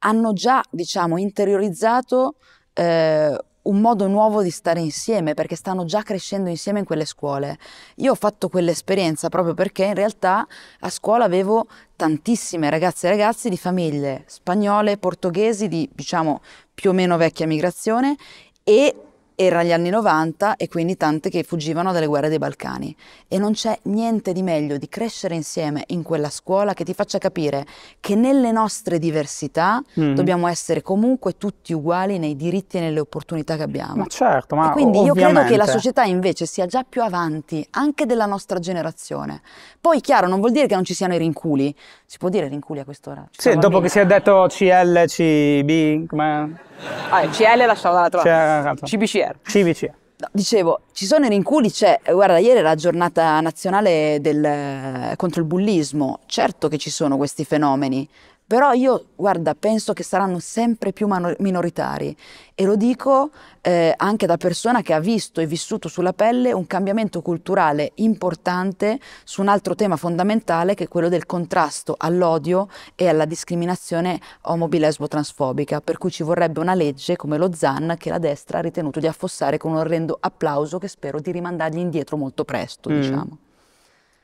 hanno già, diciamo, interiorizzato eh, un modo nuovo di stare insieme perché stanno già crescendo insieme in quelle scuole. Io ho fatto quell'esperienza proprio perché in realtà a scuola avevo tantissime ragazze e ragazzi di famiglie spagnole, portoghesi, di diciamo più o meno vecchia migrazione e era gli anni 90 e quindi tante che fuggivano dalle guerre dei Balcani. E non c'è niente di meglio di crescere insieme in quella scuola che ti faccia capire che nelle nostre diversità mm. dobbiamo essere comunque tutti uguali nei diritti e nelle opportunità che abbiamo. Ma certo, ma e quindi ovviamente. io credo che la società invece sia già più avanti anche della nostra generazione. Poi chiaro, non vuol dire che non ci siano i rinculi. Si può dire rinculi a quest'ora? Ci sì, dopo bambini. che si è detto CL, CB, come... Vabbè, ah, CL lasciamo dall'altra parte. CBCR. CBCR. No, dicevo, ci sono i rinculi, c'è, cioè, guarda, ieri era la giornata nazionale del, contro il bullismo, certo che ci sono questi fenomeni, però io, guarda, penso che saranno sempre più minoritari e lo dico eh, anche da persona che ha visto e vissuto sulla pelle un cambiamento culturale importante su un altro tema fondamentale che è quello del contrasto all'odio e alla discriminazione omobilesbo-transfobica, per cui ci vorrebbe una legge come lo ZAN che la destra ha ritenuto di affossare con un orrendo applauso che spero di rimandargli indietro molto presto, mm. diciamo.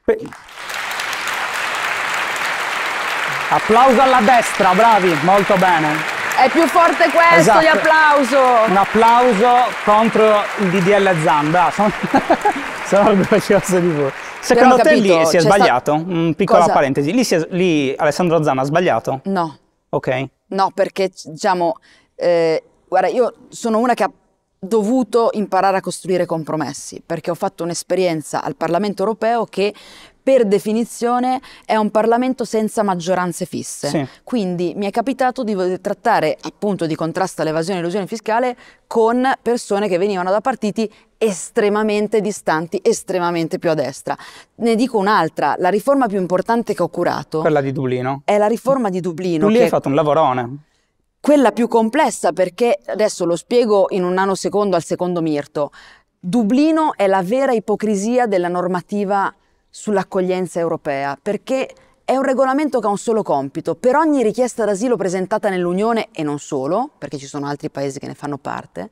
Beh. Applauso alla destra, bravi, molto bene. È più forte questo, esatto. gli applauso. Un applauso contro il DDL Zan, Sono, sono orgoglioso di voi. Secondo te lì si è sbagliato? Sta... Mm, piccola Cosa? parentesi, lì, è, lì, Alessandro Zan ha sbagliato? No. Ok. No, perché diciamo, eh, guarda, io sono una che ha dovuto imparare a costruire compromessi perché ho fatto un'esperienza al Parlamento europeo che per definizione è un Parlamento senza maggioranze fisse. Sì. Quindi mi è capitato di trattare appunto di contrasto all'evasione e all'elusione fiscale con persone che venivano da partiti estremamente distanti, estremamente più a destra. Ne dico un'altra, la riforma più importante che ho curato. Quella di Dublino. È la riforma di Dublino. Tu lì hai fatto un lavorone quella più complessa perché adesso lo spiego in un nanosecondo al secondo mirto. Dublino è la vera ipocrisia della normativa sull'accoglienza europea, perché è un regolamento che ha un solo compito. Per ogni richiesta d'asilo presentata nell'Unione e non solo, perché ci sono altri paesi che ne fanno parte,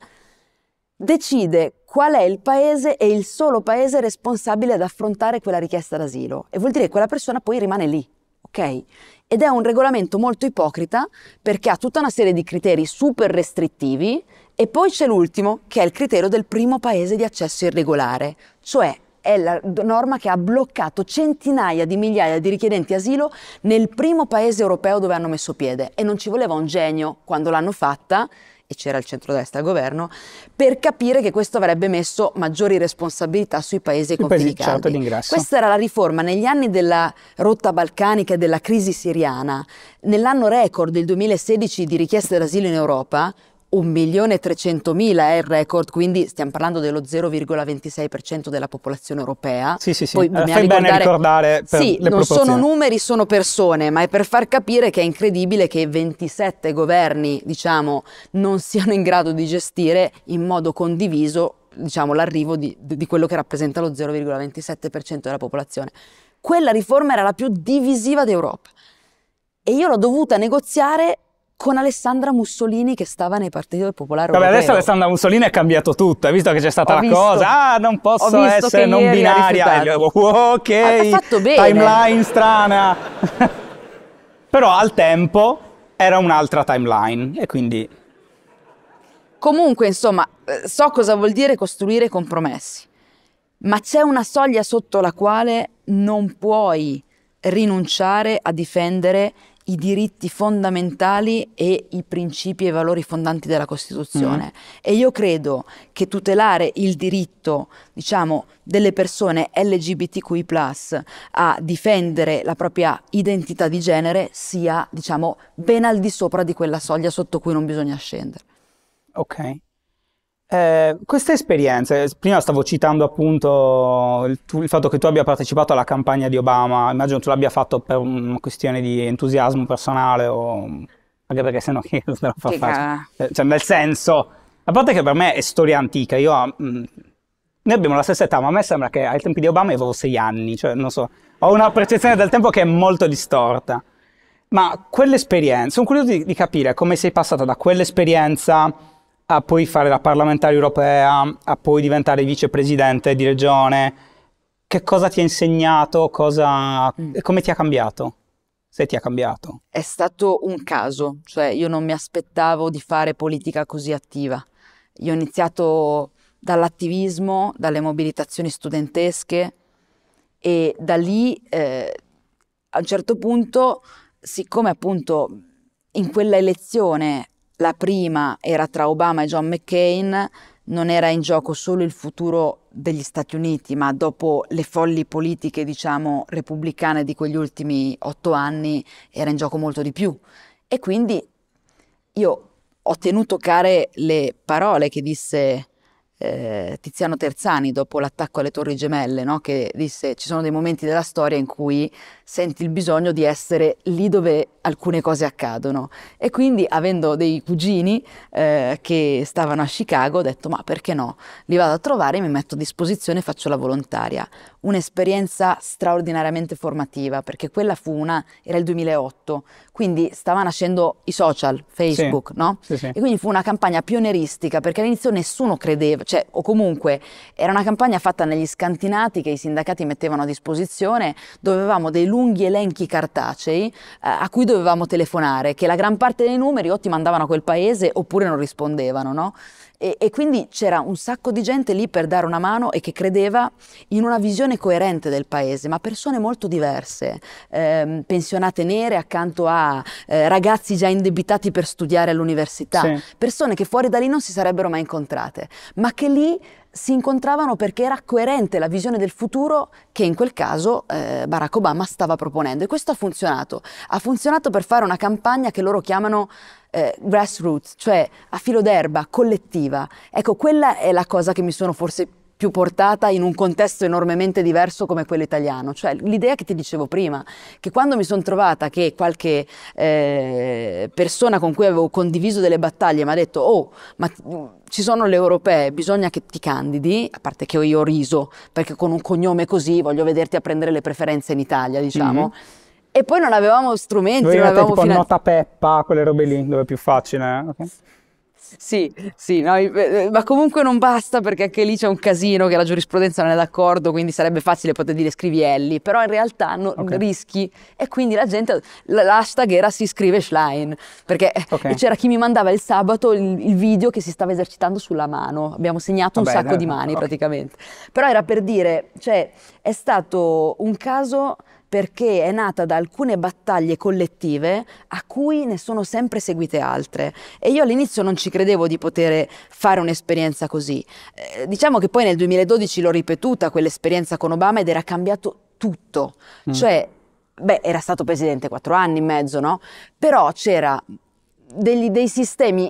decide qual è il paese e il solo paese responsabile ad affrontare quella richiesta d'asilo. E vuol dire che quella persona poi rimane lì, ok? Ed è un regolamento molto ipocrita perché ha tutta una serie di criteri super restrittivi e poi c'è l'ultimo che è il criterio del primo paese di accesso irregolare, cioè è la norma che ha bloccato centinaia di migliaia di richiedenti asilo nel primo paese europeo dove hanno messo piede e non ci voleva un genio quando l'hanno fatta e c'era il centrodestra al governo, per capire che questo avrebbe messo maggiori responsabilità sui paesi confini caldi. Certo Questa era la riforma negli anni della rotta balcanica e della crisi siriana. Nell'anno record, del 2016, di richieste d'asilo in Europa, 1.300.000 è il record, quindi stiamo parlando dello 0,26% della popolazione europea. Sì, sì, sì. Poi allora, eh, fai ricordare... bene ricordare per Sì, non sono numeri, sono persone, ma è per far capire che è incredibile che 27 governi, diciamo, non siano in grado di gestire in modo condiviso, diciamo, l'arrivo di, di quello che rappresenta lo 0,27% della popolazione. Quella riforma era la più divisiva d'Europa e io l'ho dovuta negoziare con Alessandra Mussolini che stava nei partiti del Popolare Europeo. Vabbè, adesso Alessandra Mussolini è cambiato tutto, hai visto che c'è stata ho la visto, cosa, ah, non posso essere non binaria, oh, ok, timeline strana. Però al tempo era un'altra timeline e quindi... Comunque, insomma, eh, so cosa vuol dire costruire compromessi, ma c'è una soglia sotto la quale non puoi rinunciare a difendere i diritti fondamentali e i principi e i valori fondanti della Costituzione. Mm. E io credo che tutelare il diritto, diciamo, delle persone LGBTQI a difendere la propria identità di genere sia, diciamo, ben al di sopra di quella soglia sotto cui non bisogna scendere. Ok. Eh, queste esperienze, prima stavo citando appunto il, tu, il, fatto che tu abbia partecipato alla campagna di Obama, immagino tu l'abbia fatto per una questione di entusiasmo personale o anche perché sennò chi te lo fa fare? Eh, cioè nel senso, a parte che per me è storia antica, io mh, mm, noi abbiamo la stessa età, ma a me sembra che ai tempi di Obama avevo sei anni, cioè non so, ho una percezione del tempo che è molto distorta. Ma quell'esperienza, sono curioso di, di capire come sei passata da quell'esperienza a poi fare la parlamentare europea, a poi diventare vicepresidente di regione, che cosa ti ha insegnato, cosa, mm. come ti ha cambiato? se ti ha cambiato? È stato un caso, cioè io non mi aspettavo di fare politica così attiva. Io ho iniziato dall'attivismo, dalle mobilitazioni studentesche e da lì eh, a un certo punto, siccome appunto in quella elezione la prima era tra Obama e John McCain, non era in gioco solo il futuro degli Stati Uniti, ma dopo le folli politiche, diciamo, repubblicane di quegli ultimi otto anni, era in gioco molto di più. E quindi io ho tenuto care le parole che disse eh, Tiziano Terzani dopo l'attacco alle Torri Gemelle, no? che disse ci sono dei momenti della storia in cui senti il bisogno di essere lì dove alcune cose accadono. E quindi, avendo dei cugini eh, che stavano a Chicago, ho detto: Ma perché no? Li vado a trovare, mi metto a disposizione e faccio la volontaria. Un'esperienza straordinariamente formativa, perché quella fu una. era il 2008, quindi stava nascendo i social, Facebook, sì, no? Sì, sì. E quindi fu una campagna pioneristica, perché all'inizio nessuno credeva, cioè, o comunque era una campagna fatta negli scantinati che i sindacati mettevano a disposizione, dovevamo dei lunghi lunghi elenchi cartacei eh, a cui dovevamo telefonare, che la gran parte dei numeri o ti mandavano a quel paese oppure non rispondevano, no? E, e quindi c'era un sacco di gente lì per dare una mano e che credeva in una visione coerente del paese, ma persone molto diverse, eh, pensionate nere accanto a eh, ragazzi già indebitati per studiare all'università, sì. persone che fuori da lì non si sarebbero mai incontrate, ma che lì si incontravano perché era coerente la visione del futuro che in quel caso eh, Barack Obama stava proponendo. E questo ha funzionato. Ha funzionato per fare una campagna che loro chiamano eh, grassroots, cioè a filo d'erba, collettiva. Ecco, quella è la cosa che mi sono forse più portata in un contesto enormemente diverso come quello italiano. Cioè l'idea che ti dicevo prima, che quando mi sono trovata che qualche eh, persona con cui avevo condiviso delle battaglie mi ha detto oh, ma mm, ci sono le europee, bisogna che ti candidi, a parte che io ho riso, perché con un cognome così voglio vederti a prendere le preferenze in Italia, diciamo. Mm -hmm. E poi non avevamo strumenti, Noi non avevamo tipo finanza... nota peppa, quelle robe lì, dove è più facile. Eh, okay. Sì, sì, no, eh, eh, ma comunque non basta perché anche lì c'è un casino che la giurisprudenza non è d'accordo, quindi sarebbe facile poter dire scrivielli, però in realtà no, okay. rischi e quindi la gente, l'hashtag era si scrive Schlein, perché okay. c'era chi mi mandava il sabato il, il, video che si stava esercitando sulla mano, abbiamo segnato Vabbè, ah un sacco no, di mani okay. praticamente, però era per dire, cioè è stato un caso perché è nata da alcune battaglie collettive a cui ne sono sempre seguite altre. E io all'inizio non ci credevo di poter fare un'esperienza così. Eh, diciamo che poi nel 2012 l'ho ripetuta quell'esperienza con Obama ed era cambiato tutto. Mm. Cioè, beh, era stato presidente quattro anni e mezzo, no? Però c'era degli, dei sistemi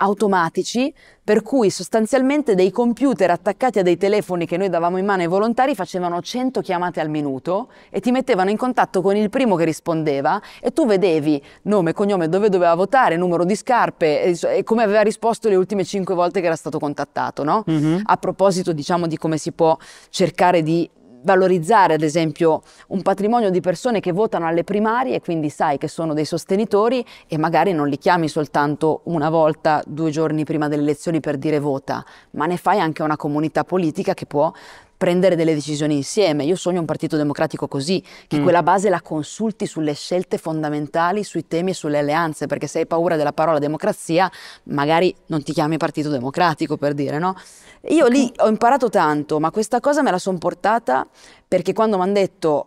automatici, per cui sostanzialmente dei computer attaccati a dei telefoni che noi davamo in mano ai volontari facevano 100 chiamate al minuto e ti mettevano in contatto con il primo che rispondeva e tu vedevi nome, cognome, dove doveva votare, numero di scarpe e, e come aveva risposto le ultime 5 volte che era stato contattato. No? Mm-hmm. A proposito diciamo di come si può cercare di valorizzare ad esempio un patrimonio di persone che votano alle primarie e quindi sai che sono dei sostenitori e magari non li chiami soltanto una volta, due giorni prima delle elezioni per dire vota, ma ne fai anche una comunità politica che può prendere delle decisioni insieme. Io sogno un partito democratico così, che mm. quella base la consulti sulle scelte fondamentali, sui temi e sulle alleanze, perché se hai paura della parola democrazia, magari non ti chiami partito democratico, per dire, no? Io okay. lì ho imparato tanto, ma questa cosa me la sono portata perché quando mi hanno detto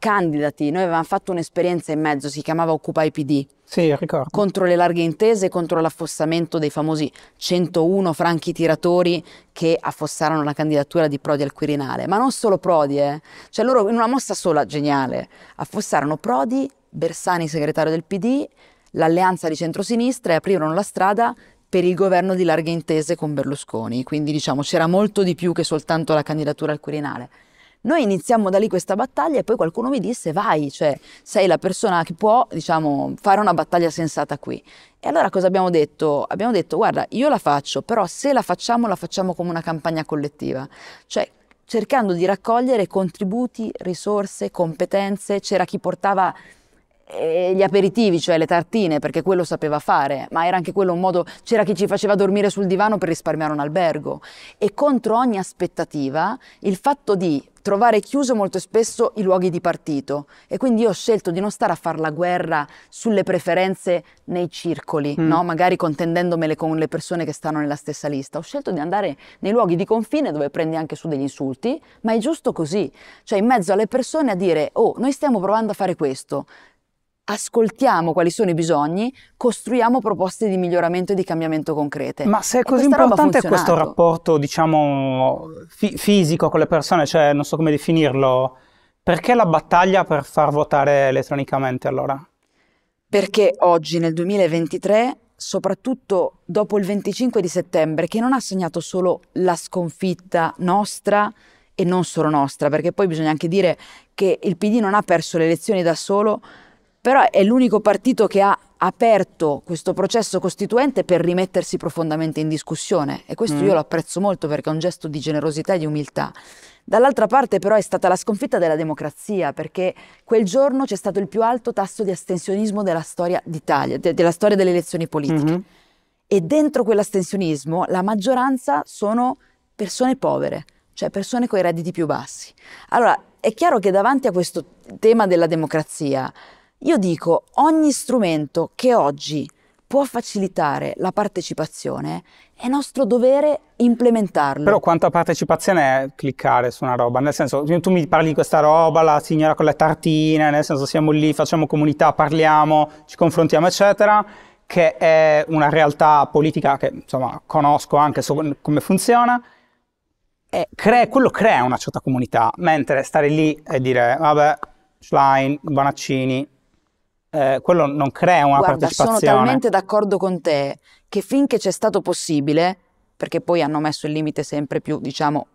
candidati, noi avevamo fatto un'esperienza in mezzo, si chiamava Occupy PD. Sì, ricordo. Contro le larghe intese, contro l'affossamento dei famosi 101 franchi tiratori che affossarono la candidatura di Prodi al Quirinale. Ma non solo Prodi, eh. Cioè loro in una mossa sola geniale affossarono Prodi, Bersani segretario del PD, l'alleanza di centrosinistra e aprirono la strada per il governo di larghe intese con Berlusconi. Quindi diciamo c'era molto di più che soltanto la candidatura al Quirinale. Noi iniziamo da lì questa battaglia e poi qualcuno mi disse vai, cioè sei la persona che può, diciamo, fare una battaglia sensata qui. E allora cosa abbiamo detto? Abbiamo detto guarda, io la faccio, però se la facciamo la facciamo come una campagna collettiva. Cioè cercando di raccogliere contributi, risorse, competenze, c'era chi portava eh, gli aperitivi, cioè le tartine, perché quello sapeva fare, ma era anche quello un modo, c'era chi ci faceva dormire sul divano per risparmiare un albergo. E contro ogni aspettativa il fatto di trovare chiuso molto spesso i luoghi di partito e quindi io ho scelto di non stare a far la guerra sulle preferenze nei circoli, mm. no? magari contendendomele con le persone che stanno nella stessa lista, ho scelto di andare nei luoghi di confine dove prendi anche su degli insulti, ma è giusto così, cioè in mezzo alle persone a dire oh noi stiamo provando a fare questo, ascoltiamo quali sono i bisogni, costruiamo proposte di miglioramento e di cambiamento concrete. Ma se è così importante questo rapporto, diciamo, fi- fisico con le persone, cioè non so come definirlo, perché la battaglia per far votare elettronicamente allora? Perché oggi, nel 2023, soprattutto dopo il 25 di settembre, che non ha segnato solo la sconfitta nostra, e non solo nostra, perché poi bisogna anche dire che il PD non ha perso le elezioni da solo, però è l'unico partito che ha aperto questo processo costituente per rimettersi profondamente in discussione e questo mm. io lo apprezzo molto perché è un gesto di generosità e di umiltà. Dall'altra parte però è stata la sconfitta della democrazia perché quel giorno c'è stato il più alto tasso di astensionismo della storia d'Italia, de- della storia delle elezioni politiche. Mm-hmm. E dentro quell'astensionismo la maggioranza sono persone povere, cioè persone con i redditi più bassi. Allora, è chiaro che davanti a questo tema della democrazia io dico, ogni strumento che oggi può facilitare la partecipazione, è nostro dovere implementarlo. Però quanta partecipazione è cliccare su una roba? Nel senso, tu mi parli di questa roba, la signora con le tartine, nel senso siamo lì, facciamo comunità, parliamo, ci confrontiamo, eccetera, che è una realtà politica che, insomma, conosco anche so come funziona. E crea, quello crea una certa comunità, mentre stare lì e dire, vabbè, Schlein, Bonaccini, eh, quello non crea una Guarda, partecipazione. Sono talmente d'accordo con te che finché c'è stato possibile, perché poi hanno messo il limite sempre più, diciamo,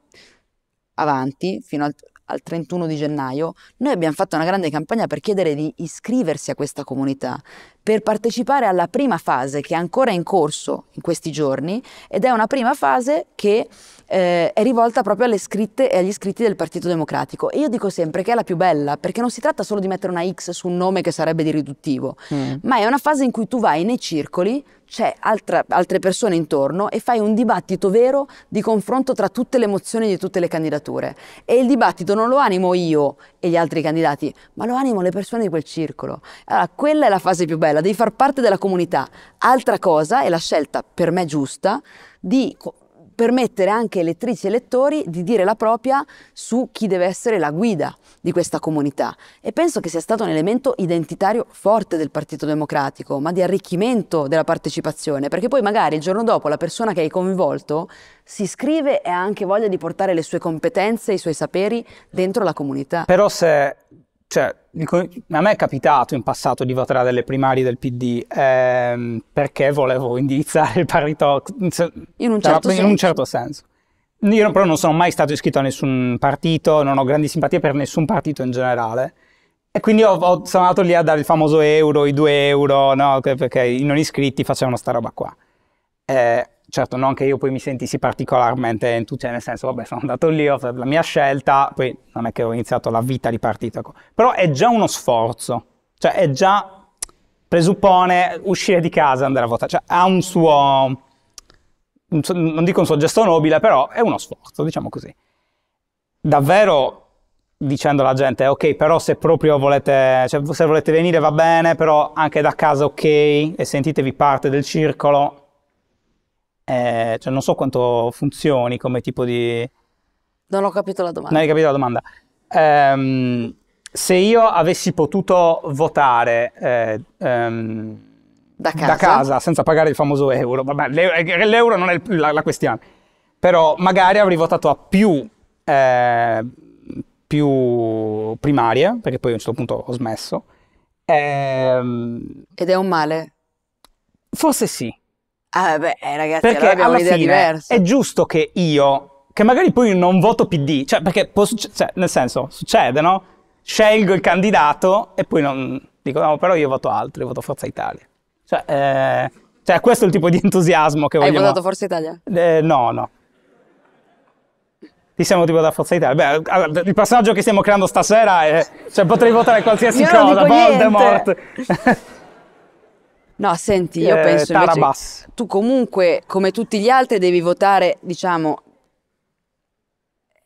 avanti, fino al, al 31 di gennaio, noi abbiamo fatto una grande campagna per chiedere di iscriversi a questa comunità, per partecipare alla prima fase che è ancora in corso in questi giorni ed è una prima fase che eh, è rivolta proprio alle scritte e agli iscritti del Partito Democratico. E io dico sempre che è la più bella, perché non si tratta solo di mettere una X su un nome che sarebbe di riduttivo, mm. ma è una fase in cui tu vai nei circoli c'è altra, altre persone intorno e fai un dibattito vero di confronto tra tutte le emozioni di tutte le candidature. E il dibattito non lo animo io e gli altri candidati, ma lo animo le persone di quel circolo. Allora, quella è la fase più bella, devi far parte della comunità. Altra cosa è la scelta, per me giusta, di permettere anche elettrici e lettori di dire la propria su chi deve essere la guida di questa comunità e penso che sia stato un elemento identitario forte del Partito Democratico, ma di arricchimento della partecipazione, perché poi magari il giorno dopo la persona che hai coinvolto si iscrive e ha anche voglia di portare le sue competenze, i suoi saperi dentro la comunità. Però se cioè, a me è capitato in passato di votare delle primarie del PD ehm, perché volevo indirizzare il parito cioè, in, un cioè, certo in un certo senso. Io però non sono mai stato iscritto a nessun partito, non ho grandi simpatie per nessun partito in generale. E quindi ho, ho, sono andato lì a dare il famoso euro, i due euro, no? perché i non iscritti facevano sta roba qua. Eh, certo non che io poi mi sentissi particolarmente entusiasta, nel senso vabbè sono andato lì, ho fatto la mia scelta, poi non è che ho iniziato la vita di partito, però è già uno sforzo, cioè è già presuppone uscire di casa, andare a votare, cioè ha un suo, un suo non dico un suo gesto nobile, però è uno sforzo, diciamo così. Davvero dicendo alla gente ok però se proprio volete cioè, se volete venire va bene però anche da casa ok e sentitevi parte del circolo eh, cioè non so quanto funzioni come tipo di... Non ho capito la domanda. Non hai capito la domanda. Ehm, se io avessi potuto votare eh, ehm, da, casa. da, casa. senza pagare il famoso euro, vabbè, l'euro, l'euro non è la, la, questione, però magari avrei votato a più, eh, più primarie, perché poi a un certo punto ho smesso. Ehm, Ed è un male? Forse sì, Ah, beh, eh, ragazzi, perché allora alla fine diversa. è giusto che io, che magari poi non voto PD, cioè perché può succe- cioè, nel senso, succede, no? Scelgo il candidato e poi non dico no, però io voto altro, io voto Forza Italia. Cioè, eh, cioè questo è il tipo di entusiasmo che Hai vogliamo. Hai votato Forza Italia? Eh, no, no. Ti siamo tipo da Forza Italia. Beh, il personaggio che stiamo creando stasera è, cioè potrei votare qualsiasi io cosa, Voldemort. No, senti, io eh, penso che tu comunque, come tutti gli altri, devi votare, diciamo,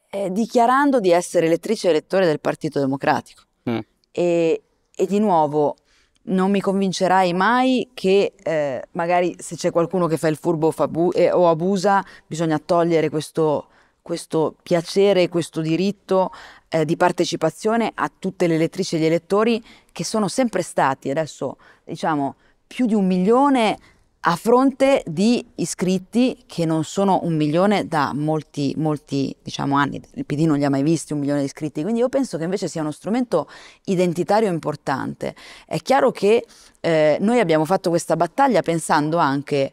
eh, dichiarando di essere elettrice e elettore del Partito Democratico. Mm. E, e, di nuovo, non mi convincerai mai che eh, magari se c'è qualcuno che fa il furbo bu- eh, o, abusa, bisogna togliere questo, questo piacere, questo diritto eh, di partecipazione a tutte le elettrici e gli elettori che sono sempre stati, adesso diciamo più di un milione a fronte di iscritti che non sono un milione da molti, molti diciamo, anni, il PD non li ha mai visti un milione di iscritti, quindi io penso che invece sia uno strumento identitario importante. È chiaro che eh, noi abbiamo fatto questa battaglia pensando anche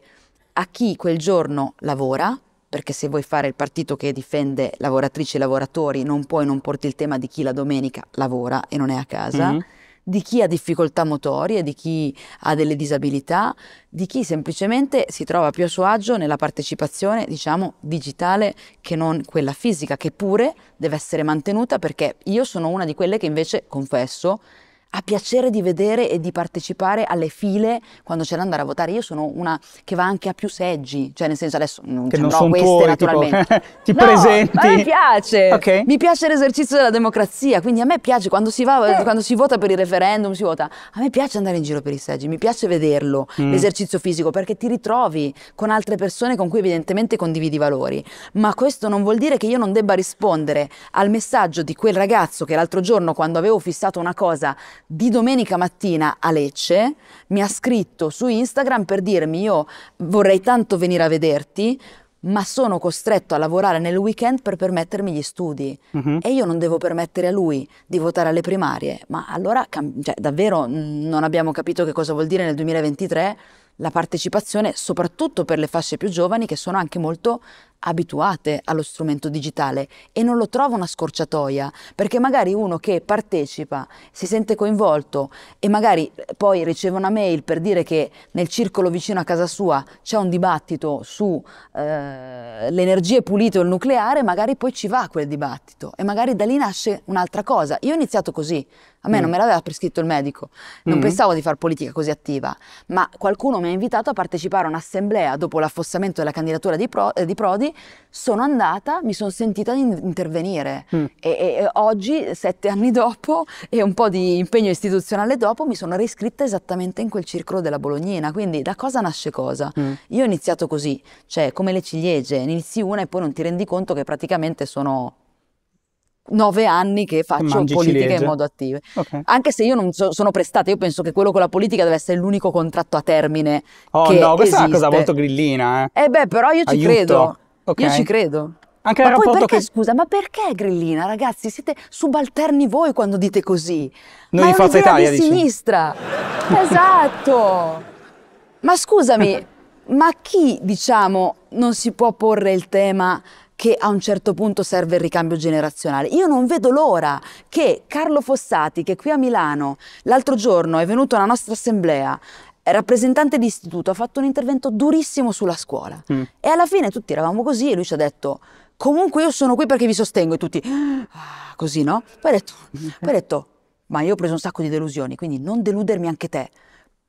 a chi quel giorno lavora, perché se vuoi fare il partito che difende lavoratrici e lavoratori non puoi non porti il tema di chi la domenica lavora e non è a casa. Mm-hmm di chi ha difficoltà motorie, di chi ha delle disabilità, di chi semplicemente si trova più a suo agio nella partecipazione, diciamo, digitale che non quella fisica, che pure deve essere mantenuta perché io sono una di quelle che invece, confesso, ha piacere di vedere e di partecipare alle file quando c'è da andare a votare. Io sono una che va anche a più seggi, cioè nel senso adesso mm, cioè, non che non sono queste tuoi, naturalmente. Tipo, ti no, presenti. A me piace. Okay. Mi piace l'esercizio della democrazia, quindi a me piace quando si, va, eh. quando si vota per il referendum, si vota. A me piace andare in giro per i seggi, mi piace vederlo, mm. l'esercizio fisico, perché ti ritrovi con altre persone con cui evidentemente condividi valori. Ma questo non vuol dire che io non debba rispondere al messaggio di quel ragazzo che l'altro giorno quando avevo fissato una cosa di domenica mattina a Lecce mi ha scritto su Instagram per dirmi io vorrei tanto venire a vederti, ma sono costretto a lavorare nel weekend per permettermi gli studi uh-huh. e io non devo permettere a lui di votare alle primarie. Ma allora cioè, davvero mm, non abbiamo capito che cosa vuol dire nel 2023 la partecipazione, soprattutto per le fasce più giovani che sono anche molto abituate allo strumento digitale e non lo trovo una scorciatoia, perché magari uno che partecipa, si sente coinvolto e magari eh, poi riceve una mail per dire che nel circolo vicino a casa sua c'è un dibattito sulle eh, l'energia pulita o il nucleare, magari poi ci va quel dibattito e magari da lì nasce un'altra cosa. Io ho iniziato così, a me mm. non me l'aveva prescritto il medico, non mm. pensavo di fare politica così attiva, ma qualcuno mi ha invitato a partecipare a un'assemblea dopo l'affossamento della candidatura di, Pro, eh, di Prodi, sono andata, mi sono sentita di intervenire mm. e, e, oggi, sette anni dopo e un po' di impegno istituzionale dopo, mi sono riscritta esattamente in quel circolo della Bolognina, quindi da cosa nasce cosa? Mm. Io ho iniziato così, cioè come le ciliegie, inizi una e poi non ti rendi conto che praticamente sono nove anni che faccio politica in modo attivo. Okay. Anche se io non so, sono prestata, io penso che quello con la politica deve essere l'unico contratto a termine. Oh no, questa esiste. è una cosa molto grillina. Eh, eh beh, però io ci Aiuto. credo. Okay. Io ci credo. Anche ma poi perché, che... scusa, ma perché grillina, ragazzi? Siete subalterni voi quando dite così. Noi ma di Forza Italia, di sinistra. esatto. Ma scusami, ma chi, diciamo, non si può porre il tema che a un certo punto serve il ricambio generazionale. Io non vedo l'ora che Carlo Fossati, che qui a Milano l'altro giorno è venuto alla nostra assemblea, rappresentante di istituto, ha fatto un intervento durissimo sulla scuola. Mm. E alla fine tutti eravamo così e lui ci ha detto comunque io sono qui perché vi sostengo e tutti ah, così no? Poi ha detto, poi ha detto ma io ho preso un sacco di delusioni, quindi non deludermi anche te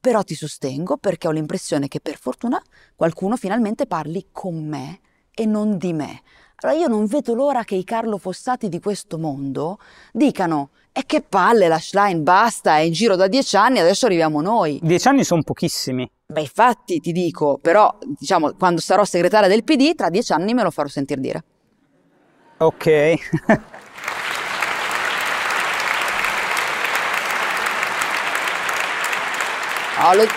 però ti sostengo perché ho l'impressione che per fortuna qualcuno finalmente parli con me e non di me. Allora io non vedo l'ora che i Carlo Fossati di questo mondo dicano e che palle la Schlein, basta, è in giro da dieci anni, adesso arriviamo noi. Dieci anni sono pochissimi. Beh, infatti ti dico, però, diciamo, quando sarò segretaria del PD, tra dieci anni me lo farò sentire dire. Ok. Allora...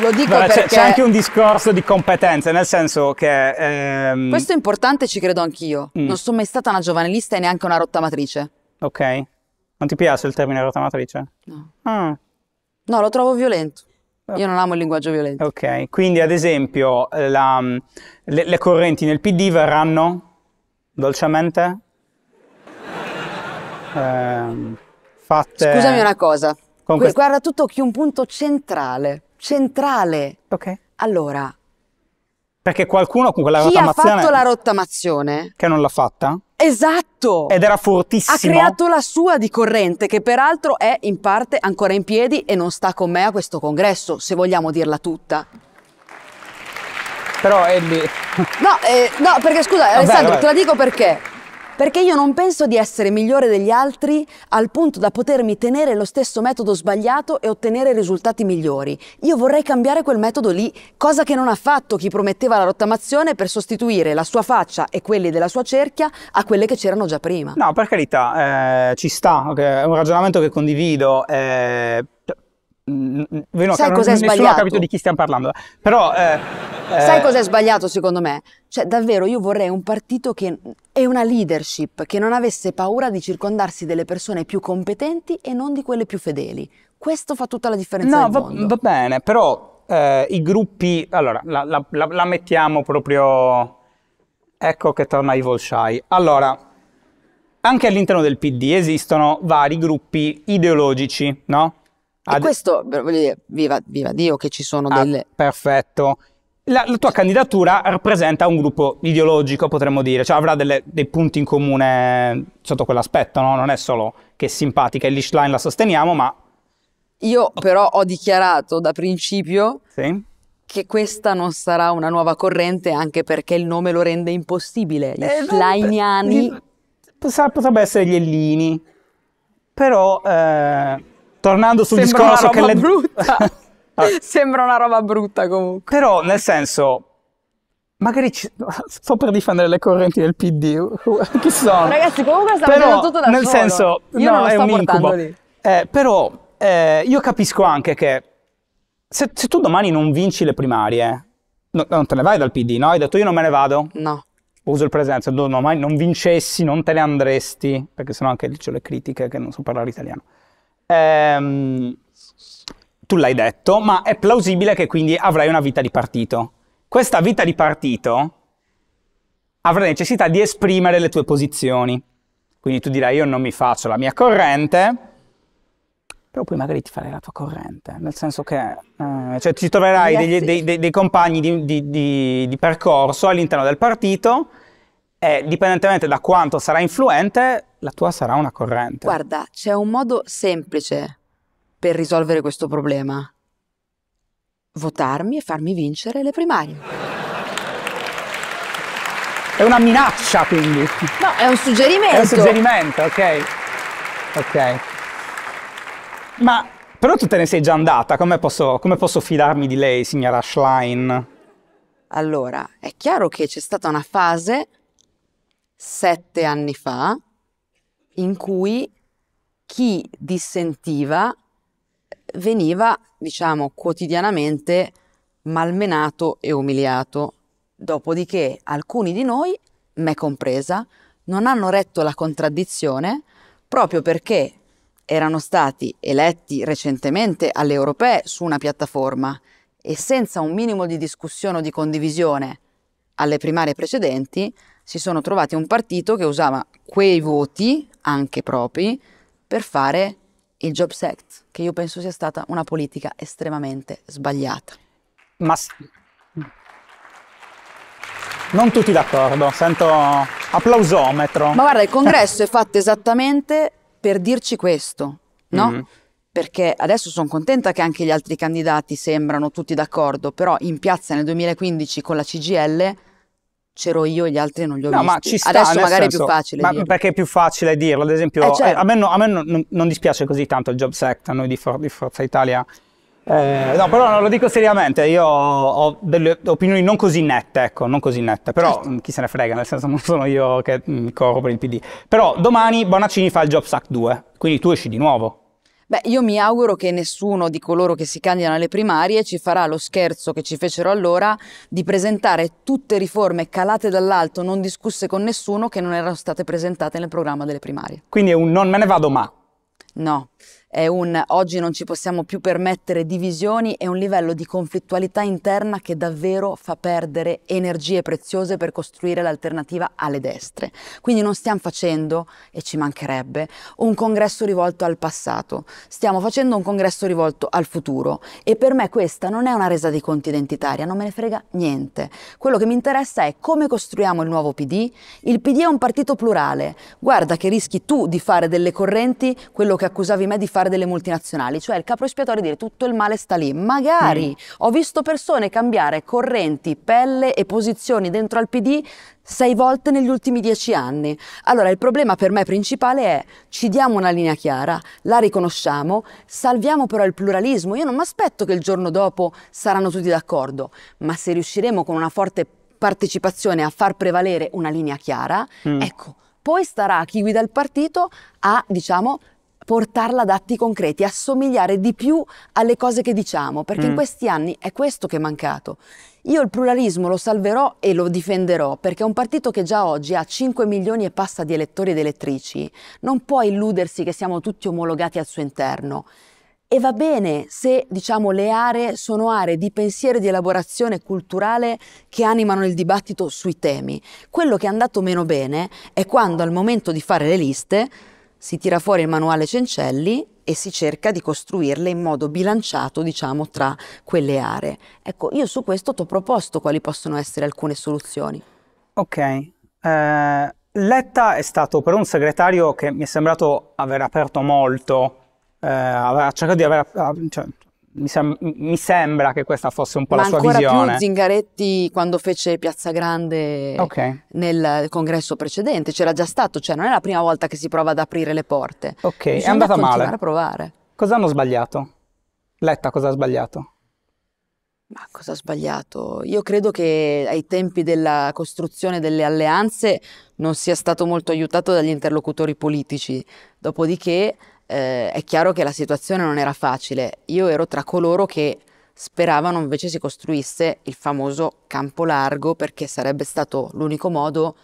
Lo dico Beh, perché... C'è anche un discorso di competenze, nel senso che... Ehm... Questo è importante, ci credo anch'io. Mm. Non sono mai stata una giovanilista e neanche una rottamatrice. Ok. Non ti piace il termine rottamatrice? No. Ah. No, lo trovo violento. Ah. Io non amo il linguaggio violento. Ok, quindi ad esempio la, le, le, correnti nel PD verranno dolcemente eh, fatte... Scusami una cosa, Guarda, tutto tocchi un punto centrale centrale. Ok. Allora. Perché qualcuno con quella rottamazione... Chi ha fatto la rottamazione? Che non l'ha fatta? Esatto! Ed era fortissimo. Ha creato la sua di corrente, che peraltro è in parte ancora in piedi e non sta con me a questo congresso, se vogliamo dirla tutta. Però Ellie... No, eh, no perché scusa, vabbè, Alessandro, vabbè. te la dico perché perché io non penso di essere migliore degli altri al punto da potermi tenere lo stesso metodo sbagliato e ottenere risultati migliori. Io vorrei cambiare quel metodo lì, cosa che non ha fatto chi prometteva la rottamazione per sostituire la sua faccia e quelli della sua cerchia a quelle che c'erano già prima. No, per carità, eh, ci sta, è un ragionamento che condivido, eh, No, Sai cos'è sbagliato? ha capito di chi stiamo parlando. Però, eh, Sai eh... cos'è sbagliato secondo me? Cioè, davvero, io vorrei un partito che è una leadership, che non avesse paura di circondarsi delle persone più competenti e non di quelle più fedeli. Questo fa tutta la differenza. No, va, va, bene, però eh, i gruppi... Allora, la, la, la, la, mettiamo proprio... Ecco che torna i Shy. Allora, anche all'interno del PD esistono vari gruppi ideologici, no? Ad... E questo, voglio dire, viva, viva Dio che ci sono ah, delle... Ah, perfetto. La, la, tua candidatura rappresenta un gruppo ideologico, potremmo dire, cioè avrà delle, dei punti in comune sotto quell'aspetto, no? Non è solo che è simpatica e l'Ishline la sosteniamo, ma... Io però ho dichiarato da principio sì? che questa non sarà una nuova corrente anche perché il nome lo rende impossibile. Eh, gli eh, Schleiniani... Potrebbe essere gli Ellini, però... Eh tornando sul Sembra discorso che le... brutta. allora. Ah. Sembra una roba brutta comunque. Però nel senso magari ci... sto per difendere le correnti del PD, chi sono? Ragazzi, comunque sta però, tutto da nel solo. senso, io no, è un incubo. Eh, però eh, io capisco anche che se, se, tu domani non vinci le primarie, no, non te ne vai dal PD, no? Hai detto io non me ne vado? No. Uso il presenza, domani non vincessi, non te ne andresti, perché sennò anche lì c'ho le critiche che non so parlare italiano ehm, tu l'hai detto, ma è plausibile che quindi avrai una vita di partito. Questa vita di partito avrai necessità di esprimere le tue posizioni. Quindi tu dirai io non mi faccio la mia corrente, però poi magari ti farei la tua corrente, nel senso che eh, cioè, ti troverai degli, dei, dei, dei, compagni di, di, di, di percorso all'interno del partito e dipendentemente da quanto sarà influente la tua sarà una corrente. Guarda, c'è un modo semplice per risolvere questo problema. Votarmi e farmi vincere le primarie. È una minaccia, quindi. No, è un suggerimento. È un suggerimento, ok. Ok. Ma però tu te ne sei già andata, come posso, come posso fidarmi di lei, signora Schlein? Allora, è chiaro che c'è stata una fase sette anni fa in cui chi dissentiva veniva, diciamo, quotidianamente malmenato e umiliato. Dopodiché alcuni di noi, me compresa, non hanno retto la contraddizione proprio perché erano stati eletti recentemente alle europee su una piattaforma e senza un minimo di discussione o di condivisione alle primarie precedenti si sono trovati un partito che usava quei voti anche propri, per fare il Jobs Act, che io penso sia stata una politica estremamente sbagliata. Ma non tutti d'accordo, sento applausometro. Ma guarda, il congresso è fatto esattamente per dirci questo, no? Mm. Perché adesso sono contenta che anche gli altri candidati sembrano tutti d'accordo, però in piazza nel 2015 con la CGL c'ero io e gli altri non li ho no, visti. Ma ci sta, Adesso magari senso, è più facile. Ma dirlo. perché è più facile dirlo? Ad esempio, eh, certo. Eh, a me, no, a me non, non, dispiace così tanto il Jobs Act a noi di, For- di Forza Italia. Eh, no, però no, lo dico seriamente, io ho delle opinioni non così nette, ecco, non così nette, però certo. chi se ne frega, nel senso non sono io che mi mm, corro per il PD. Però domani Bonaccini fa il Jobs Act 2, quindi tu esci di nuovo. Beh, io mi auguro che nessuno di coloro che si candidano alle primarie ci farà lo scherzo che ci fecero allora di presentare tutte riforme calate dall'alto, non discusse con nessuno, che non erano state presentate nel programma delle primarie. Quindi è un non me ne vado ma. No è un oggi non ci possiamo più permettere divisioni e un livello di conflittualità interna che davvero fa perdere energie preziose per costruire l'alternativa alle destre. Quindi non stiamo facendo, e ci mancherebbe, un congresso rivolto al passato, stiamo facendo un congresso rivolto al futuro e per me questa non è una resa di conti identitaria, non me ne frega niente. Quello che mi interessa è come costruiamo il nuovo PD. Il PD è un partito plurale, guarda che rischi tu di fare delle correnti quello che accusavi me di fare particolare delle multinazionali, cioè il capo espiatorio dire tutto il male sta lì. Magari mm. ho visto persone cambiare correnti, pelle e posizioni dentro al PD sei volte negli ultimi dieci anni. Allora il problema per me principale è ci diamo una linea chiara, la riconosciamo, salviamo però il pluralismo. Io non mi aspetto che il giorno dopo saranno tutti d'accordo, ma se riusciremo con una forte partecipazione a far prevalere una linea chiara, mm. ecco, poi starà chi guida il partito a, diciamo, portarla ad atti concreti, assomigliare di più alle cose che diciamo, perché mm. in questi anni è questo che è mancato. Io il pluralismo lo salverò e lo difenderò, perché un partito che già oggi ha 5 milioni e passa di elettori ed elettrici non può illudersi che siamo tutti omologati al suo interno. E va bene se, diciamo, le aree sono aree di pensiero e di elaborazione culturale che animano il dibattito sui temi. Quello che è andato meno bene è quando al momento di fare le liste si tira fuori il manuale Cencelli e si cerca di costruirle in modo bilanciato, diciamo, tra quelle aree. Ecco, io su questo ti ho proposto quali possono essere alcune soluzioni. Ok. Eh, Letta è stato per un segretario che mi è sembrato aver aperto molto, eh, aver cercato di aver, cioè, mi, sem- mi, sembra che questa fosse un po' Ma la sua visione. Ma ancora più Zingaretti quando fece Piazza Grande okay. nel congresso precedente, c'era già stato, cioè non è la prima volta che si prova ad aprire le porte. Ok, Bisogna è andata male. a provare. Cosa hanno sbagliato? Letta cosa ha sbagliato? Ma cosa ha sbagliato? Io credo che ai tempi della costruzione delle alleanze non sia stato molto aiutato dagli interlocutori politici. Dopodiché eh, è chiaro che la situazione non era facile. Io ero tra coloro che speravano invece si costruisse il famoso campo largo perché sarebbe stato l'unico modo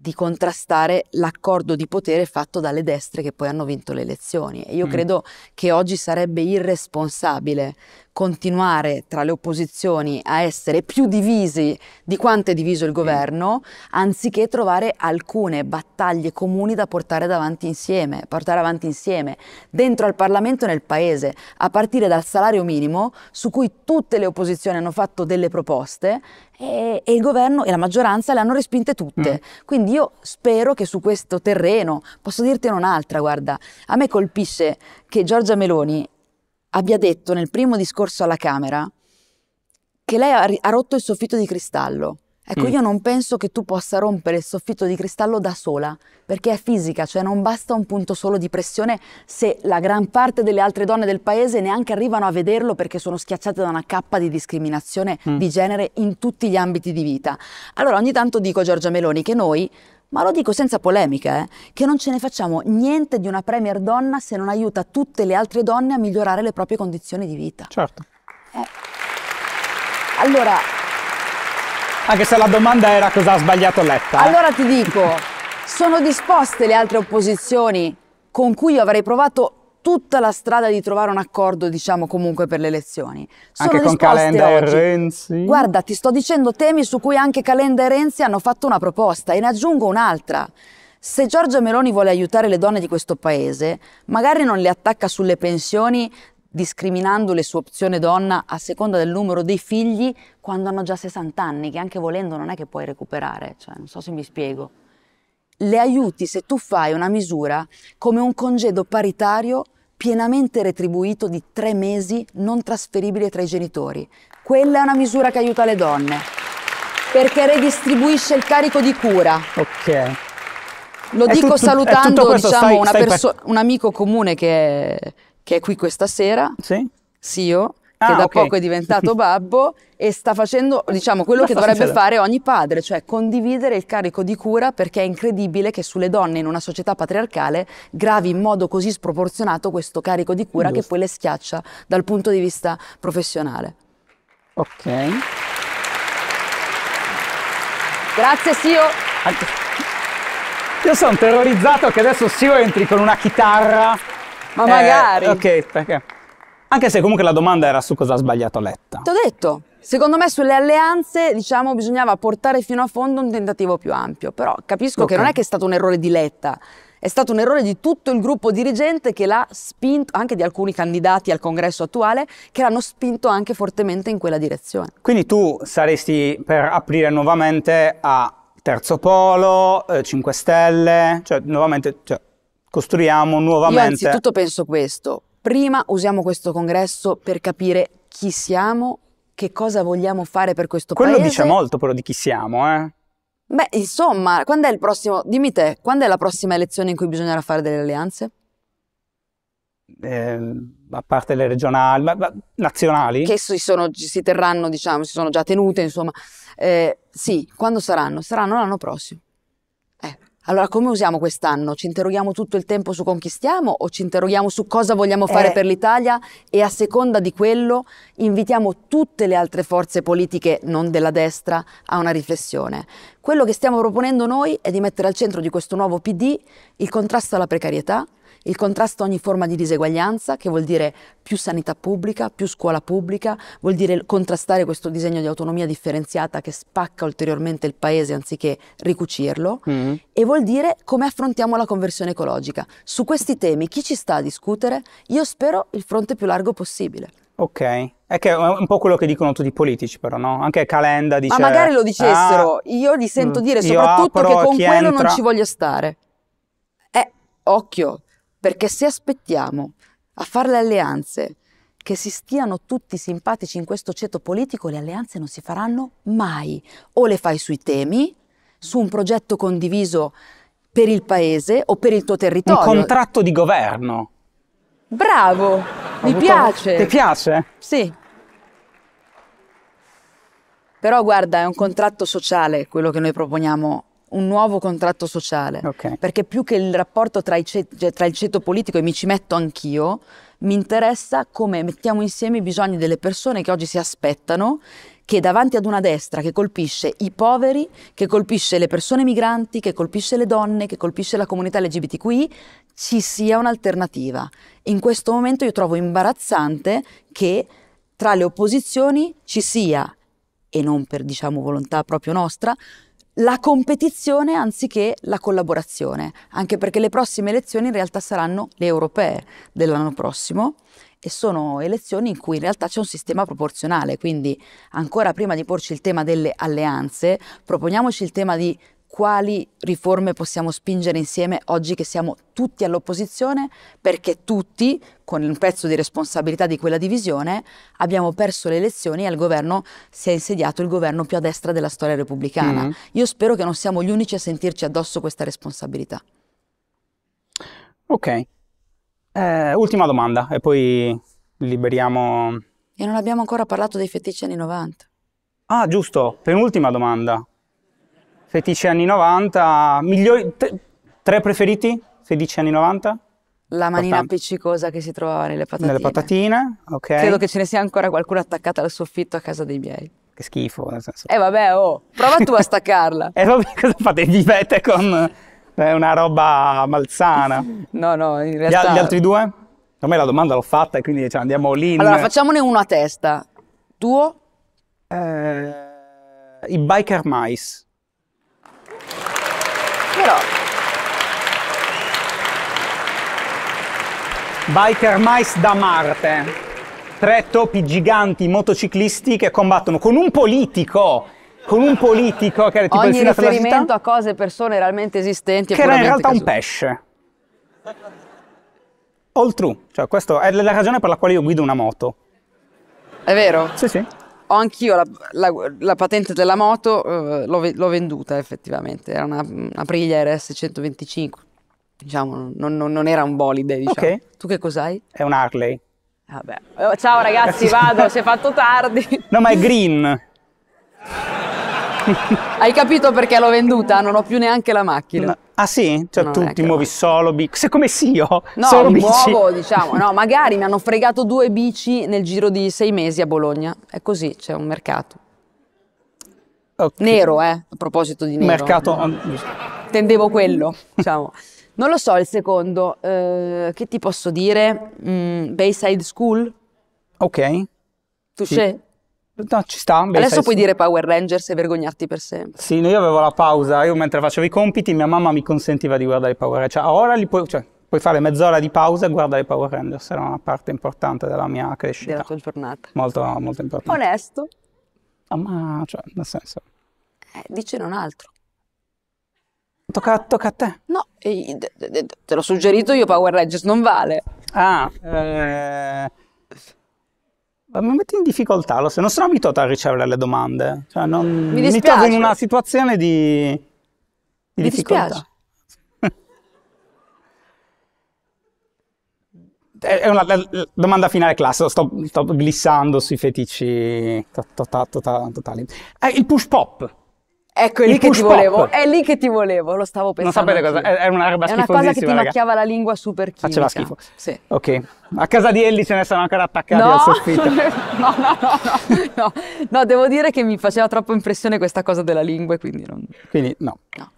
di contrastare l'accordo di potere fatto dalle destre che poi hanno vinto le elezioni. E io mm. credo che oggi sarebbe irresponsabile continuare tra le opposizioni a essere più divisi di quanto è diviso il governo, anziché trovare alcune battaglie comuni da portare davanti insieme, portare avanti insieme, dentro al Parlamento e nel Paese, a partire dal salario minimo, su cui tutte le opposizioni hanno fatto delle proposte e, e il governo e la maggioranza le hanno respinte tutte. Mm. Quindi io spero che su questo terreno, posso dirtene un'altra, guarda, a me colpisce che Giorgia Meloni abbia detto nel primo discorso alla Camera che lei ha, ha rotto il soffitto di cristallo. Ecco, mm. io non penso che tu possa rompere il soffitto di cristallo da sola, perché è fisica, cioè non basta un punto solo di pressione se la gran parte delle altre donne del paese neanche arrivano a vederlo perché sono schiacciate da una cappa di discriminazione mm. di genere in tutti gli ambiti di vita. Allora ogni tanto dico a Giorgia Meloni che noi ma lo dico senza polemica, eh, che non ce ne facciamo niente di una premier donna se non aiuta tutte le altre donne a migliorare le proprie condizioni di vita. Certo. Eh. Allora... Anche se la domanda era cosa ha sbagliato Letta. Eh? Allora ti dico, sono disposte le altre opposizioni con cui io avrei provato tutta la strada di trovare un accordo, diciamo, comunque per le elezioni. Sono anche con Calenda oggi. e Renzi? Guarda, ti sto dicendo temi su cui anche Calenda e Renzi hanno fatto una proposta e ne aggiungo un'altra. Se Giorgia Meloni vuole aiutare le donne di questo paese, magari non le attacca sulle pensioni discriminandole su opzione donna a seconda del numero dei figli quando hanno già 60 anni, che anche volendo non è che puoi recuperare, cioè, non so se mi spiego. Le aiuti se tu fai una misura come un congedo paritario pienamente retribuito di tre mesi non trasferibile tra i genitori. Quella è una misura che aiuta le donne, perché redistribuisce il carico di cura. Ok. Lo è dico tutto, salutando diciamo, stai, stai una per... un amico comune che è, che è qui questa sera, sì? Sio, ah, che da okay. poco è diventato babbo e sta facendo, diciamo, quello Ma che dovrebbe succedendo. fare ogni padre, cioè condividere il carico di cura perché è incredibile che sulle donne in una società patriarcale gravi in modo così sproporzionato questo carico di cura Giusto. che poi le schiaccia dal punto di vista professionale. Ok. Grazie Sio. Io sono terrorizzato che adesso Sio entri con una chitarra. Ma eh, magari. ok, perché? Anche se comunque la domanda era su cosa ha sbagliato Letta. T'ho detto, secondo me sulle alleanze, diciamo, bisognava portare fino a fondo un tentativo più ampio, però capisco okay. che non è che è stato un errore di Letta, è stato un errore di tutto il gruppo dirigente che l'ha spinto, anche di alcuni candidati al congresso attuale, che l'hanno spinto anche fortemente in quella direzione. Quindi tu saresti per aprire nuovamente a Terzo Polo, 5 eh, Stelle, cioè nuovamente... Cioè costruiamo nuovamente. Io anzitutto penso questo. Prima usiamo questo congresso per capire chi siamo, che cosa vogliamo fare per questo Quello paese. Quello dice molto però di chi siamo, eh? Beh, insomma, quando è il prossimo, dimmi te, quando è la prossima elezione in cui bisognerà fare delle alleanze? Eh, a parte le regionali, ma, ma, nazionali? Che si, sono, si, terranno, diciamo, si sono già tenute, insomma. Eh, sì, quando saranno? Saranno l'anno prossimo. Allora, come usiamo quest'anno? Ci interroghiamo tutto il tempo su con chi stiamo o ci interroghiamo su cosa vogliamo fare eh. per l'Italia e a seconda di quello invitiamo tutte le altre forze politiche, non della destra, a una riflessione. Quello che stiamo proponendo noi è di mettere al centro di questo nuovo PD il contrasto alla precarietà, il contrasto a ogni forma di diseguaglianza, che vuol dire più sanità pubblica, più scuola pubblica, vuol dire contrastare questo disegno di autonomia differenziata che spacca ulteriormente il paese anziché ricucirlo, mm. e vuol dire come affrontiamo la conversione ecologica. Su questi temi chi ci sta a discutere? Io spero il fronte più largo possibile. Ok, è che è un po' quello che dicono tutti i politici, però, no? Anche Calenda dice. Ma magari lo dicessero, ah, io li sento mm, dire soprattutto apro, che con quello entra... non ci voglio stare. Eh, occhio, perché se aspettiamo a fare le alleanze che si stiano tutti simpatici in questo ceto politico, le alleanze non si faranno mai. O le fai sui temi, su un progetto condiviso per il paese o per il tuo territorio. Un contratto di governo. Bravo, Ho mi avuto... piace. Ti piace? Sì. Però guarda, è un contratto sociale quello che noi proponiamo un nuovo contratto sociale, okay. perché più che il rapporto tra, cet- cioè, tra il ceto politico e mi ci metto anch'io, mi interessa come mettiamo insieme i bisogni delle persone che oggi si aspettano che davanti ad una destra che colpisce i poveri, che colpisce le persone migranti, che colpisce le donne, che colpisce la comunità LGBTQI, ci sia un'alternativa. In questo momento io trovo imbarazzante che tra le opposizioni ci sia, e non per diciamo volontà proprio nostra, la competizione anziché la collaborazione, anche perché le prossime elezioni in realtà saranno le europee dell'anno prossimo e sono elezioni in cui in realtà c'è un sistema proporzionale, quindi ancora prima di porci il tema delle alleanze, proponiamoci il tema di quali riforme possiamo spingere insieme oggi che siamo tutti all'opposizione, perché tutti, con un pezzo di responsabilità di quella divisione, abbiamo perso le elezioni e al governo si è insediato il governo più a destra della storia repubblicana. Mm. Io spero che non siamo gli unici a sentirci addosso questa responsabilità. Ok. Eh, ultima domanda e poi liberiamo... E non abbiamo ancora parlato dei feticci anni 90. Ah, giusto, penultima domanda. 16 anni 90, migliori, tre, preferiti? 16 anni 90? La manina Portante. appiccicosa che si trovava nelle patatine. Nelle patatine, ok. Credo che ce ne sia ancora qualcuna attaccata al soffitto a casa dei miei. Che schifo, nel senso. Eh vabbè, oh, prova tu a staccarla. e eh, vabbè, cosa fate? Vivete con eh, una roba malsana. no, no, in realtà... Gli, gli altri due? me la domanda l'ho fatta e quindi cioè, andiamo lì. Allora, facciamone uno a testa. Tuo? Eh, I biker mice. Però... Ecco. Biker Mice da Marte. Tre topi giganti motociclisti che combattono con un politico. Con un politico che era tipo Ogni il sindaco riferimento a cose e persone realmente esistenti. Che era in realtà casuale. un pesce. All true. Cioè, questa è la ragione per la quale io guido una moto. È vero? Sì, sì ho anch'io la, la, la patente della moto, eh, l'ho, l'ho, venduta effettivamente, era una, una Aprilia RS 125, diciamo, non, non, non, era un bolide, diciamo. Okay. Tu che cos'hai? È un Harley. Vabbè. Ah, oh, ciao ragazzi, vado, si è fatto tardi. No, ma è green. Hai capito perché l'ho venduta? Non ho più neanche la macchina. No. Ah sì? Cioè non tu ti muovi la... solo bici? Sei come io? No, solo mi bici. muovo diciamo. No, magari mi hanno fregato due bici nel giro di sei mesi a Bologna. È così, c'è un mercato. Okay. Nero, eh? A proposito di nero. Mercato... Tendevo quello, diciamo. Non lo so il secondo, eh, che ti posso dire? Mm, Bayside School? Ok. Tu sì. c'è? No, ci sta. Beh, Adesso puoi su. dire Power Rangers e vergognarti per sempre. Sì, io avevo la pausa, io mentre facevo i compiti mia mamma mi consentiva di guardare i Power Rangers. Cioè, ora li puoi, cioè, puoi fare mezz'ora di pausa e guardare i Power Rangers, era una parte importante della mia crescita. Della tua giornata. Molto, molto importante. Onesto. Ah, ma, cioè, nel senso... Eh, dice non altro. Tocca, tocca, a te. No, te l'ho suggerito io Power Rangers, non vale. Ah, eh mi metti in difficoltà, lo so, non sono abituato a ricevere le domande, cioè non, mi, mi trovo in una situazione di, di mi difficoltà. è una domanda finale classica, sto, sto glissando sui fetici tota, totali. È il push pop. Ecco, è lì che ti volevo. È lì che ti volevo, lo stavo pensando. Non sapete cosa? È, è un'erba È una cosa che ti raga. macchiava la lingua super chimica. Faceva schifo. Sì. Ok. A casa di Ellie ce ne sono ancora attaccati no, al soffitto. No, no, no, no, no. No, devo dire che mi faceva troppo impressione questa cosa della lingua, quindi non... Quindi no. No.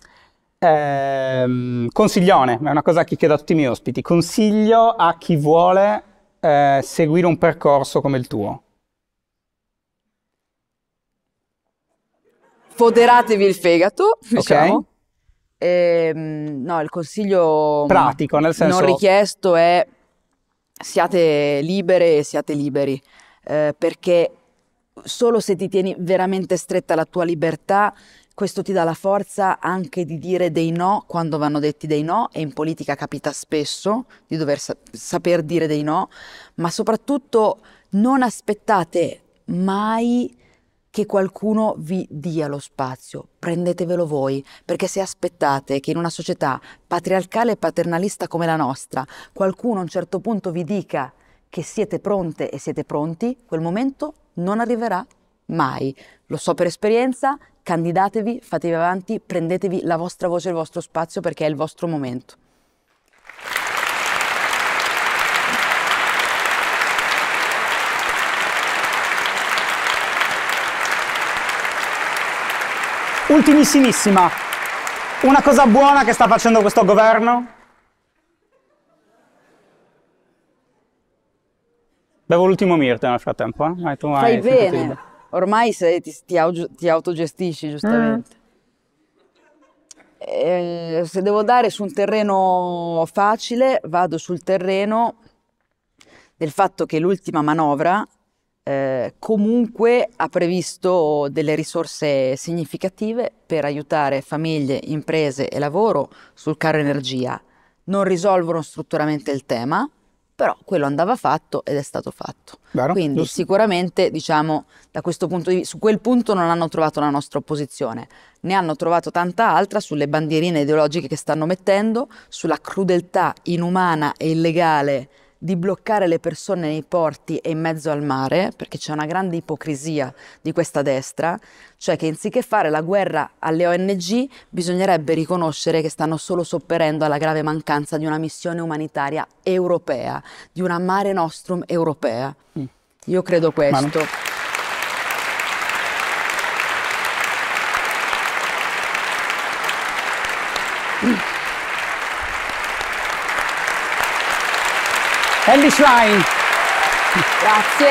Eh, consiglione, è una cosa che chiedo a tutti i miei ospiti. Consiglio a chi vuole eh, seguire un percorso come il tuo foderatevi il fegato, diciamo. Okay. Ehm, e, no, il consiglio mm, pratico, nel senso non richiesto è siate libere e siate liberi, eh, perché solo se ti tieni veramente stretta la tua libertà, questo ti dà la forza anche di dire dei no quando vanno detti dei no e in politica capita spesso di dover sa- saper dire dei no, ma soprattutto non aspettate mai che qualcuno vi dia lo spazio, prendetevelo voi, perché se aspettate che in una società patriarcale e paternalista come la nostra qualcuno a un certo punto vi dica che siete pronte e siete pronti, quel momento non arriverà mai. Lo so per esperienza, candidatevi, fatevi avanti, prendetevi la vostra voce, e il vostro spazio perché è il vostro momento. Ultimissimissima. Una cosa buona che sta facendo questo governo? Bevo l'ultimo Mirta nel frattempo. Eh? Vai, tu, Fai hai, bene. Ormai sei, ti, ti, ti, autogestisci, mm. giustamente. Mm. Eh, se devo dare su un terreno facile, vado sul terreno del fatto che l'ultima manovra eh, comunque ha previsto delle risorse significative per aiutare famiglie, imprese e lavoro sul caro energia. Non risolvono strutturalmente il tema, però quello andava fatto ed è stato fatto. Vero, Quindi giusto. sicuramente, diciamo, da questo punto di vista, su quel punto non hanno trovato la nostra opposizione, ne hanno trovato tanta altra sulle bandierine ideologiche che stanno mettendo, sulla crudeltà inumana e illegale di bloccare le persone nei porti e in mezzo al mare, perché c'è una grande ipocrisia di questa destra, cioè che anziché fare la guerra alle ONG bisognerebbe riconoscere che stanno solo sopperendo alla grave mancanza di una missione umanitaria europea, di una mare nostrum europea. Mm. Io credo questo. Manu. Mm. Ellie Schlein. Grazie.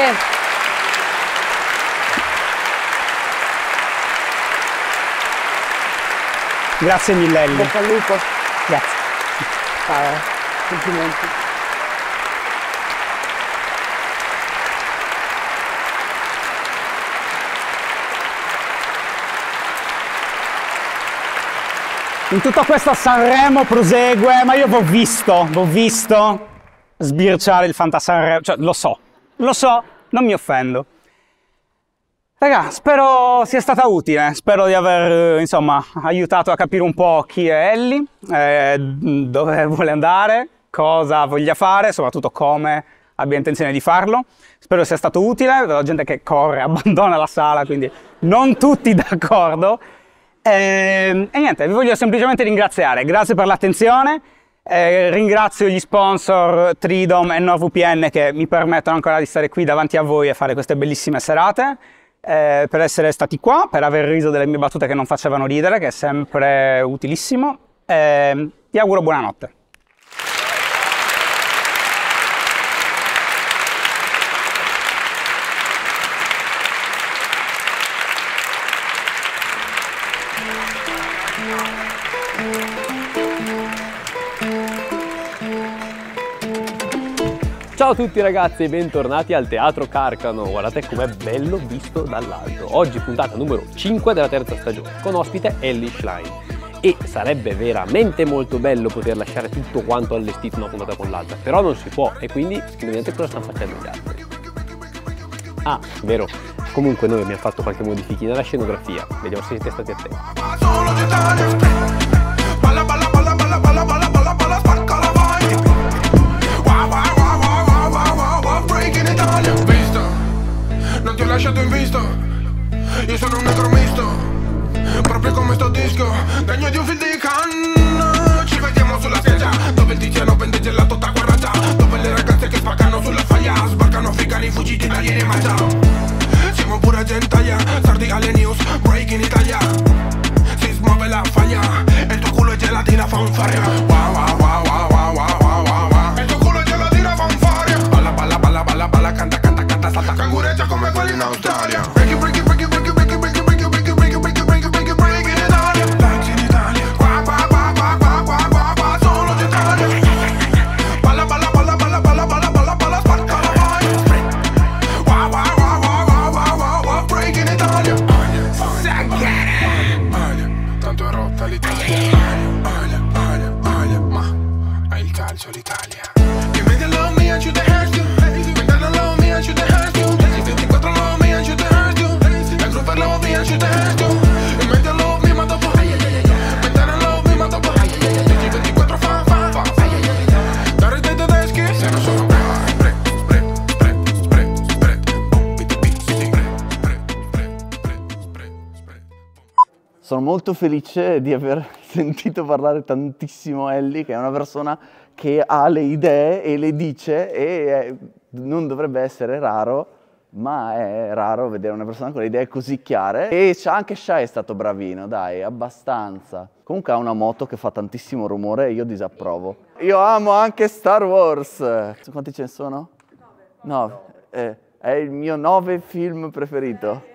Grazie mille Ellie. Bocca al lupo. Grazie. Ciao, complimenti. In tutto questo Sanremo prosegue, ma io vi ho visto, vi ho visto, sbirciare il Fantasanremo, cioè lo so, lo so, non mi offendo. Raga, spero sia stata utile, spero di aver eh, insomma aiutato a capire un po' chi è Ellie, eh, dove vuole andare, cosa voglia fare, soprattutto come abbia intenzione di farlo. Spero sia stato utile, vedo la gente che corre, abbandona la sala, quindi non tutti d'accordo. E, ehm, e niente, vi voglio semplicemente ringraziare, grazie per l'attenzione eh, ringrazio gli sponsor Tridom e NordVPN che mi permettono ancora di stare qui davanti a voi e fare queste bellissime serate. Eh, per essere stati qua, per aver riso delle mie battute che non facevano ridere, che è sempre utilissimo. Eh, ti auguro buonanotte. Ciao a tutti ragazzi e bentornati al Teatro Carcano. Guardate com'è bello visto dall'alto. Oggi puntata numero 5 della terza stagione con ospite Ellie Schlein. E sarebbe veramente molto bello poter lasciare tutto quanto allestito una puntata con l'altra, però non si può e quindi vedete cosa stanno facendo gli altri. Ah, vero, comunque noi abbiamo fatto qualche modifichina nella scenografia, vediamo se siete stati attenti. vista, l'ho vista Non ti ho lasciato in vista Io sono un negro misto Proprio come sto disco Degno di un film di canna Ci vediamo sulla spiaggia Dove il tiziano pende gelato da guarrata Dove le ragazze che spaccano sulla faglia Sbarcano africani fuggiti da ieri mata Siamo pura gentaglia Sardi alle news Break in Italia Si smuove la faglia E il tuo culo è gelatina fanfaria Wow wow Sono molto felice di aver sentito parlare tantissimo Ellie, che è una persona che ha le idee e le dice e non dovrebbe essere raro ma è raro vedere una persona con le idee così chiare e anche Shai è stato bravino, dai, abbastanza. Comunque ha una moto che fa tantissimo rumore e io disapprovo. Io amo anche Star Wars. Quanti ce ne sono? 9. No, eh, è il mio nove film preferito.